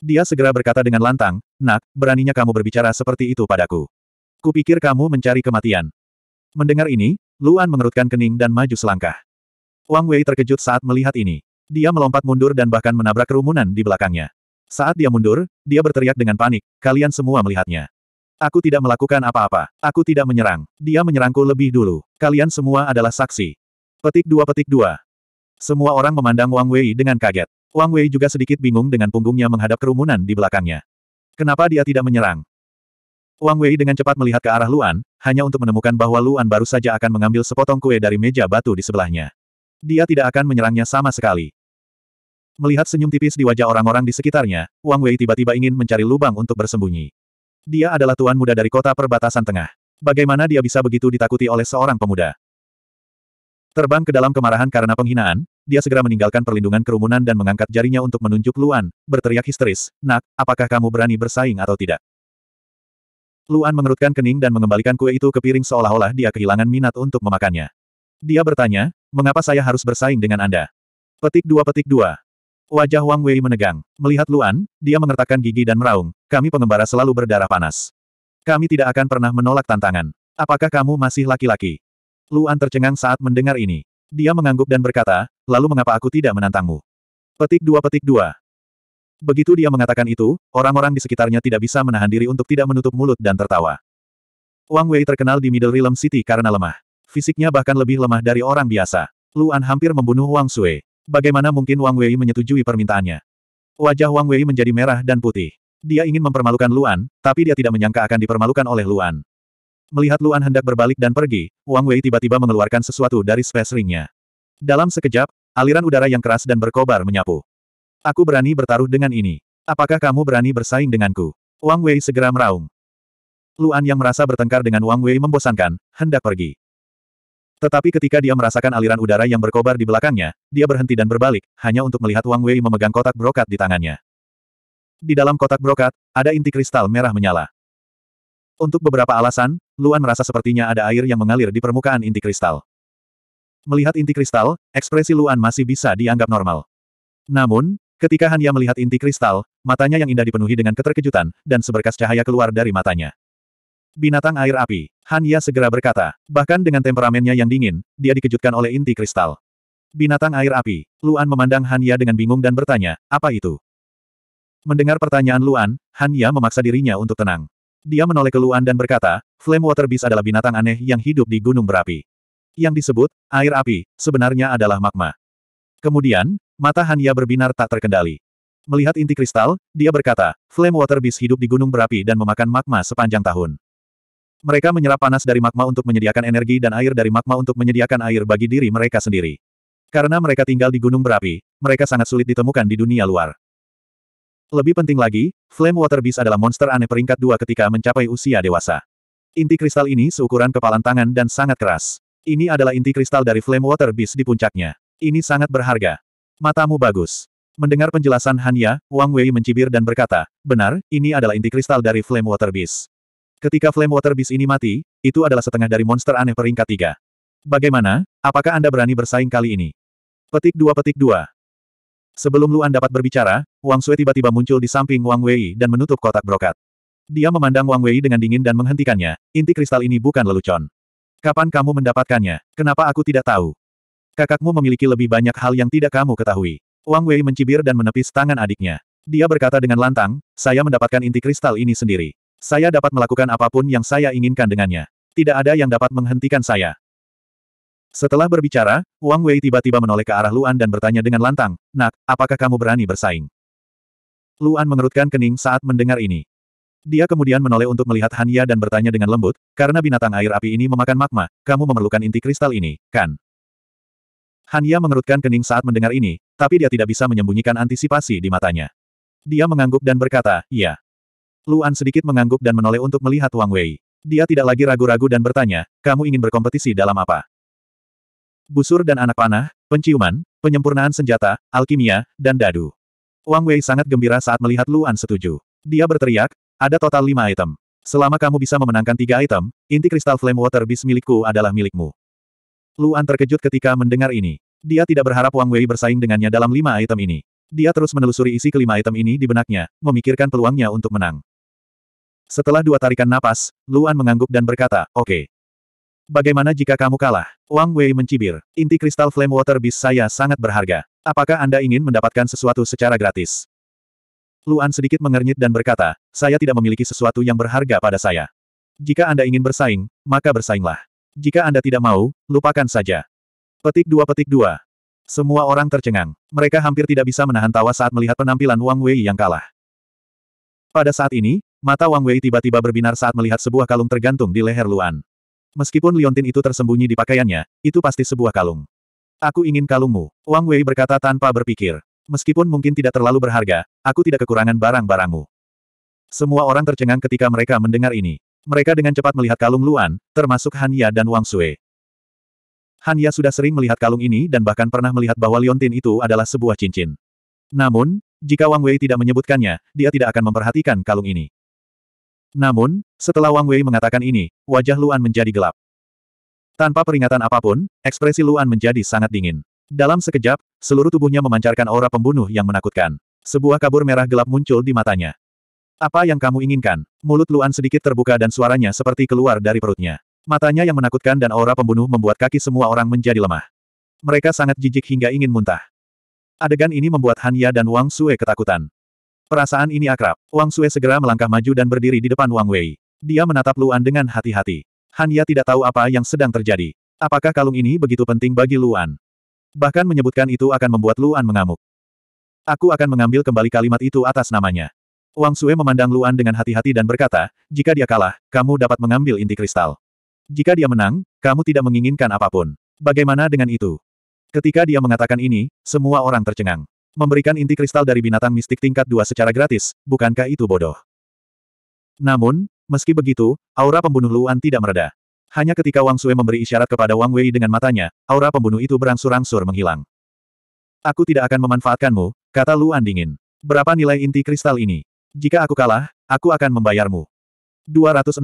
Dia segera berkata dengan lantang, Nak, beraninya kamu berbicara seperti itu padaku. Kupikir kamu mencari kematian. Mendengar ini, Luan mengerutkan kening dan maju selangkah. Wang Wei terkejut saat melihat ini. Dia melompat mundur dan bahkan menabrak kerumunan di belakangnya. Saat dia mundur, dia berteriak dengan panik, kalian semua melihatnya. Aku tidak melakukan apa-apa. Aku tidak menyerang. Dia menyerangku lebih dulu. Kalian semua adalah saksi. Petik dua petik dua. Semua orang memandang Wang Wei dengan kaget. Wang Wei juga sedikit bingung dengan punggungnya menghadap kerumunan di belakangnya. Kenapa dia tidak menyerang? Wang Wei dengan cepat melihat ke arah Luan, hanya untuk menemukan bahwa Luan baru saja akan mengambil sepotong kue dari meja batu di sebelahnya. Dia tidak akan menyerangnya sama sekali. Melihat senyum tipis di wajah orang-orang di sekitarnya, Wang Wei tiba-tiba ingin mencari lubang untuk bersembunyi. Dia adalah tuan muda dari kota perbatasan tengah. Bagaimana dia bisa begitu ditakuti oleh seorang pemuda? Terbang ke dalam kemarahan karena penghinaan, dia segera meninggalkan perlindungan kerumunan dan mengangkat jarinya untuk menunjuk Luan, berteriak histeris, Nak, apakah kamu berani bersaing atau tidak? Luan mengerutkan kening dan mengembalikan kue itu ke piring seolah-olah dia kehilangan minat untuk memakannya. Dia bertanya, mengapa saya harus bersaing dengan Anda? Petik dua petik dua. Wajah Wang Wei menegang. Melihat Luan, dia mengertakkan gigi dan meraung. Kami pengembara selalu berdarah panas. Kami tidak akan pernah menolak tantangan. Apakah kamu masih laki-laki? Luan tercengang saat mendengar ini. Dia mengangguk dan berkata, lalu mengapa aku tidak menantangmu? Petik dua petik dua. Begitu dia mengatakan itu, orang-orang di sekitarnya tidak bisa menahan diri untuk tidak menutup mulut dan tertawa. Wang Wei terkenal di Middle Realm City karena lemah. Fisiknya bahkan lebih lemah dari orang biasa. Luan hampir membunuh Wang Sui. Bagaimana mungkin Wang Wei menyetujui permintaannya? Wajah Wang Wei menjadi merah dan putih. Dia ingin mempermalukan Luan, tapi dia tidak menyangka akan dipermalukan oleh Luan. Melihat Luan hendak berbalik dan pergi, Wang Wei tiba-tiba mengeluarkan sesuatu dari space ringnya. Dalam sekejap, aliran udara yang keras dan berkobar menyapu. Aku berani bertaruh dengan ini. Apakah kamu berani bersaing denganku? Wang Wei segera meraung. Luan yang merasa bertengkar dengan Wang Wei membosankan, hendak pergi. Tetapi ketika dia merasakan aliran udara yang berkobar di belakangnya, dia berhenti dan berbalik, hanya untuk melihat Wang Wei memegang kotak brokat di tangannya. Di dalam kotak brokat, ada inti kristal merah menyala. Untuk beberapa alasan, Luan merasa sepertinya ada air yang mengalir di permukaan inti kristal. Melihat inti kristal, ekspresi Luan masih bisa dianggap normal. Namun, ketika Han melihat inti kristal, matanya yang indah dipenuhi dengan keterkejutan, dan seberkas cahaya keluar dari matanya. Binatang air api. Han Ya segera berkata. Bahkan dengan temperamennya yang dingin, dia dikejutkan oleh inti kristal. Binatang air api. Luan memandang Han Ya dengan bingung dan bertanya, apa itu? Mendengar pertanyaan Luan, Han Ya memaksa dirinya untuk tenang. Dia menoleh ke Luan dan berkata, Flame Water Beast adalah binatang aneh yang hidup di gunung berapi. Yang disebut, air api, sebenarnya adalah magma. Kemudian, mata Han Ya berbinar tak terkendali. Melihat inti kristal, dia berkata, Flame Water Beast hidup di gunung berapi dan memakan magma sepanjang tahun. Mereka menyerap panas dari magma untuk menyediakan energi dan air dari magma untuk menyediakan air bagi diri mereka sendiri. Karena mereka tinggal di gunung berapi, mereka sangat sulit ditemukan di dunia luar. Lebih penting lagi, Flame Water Beast adalah monster aneh peringkat dua ketika mencapai usia dewasa. Inti kristal ini seukuran kepalan tangan dan sangat keras. Ini adalah inti kristal dari Flame Water Beast di puncaknya. Ini sangat berharga. Matamu bagus. Mendengar penjelasan Hanya, Wang Wei mencibir dan berkata, benar, ini adalah inti kristal dari Flame Water Beast. Ketika Flame Water Beast ini mati, itu adalah setengah dari monster aneh peringkat tiga. Bagaimana, apakah Anda berani bersaing kali ini? Petik dua petik dua. Sebelum Luan dapat berbicara, Wang Sui tiba-tiba muncul di samping Wang Wei dan menutup kotak brokat. Dia memandang Wang Wei dengan dingin dan menghentikannya, inti kristal ini bukan lelucon. Kapan kamu mendapatkannya? Kenapa aku tidak tahu? Kakakmu memiliki lebih banyak hal yang tidak kamu ketahui. Wang Wei mencibir dan menepis tangan adiknya. Dia berkata dengan lantang, saya mendapatkan inti kristal ini sendiri. Saya dapat melakukan apapun yang saya inginkan dengannya. Tidak ada yang dapat menghentikan saya. Setelah berbicara, Wang Wei tiba-tiba menoleh ke arah Luan dan bertanya dengan lantang, Nak, apakah kamu berani bersaing? Luan mengerutkan kening saat mendengar ini. Dia kemudian menoleh untuk melihat Ya dan bertanya dengan lembut, karena binatang air api ini memakan magma, kamu memerlukan inti kristal ini, kan? Ya mengerutkan kening saat mendengar ini, tapi dia tidak bisa menyembunyikan antisipasi di matanya. Dia mengangguk dan berkata, iya. Luan sedikit mengangguk dan menoleh untuk melihat Wang Wei. Dia tidak lagi ragu-ragu dan bertanya, kamu ingin berkompetisi dalam apa? Busur dan anak panah, penciuman, penyempurnaan senjata, alkimia, dan dadu. Wang Wei sangat gembira saat melihat Luan setuju. Dia berteriak, ada total lima item. Selama kamu bisa memenangkan tiga item, inti kristal flame water beast milikku adalah milikmu. Luan terkejut ketika mendengar ini. Dia tidak berharap Wang Wei bersaing dengannya dalam lima item ini. Dia terus menelusuri isi kelima item ini di benaknya, memikirkan peluangnya untuk menang. Setelah dua tarikan napas, Luan mengangguk dan berkata, oke. Okay. Bagaimana jika kamu kalah? Wang Wei mencibir. Inti kristal Flame Water Beast saya sangat berharga. Apakah Anda ingin mendapatkan sesuatu secara gratis? Luan sedikit mengernyit dan berkata, saya tidak memiliki sesuatu yang berharga pada saya. Jika Anda ingin bersaing, maka bersainglah. Jika Anda tidak mau, lupakan saja. Petik dua petik dua. Semua orang tercengang. Mereka hampir tidak bisa menahan tawa saat melihat penampilan Wang Wei yang kalah. Pada saat ini, Mata Wang Wei tiba-tiba berbinar saat melihat sebuah kalung tergantung di leher Luan. Meskipun liontin itu tersembunyi di pakaiannya, itu pasti sebuah kalung. Aku ingin kalungmu, Wang Wei berkata tanpa berpikir. Meskipun mungkin tidak terlalu berharga, aku tidak kekurangan barang-barangmu. Semua orang tercengang ketika mereka mendengar ini. Mereka dengan cepat melihat kalung Luan, termasuk Han Ya dan Wang Sui. Han Ya sudah sering melihat kalung ini dan bahkan pernah melihat bahwa liontin itu adalah sebuah cincin. Namun, jika Wang Wei tidak menyebutkannya, dia tidak akan memperhatikan kalung ini. Namun, setelah Wang Wei mengatakan ini, wajah Luan menjadi gelap. Tanpa peringatan apapun, ekspresi Luan menjadi sangat dingin. Dalam sekejap, seluruh tubuhnya memancarkan aura pembunuh yang menakutkan. Sebuah kabur merah gelap muncul di matanya. Apa yang kamu inginkan? Mulut Luan sedikit terbuka dan suaranya seperti keluar dari perutnya. Matanya yang menakutkan dan aura pembunuh membuat kaki semua orang menjadi lemah. Mereka sangat jijik hingga ingin muntah. Adegan ini membuat Han dan Wang Sue ketakutan. Perasaan ini akrab. Wang Sue segera melangkah maju dan berdiri di depan Wang Wei. Dia menatap Luan dengan hati-hati. Hanya tidak tahu apa yang sedang terjadi. Apakah kalung ini begitu penting bagi Luan? Bahkan menyebutkan itu akan membuat Luan mengamuk. Aku akan mengambil kembali kalimat itu atas namanya. Wang Sue memandang Luan dengan hati-hati dan berkata, jika dia kalah, kamu dapat mengambil inti kristal. Jika dia menang, kamu tidak menginginkan apapun. Bagaimana dengan itu? Ketika dia mengatakan ini, semua orang tercengang. Memberikan inti kristal dari binatang mistik tingkat dua secara gratis, bukankah itu bodoh? Namun, meski begitu, aura pembunuh Luan tidak mereda. Hanya ketika Wang Sue memberi isyarat kepada Wang Wei dengan matanya, aura pembunuh itu berangsur-angsur menghilang. Aku tidak akan memanfaatkanmu, kata Luan dingin. Berapa nilai inti kristal ini? Jika aku kalah, aku akan membayarmu. 260.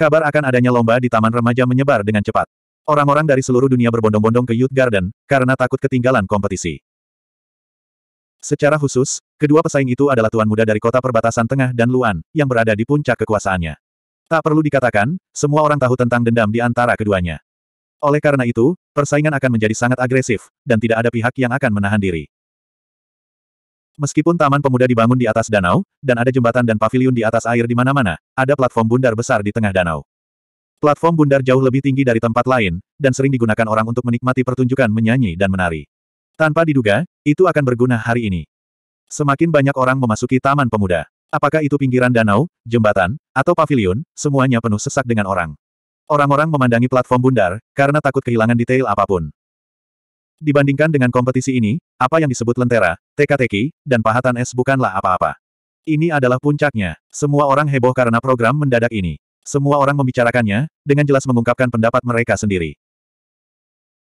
Kabar akan adanya lomba di taman remaja menyebar dengan cepat. Orang-orang dari seluruh dunia berbondong-bondong ke Youth Garden, karena takut ketinggalan kompetisi. Secara khusus, kedua pesaing itu adalah tuan muda dari kota perbatasan tengah dan Luan, yang berada di puncak kekuasaannya. Tak perlu dikatakan, semua orang tahu tentang dendam di antara keduanya. Oleh karena itu, persaingan akan menjadi sangat agresif, dan tidak ada pihak yang akan menahan diri. Meskipun taman pemuda dibangun di atas danau, dan ada jembatan dan pavilion di atas air di mana-mana, ada platform bundar besar di tengah danau. Platform bundar jauh lebih tinggi dari tempat lain, dan sering digunakan orang untuk menikmati pertunjukan menyanyi dan menari. Tanpa diduga, itu akan berguna hari ini. Semakin banyak orang memasuki Taman Pemuda. Apakah itu pinggiran danau, jembatan, atau pavilion, semuanya penuh sesak dengan orang. Orang-orang memandangi platform bundar, karena takut kehilangan detail apapun. Dibandingkan dengan kompetisi ini, apa yang disebut lentera, teka-teki, dan pahatan es bukanlah apa-apa. Ini adalah puncaknya. Semua orang heboh karena program mendadak ini. Semua orang membicarakannya, dengan jelas mengungkapkan pendapat mereka sendiri.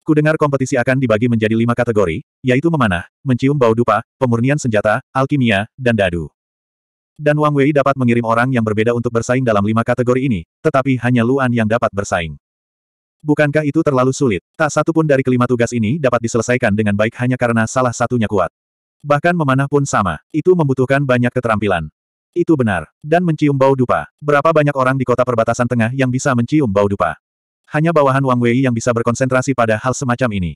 Kudengar kompetisi akan dibagi menjadi lima kategori, yaitu memanah, mencium bau dupa, pemurnian senjata, alkimia, dan dadu. Dan Wang Wei dapat mengirim orang yang berbeda untuk bersaing dalam lima kategori ini, tetapi hanya Luan yang dapat bersaing. Bukankah itu terlalu sulit? Tak satu pun dari kelima tugas ini dapat diselesaikan dengan baik hanya karena salah satunya kuat. Bahkan memanah pun sama, itu membutuhkan banyak keterampilan. Itu benar. Dan mencium bau dupa. Berapa banyak orang di kota perbatasan tengah yang bisa mencium bau dupa? Hanya bawahan Wang Wei yang bisa berkonsentrasi pada hal semacam ini.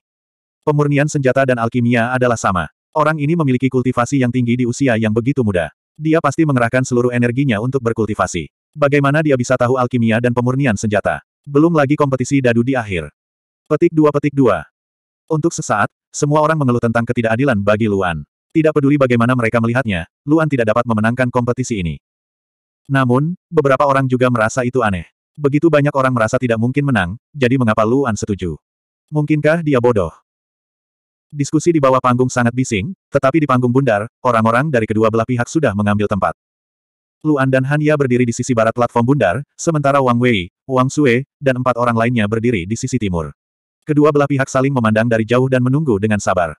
Pemurnian senjata dan alkimia adalah sama. Orang ini memiliki kultivasi yang tinggi di usia yang begitu muda. Dia pasti mengerahkan seluruh energinya untuk berkultivasi. Bagaimana dia bisa tahu alkimia dan pemurnian senjata? Belum lagi kompetisi dadu di akhir. Petik dua petik dua. Untuk sesaat, semua orang mengeluh tentang ketidakadilan bagi Luan. Tidak peduli bagaimana mereka melihatnya, Luan tidak dapat memenangkan kompetisi ini. Namun, beberapa orang juga merasa itu aneh. Begitu banyak orang merasa tidak mungkin menang, jadi mengapa Luan setuju? Mungkinkah dia bodoh? Diskusi di bawah panggung sangat bising, tetapi di panggung bundar, orang-orang dari kedua belah pihak sudah mengambil tempat. Luan dan Han berdiri di sisi barat platform bundar, sementara Wang Wei, Wang Sue, dan empat orang lainnya berdiri di sisi timur. Kedua belah pihak saling memandang dari jauh dan menunggu dengan sabar.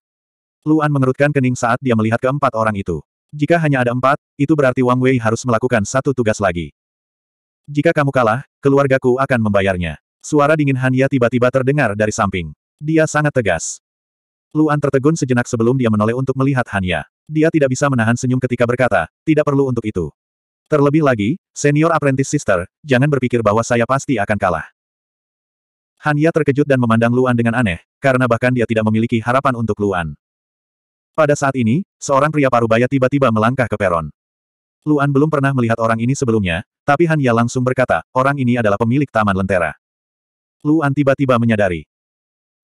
Luan mengerutkan kening saat dia melihat keempat orang itu. Jika hanya ada empat, itu berarti Wang Wei harus melakukan satu tugas lagi. Jika kamu kalah, keluargaku akan membayarnya. Suara dingin Hania tiba-tiba terdengar dari samping. Dia sangat tegas. Luan tertegun sejenak sebelum dia menoleh untuk melihat Hania. Dia tidak bisa menahan senyum ketika berkata, tidak perlu untuk itu. Terlebih lagi, senior apprentice sister, jangan berpikir bahwa saya pasti akan kalah. Hania terkejut dan memandang Luan dengan aneh, karena bahkan dia tidak memiliki harapan untuk Luan. Pada saat ini, seorang pria parubaya tiba-tiba melangkah ke peron. Luan belum pernah melihat orang ini sebelumnya, tapi Han Ya langsung berkata, orang ini adalah pemilik Taman Lentera. Luan tiba-tiba menyadari.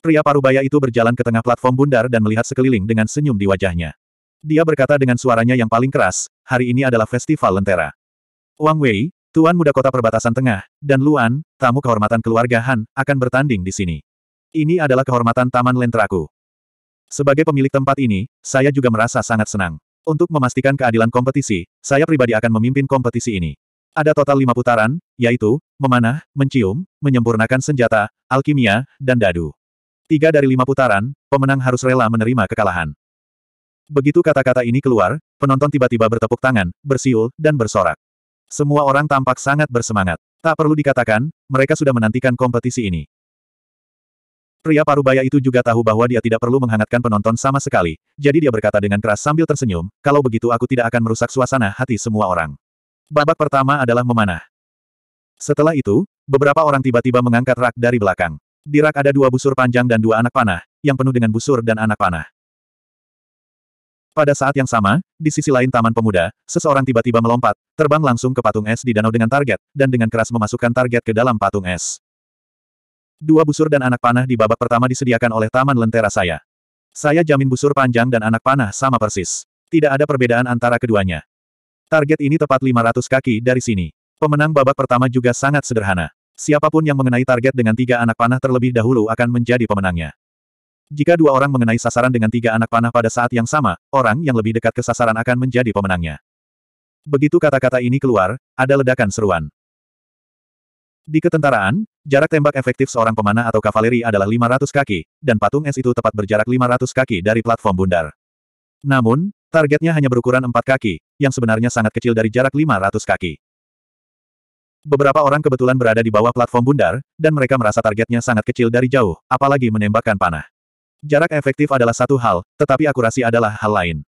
Pria parubaya itu berjalan ke tengah platform bundar dan melihat sekeliling dengan senyum di wajahnya. Dia berkata dengan suaranya yang paling keras, hari ini adalah festival Lentera. Wang Wei, Tuan Muda Kota Perbatasan Tengah, dan Luan, tamu kehormatan keluarga Han, akan bertanding di sini. Ini adalah kehormatan Taman Lenteraku. Sebagai pemilik tempat ini, saya juga merasa sangat senang. Untuk memastikan keadilan kompetisi, saya pribadi akan memimpin kompetisi ini. Ada total lima putaran, yaitu, memanah, mencium, menyempurnakan senjata, alkimia, dan dadu. Tiga dari lima putaran, pemenang harus rela menerima kekalahan. Begitu kata-kata ini keluar, penonton tiba-tiba bertepuk tangan, bersiul, dan bersorak. Semua orang tampak sangat bersemangat. Tak perlu dikatakan, mereka sudah menantikan kompetisi ini. Pria parubaya itu juga tahu bahwa dia tidak perlu menghangatkan penonton sama sekali, jadi dia berkata dengan keras sambil tersenyum, kalau begitu aku tidak akan merusak suasana hati semua orang. Babak pertama adalah memanah. Setelah itu, beberapa orang tiba-tiba mengangkat rak dari belakang. Di rak ada dua busur panjang dan dua anak panah, yang penuh dengan busur dan anak panah. Pada saat yang sama, di sisi lain Taman Pemuda, seseorang tiba-tiba melompat, terbang langsung ke patung es di danau dengan target, dan dengan keras memasukkan target ke dalam patung es. Dua busur dan anak panah di babak pertama disediakan oleh Taman Lentera saya. Saya jamin busur panjang dan anak panah sama persis. Tidak ada perbedaan antara keduanya. Target ini tepat 500 kaki dari sini. Pemenang babak pertama juga sangat sederhana. Siapapun yang mengenai target dengan tiga anak panah terlebih dahulu akan menjadi pemenangnya. Jika dua orang mengenai sasaran dengan tiga anak panah pada saat yang sama, orang yang lebih dekat ke sasaran akan menjadi pemenangnya. Begitu kata-kata ini keluar, ada ledakan seruan. Di ketentaraan, jarak tembak efektif seorang pemanah atau kavaleri adalah 500 kaki, dan patung es itu tepat berjarak 500 kaki dari platform bundar. Namun, targetnya hanya berukuran 4 kaki, yang sebenarnya sangat kecil dari jarak 500 kaki. Beberapa orang kebetulan berada di bawah platform bundar, dan mereka merasa targetnya sangat kecil dari jauh, apalagi menembakkan panah. Jarak efektif adalah satu hal, tetapi akurasi adalah hal lain.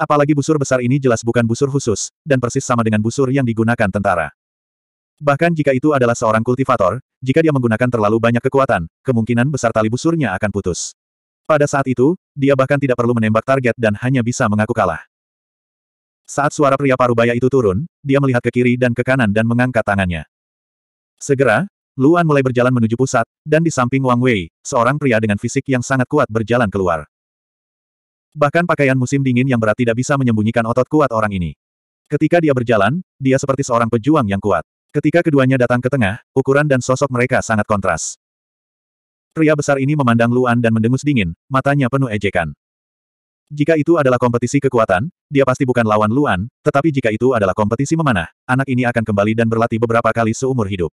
Apalagi busur besar ini jelas bukan busur khusus, dan persis sama dengan busur yang digunakan tentara. Bahkan jika itu adalah seorang kultivator, jika dia menggunakan terlalu banyak kekuatan, kemungkinan besar tali busurnya akan putus. Pada saat itu, dia bahkan tidak perlu menembak target dan hanya bisa mengaku kalah. Saat suara pria parubaya itu turun, dia melihat ke kiri dan ke kanan dan mengangkat tangannya. Segera, Luan mulai berjalan menuju pusat, dan di samping Wang Wei, seorang pria dengan fisik yang sangat kuat berjalan keluar. Bahkan pakaian musim dingin yang berat tidak bisa menyembunyikan otot kuat orang ini. Ketika dia berjalan, dia seperti seorang pejuang yang kuat. Ketika keduanya datang ke tengah, ukuran dan sosok mereka sangat kontras. Pria besar ini memandang Luan dan mendengus dingin, matanya penuh ejekan. Jika itu adalah kompetisi kekuatan, dia pasti bukan lawan Luan, tetapi jika itu adalah kompetisi memanah, anak ini akan kembali dan berlatih beberapa kali seumur hidup.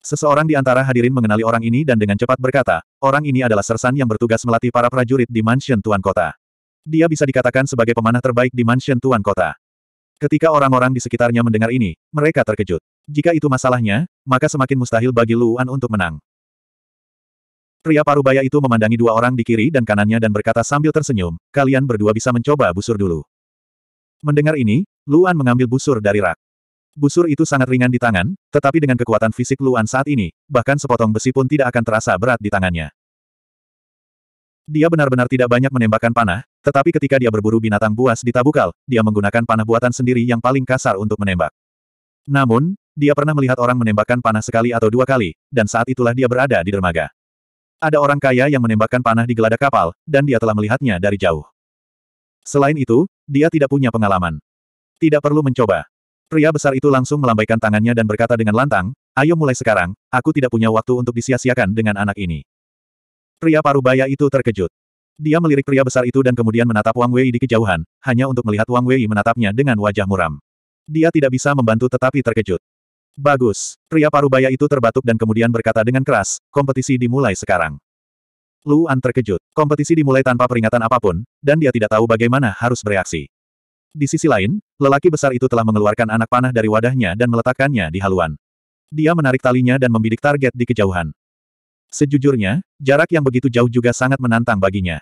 Seseorang di antara hadirin mengenali orang ini dan dengan cepat berkata, orang ini adalah sersan yang bertugas melatih para prajurit di mansion Tuan Kota. Dia bisa dikatakan sebagai pemanah terbaik di mansion Tuan Kota. Ketika orang-orang di sekitarnya mendengar ini, mereka terkejut. Jika itu masalahnya, maka semakin mustahil bagi Luan untuk menang. Pria parubaya itu memandangi dua orang di kiri dan kanannya dan berkata sambil tersenyum, kalian berdua bisa mencoba busur dulu. Mendengar ini, Luan mengambil busur dari rak. Busur itu sangat ringan di tangan, tetapi dengan kekuatan fisik Luan saat ini, bahkan sepotong besi pun tidak akan terasa berat di tangannya. Dia benar-benar tidak banyak menembakkan panah, tetapi ketika dia berburu binatang buas di Tabukal, dia menggunakan panah buatan sendiri yang paling kasar untuk menembak. Namun, dia pernah melihat orang menembakkan panah sekali atau dua kali, dan saat itulah dia berada di dermaga. Ada orang kaya yang menembakkan panah di geladak kapal, dan dia telah melihatnya dari jauh. Selain itu, dia tidak punya pengalaman. Tidak perlu mencoba. Pria besar itu langsung melambaikan tangannya dan berkata dengan lantang, Ayo mulai sekarang, aku tidak punya waktu untuk disia-siakan dengan anak ini. Pria paruh baya itu terkejut. Dia melirik pria besar itu dan kemudian menatap Wang Wei di kejauhan, hanya untuk melihat Wang Wei menatapnya dengan wajah muram. Dia tidak bisa membantu tetapi terkejut. Bagus. Pria paruh baya itu terbatuk dan kemudian berkata dengan keras, kompetisi dimulai sekarang. Luan terkejut. Kompetisi dimulai tanpa peringatan apapun, dan dia tidak tahu bagaimana harus bereaksi. Di sisi lain, lelaki besar itu telah mengeluarkan anak panah dari wadahnya dan meletakkannya di haluan. Dia menarik talinya dan membidik target di kejauhan. Sejujurnya, jarak yang begitu jauh juga sangat menantang baginya.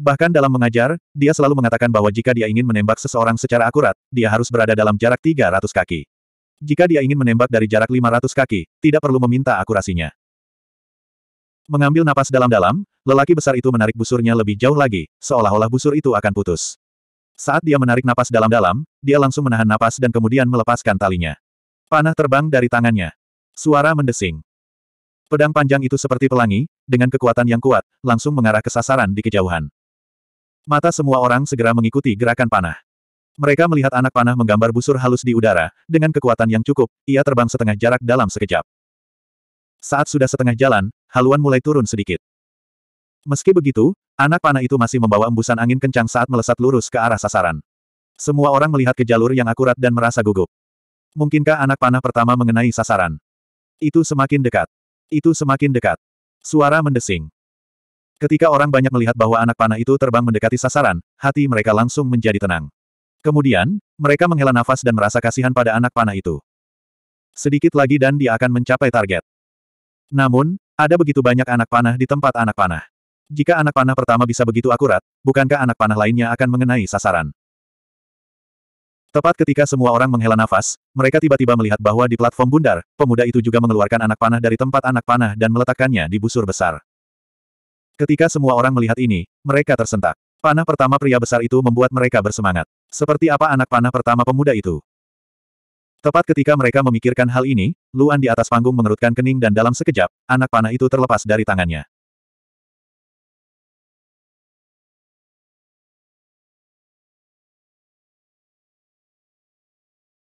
Bahkan dalam mengajar, dia selalu mengatakan bahwa jika dia ingin menembak seseorang secara akurat, dia harus berada dalam jarak 300 kaki. Jika dia ingin menembak dari jarak 500 kaki, tidak perlu meminta akurasinya. Mengambil napas dalam-dalam, lelaki besar itu menarik busurnya lebih jauh lagi, seolah-olah busur itu akan putus. Saat dia menarik napas dalam-dalam, dia langsung menahan napas dan kemudian melepaskan talinya. Panah terbang dari tangannya. Suara mendesing. Pedang panjang itu seperti pelangi, dengan kekuatan yang kuat, langsung mengarah ke sasaran di kejauhan. Mata semua orang segera mengikuti gerakan panah. Mereka melihat anak panah menggambar busur halus di udara, dengan kekuatan yang cukup, ia terbang setengah jarak dalam sekejap. Saat sudah setengah jalan, haluan mulai turun sedikit. Meski begitu, anak panah itu masih membawa embusan angin kencang saat melesat lurus ke arah sasaran. Semua orang melihat ke jalur yang akurat dan merasa gugup. Mungkinkah anak panah pertama mengenai sasaran? Itu semakin dekat. Itu semakin dekat. Suara mendesing. Ketika orang banyak melihat bahwa anak panah itu terbang mendekati sasaran, hati mereka langsung menjadi tenang. Kemudian, mereka menghela nafas dan merasa kasihan pada anak panah itu. Sedikit lagi dan dia akan mencapai target. Namun, ada begitu banyak anak panah di tempat anak panah. Jika anak panah pertama bisa begitu akurat, bukankah anak panah lainnya akan mengenai sasaran? Tepat ketika semua orang menghela nafas, mereka tiba-tiba melihat bahwa di platform bundar, pemuda itu juga mengeluarkan anak panah dari tempat anak panah dan meletakkannya di busur besar. Ketika semua orang melihat ini, mereka tersentak. Panah pertama pria besar itu membuat mereka bersemangat. Seperti apa anak panah pertama pemuda itu? Tepat ketika mereka memikirkan hal ini, Luan di atas panggung mengerutkan kening dan dalam sekejap, anak panah itu terlepas dari tangannya.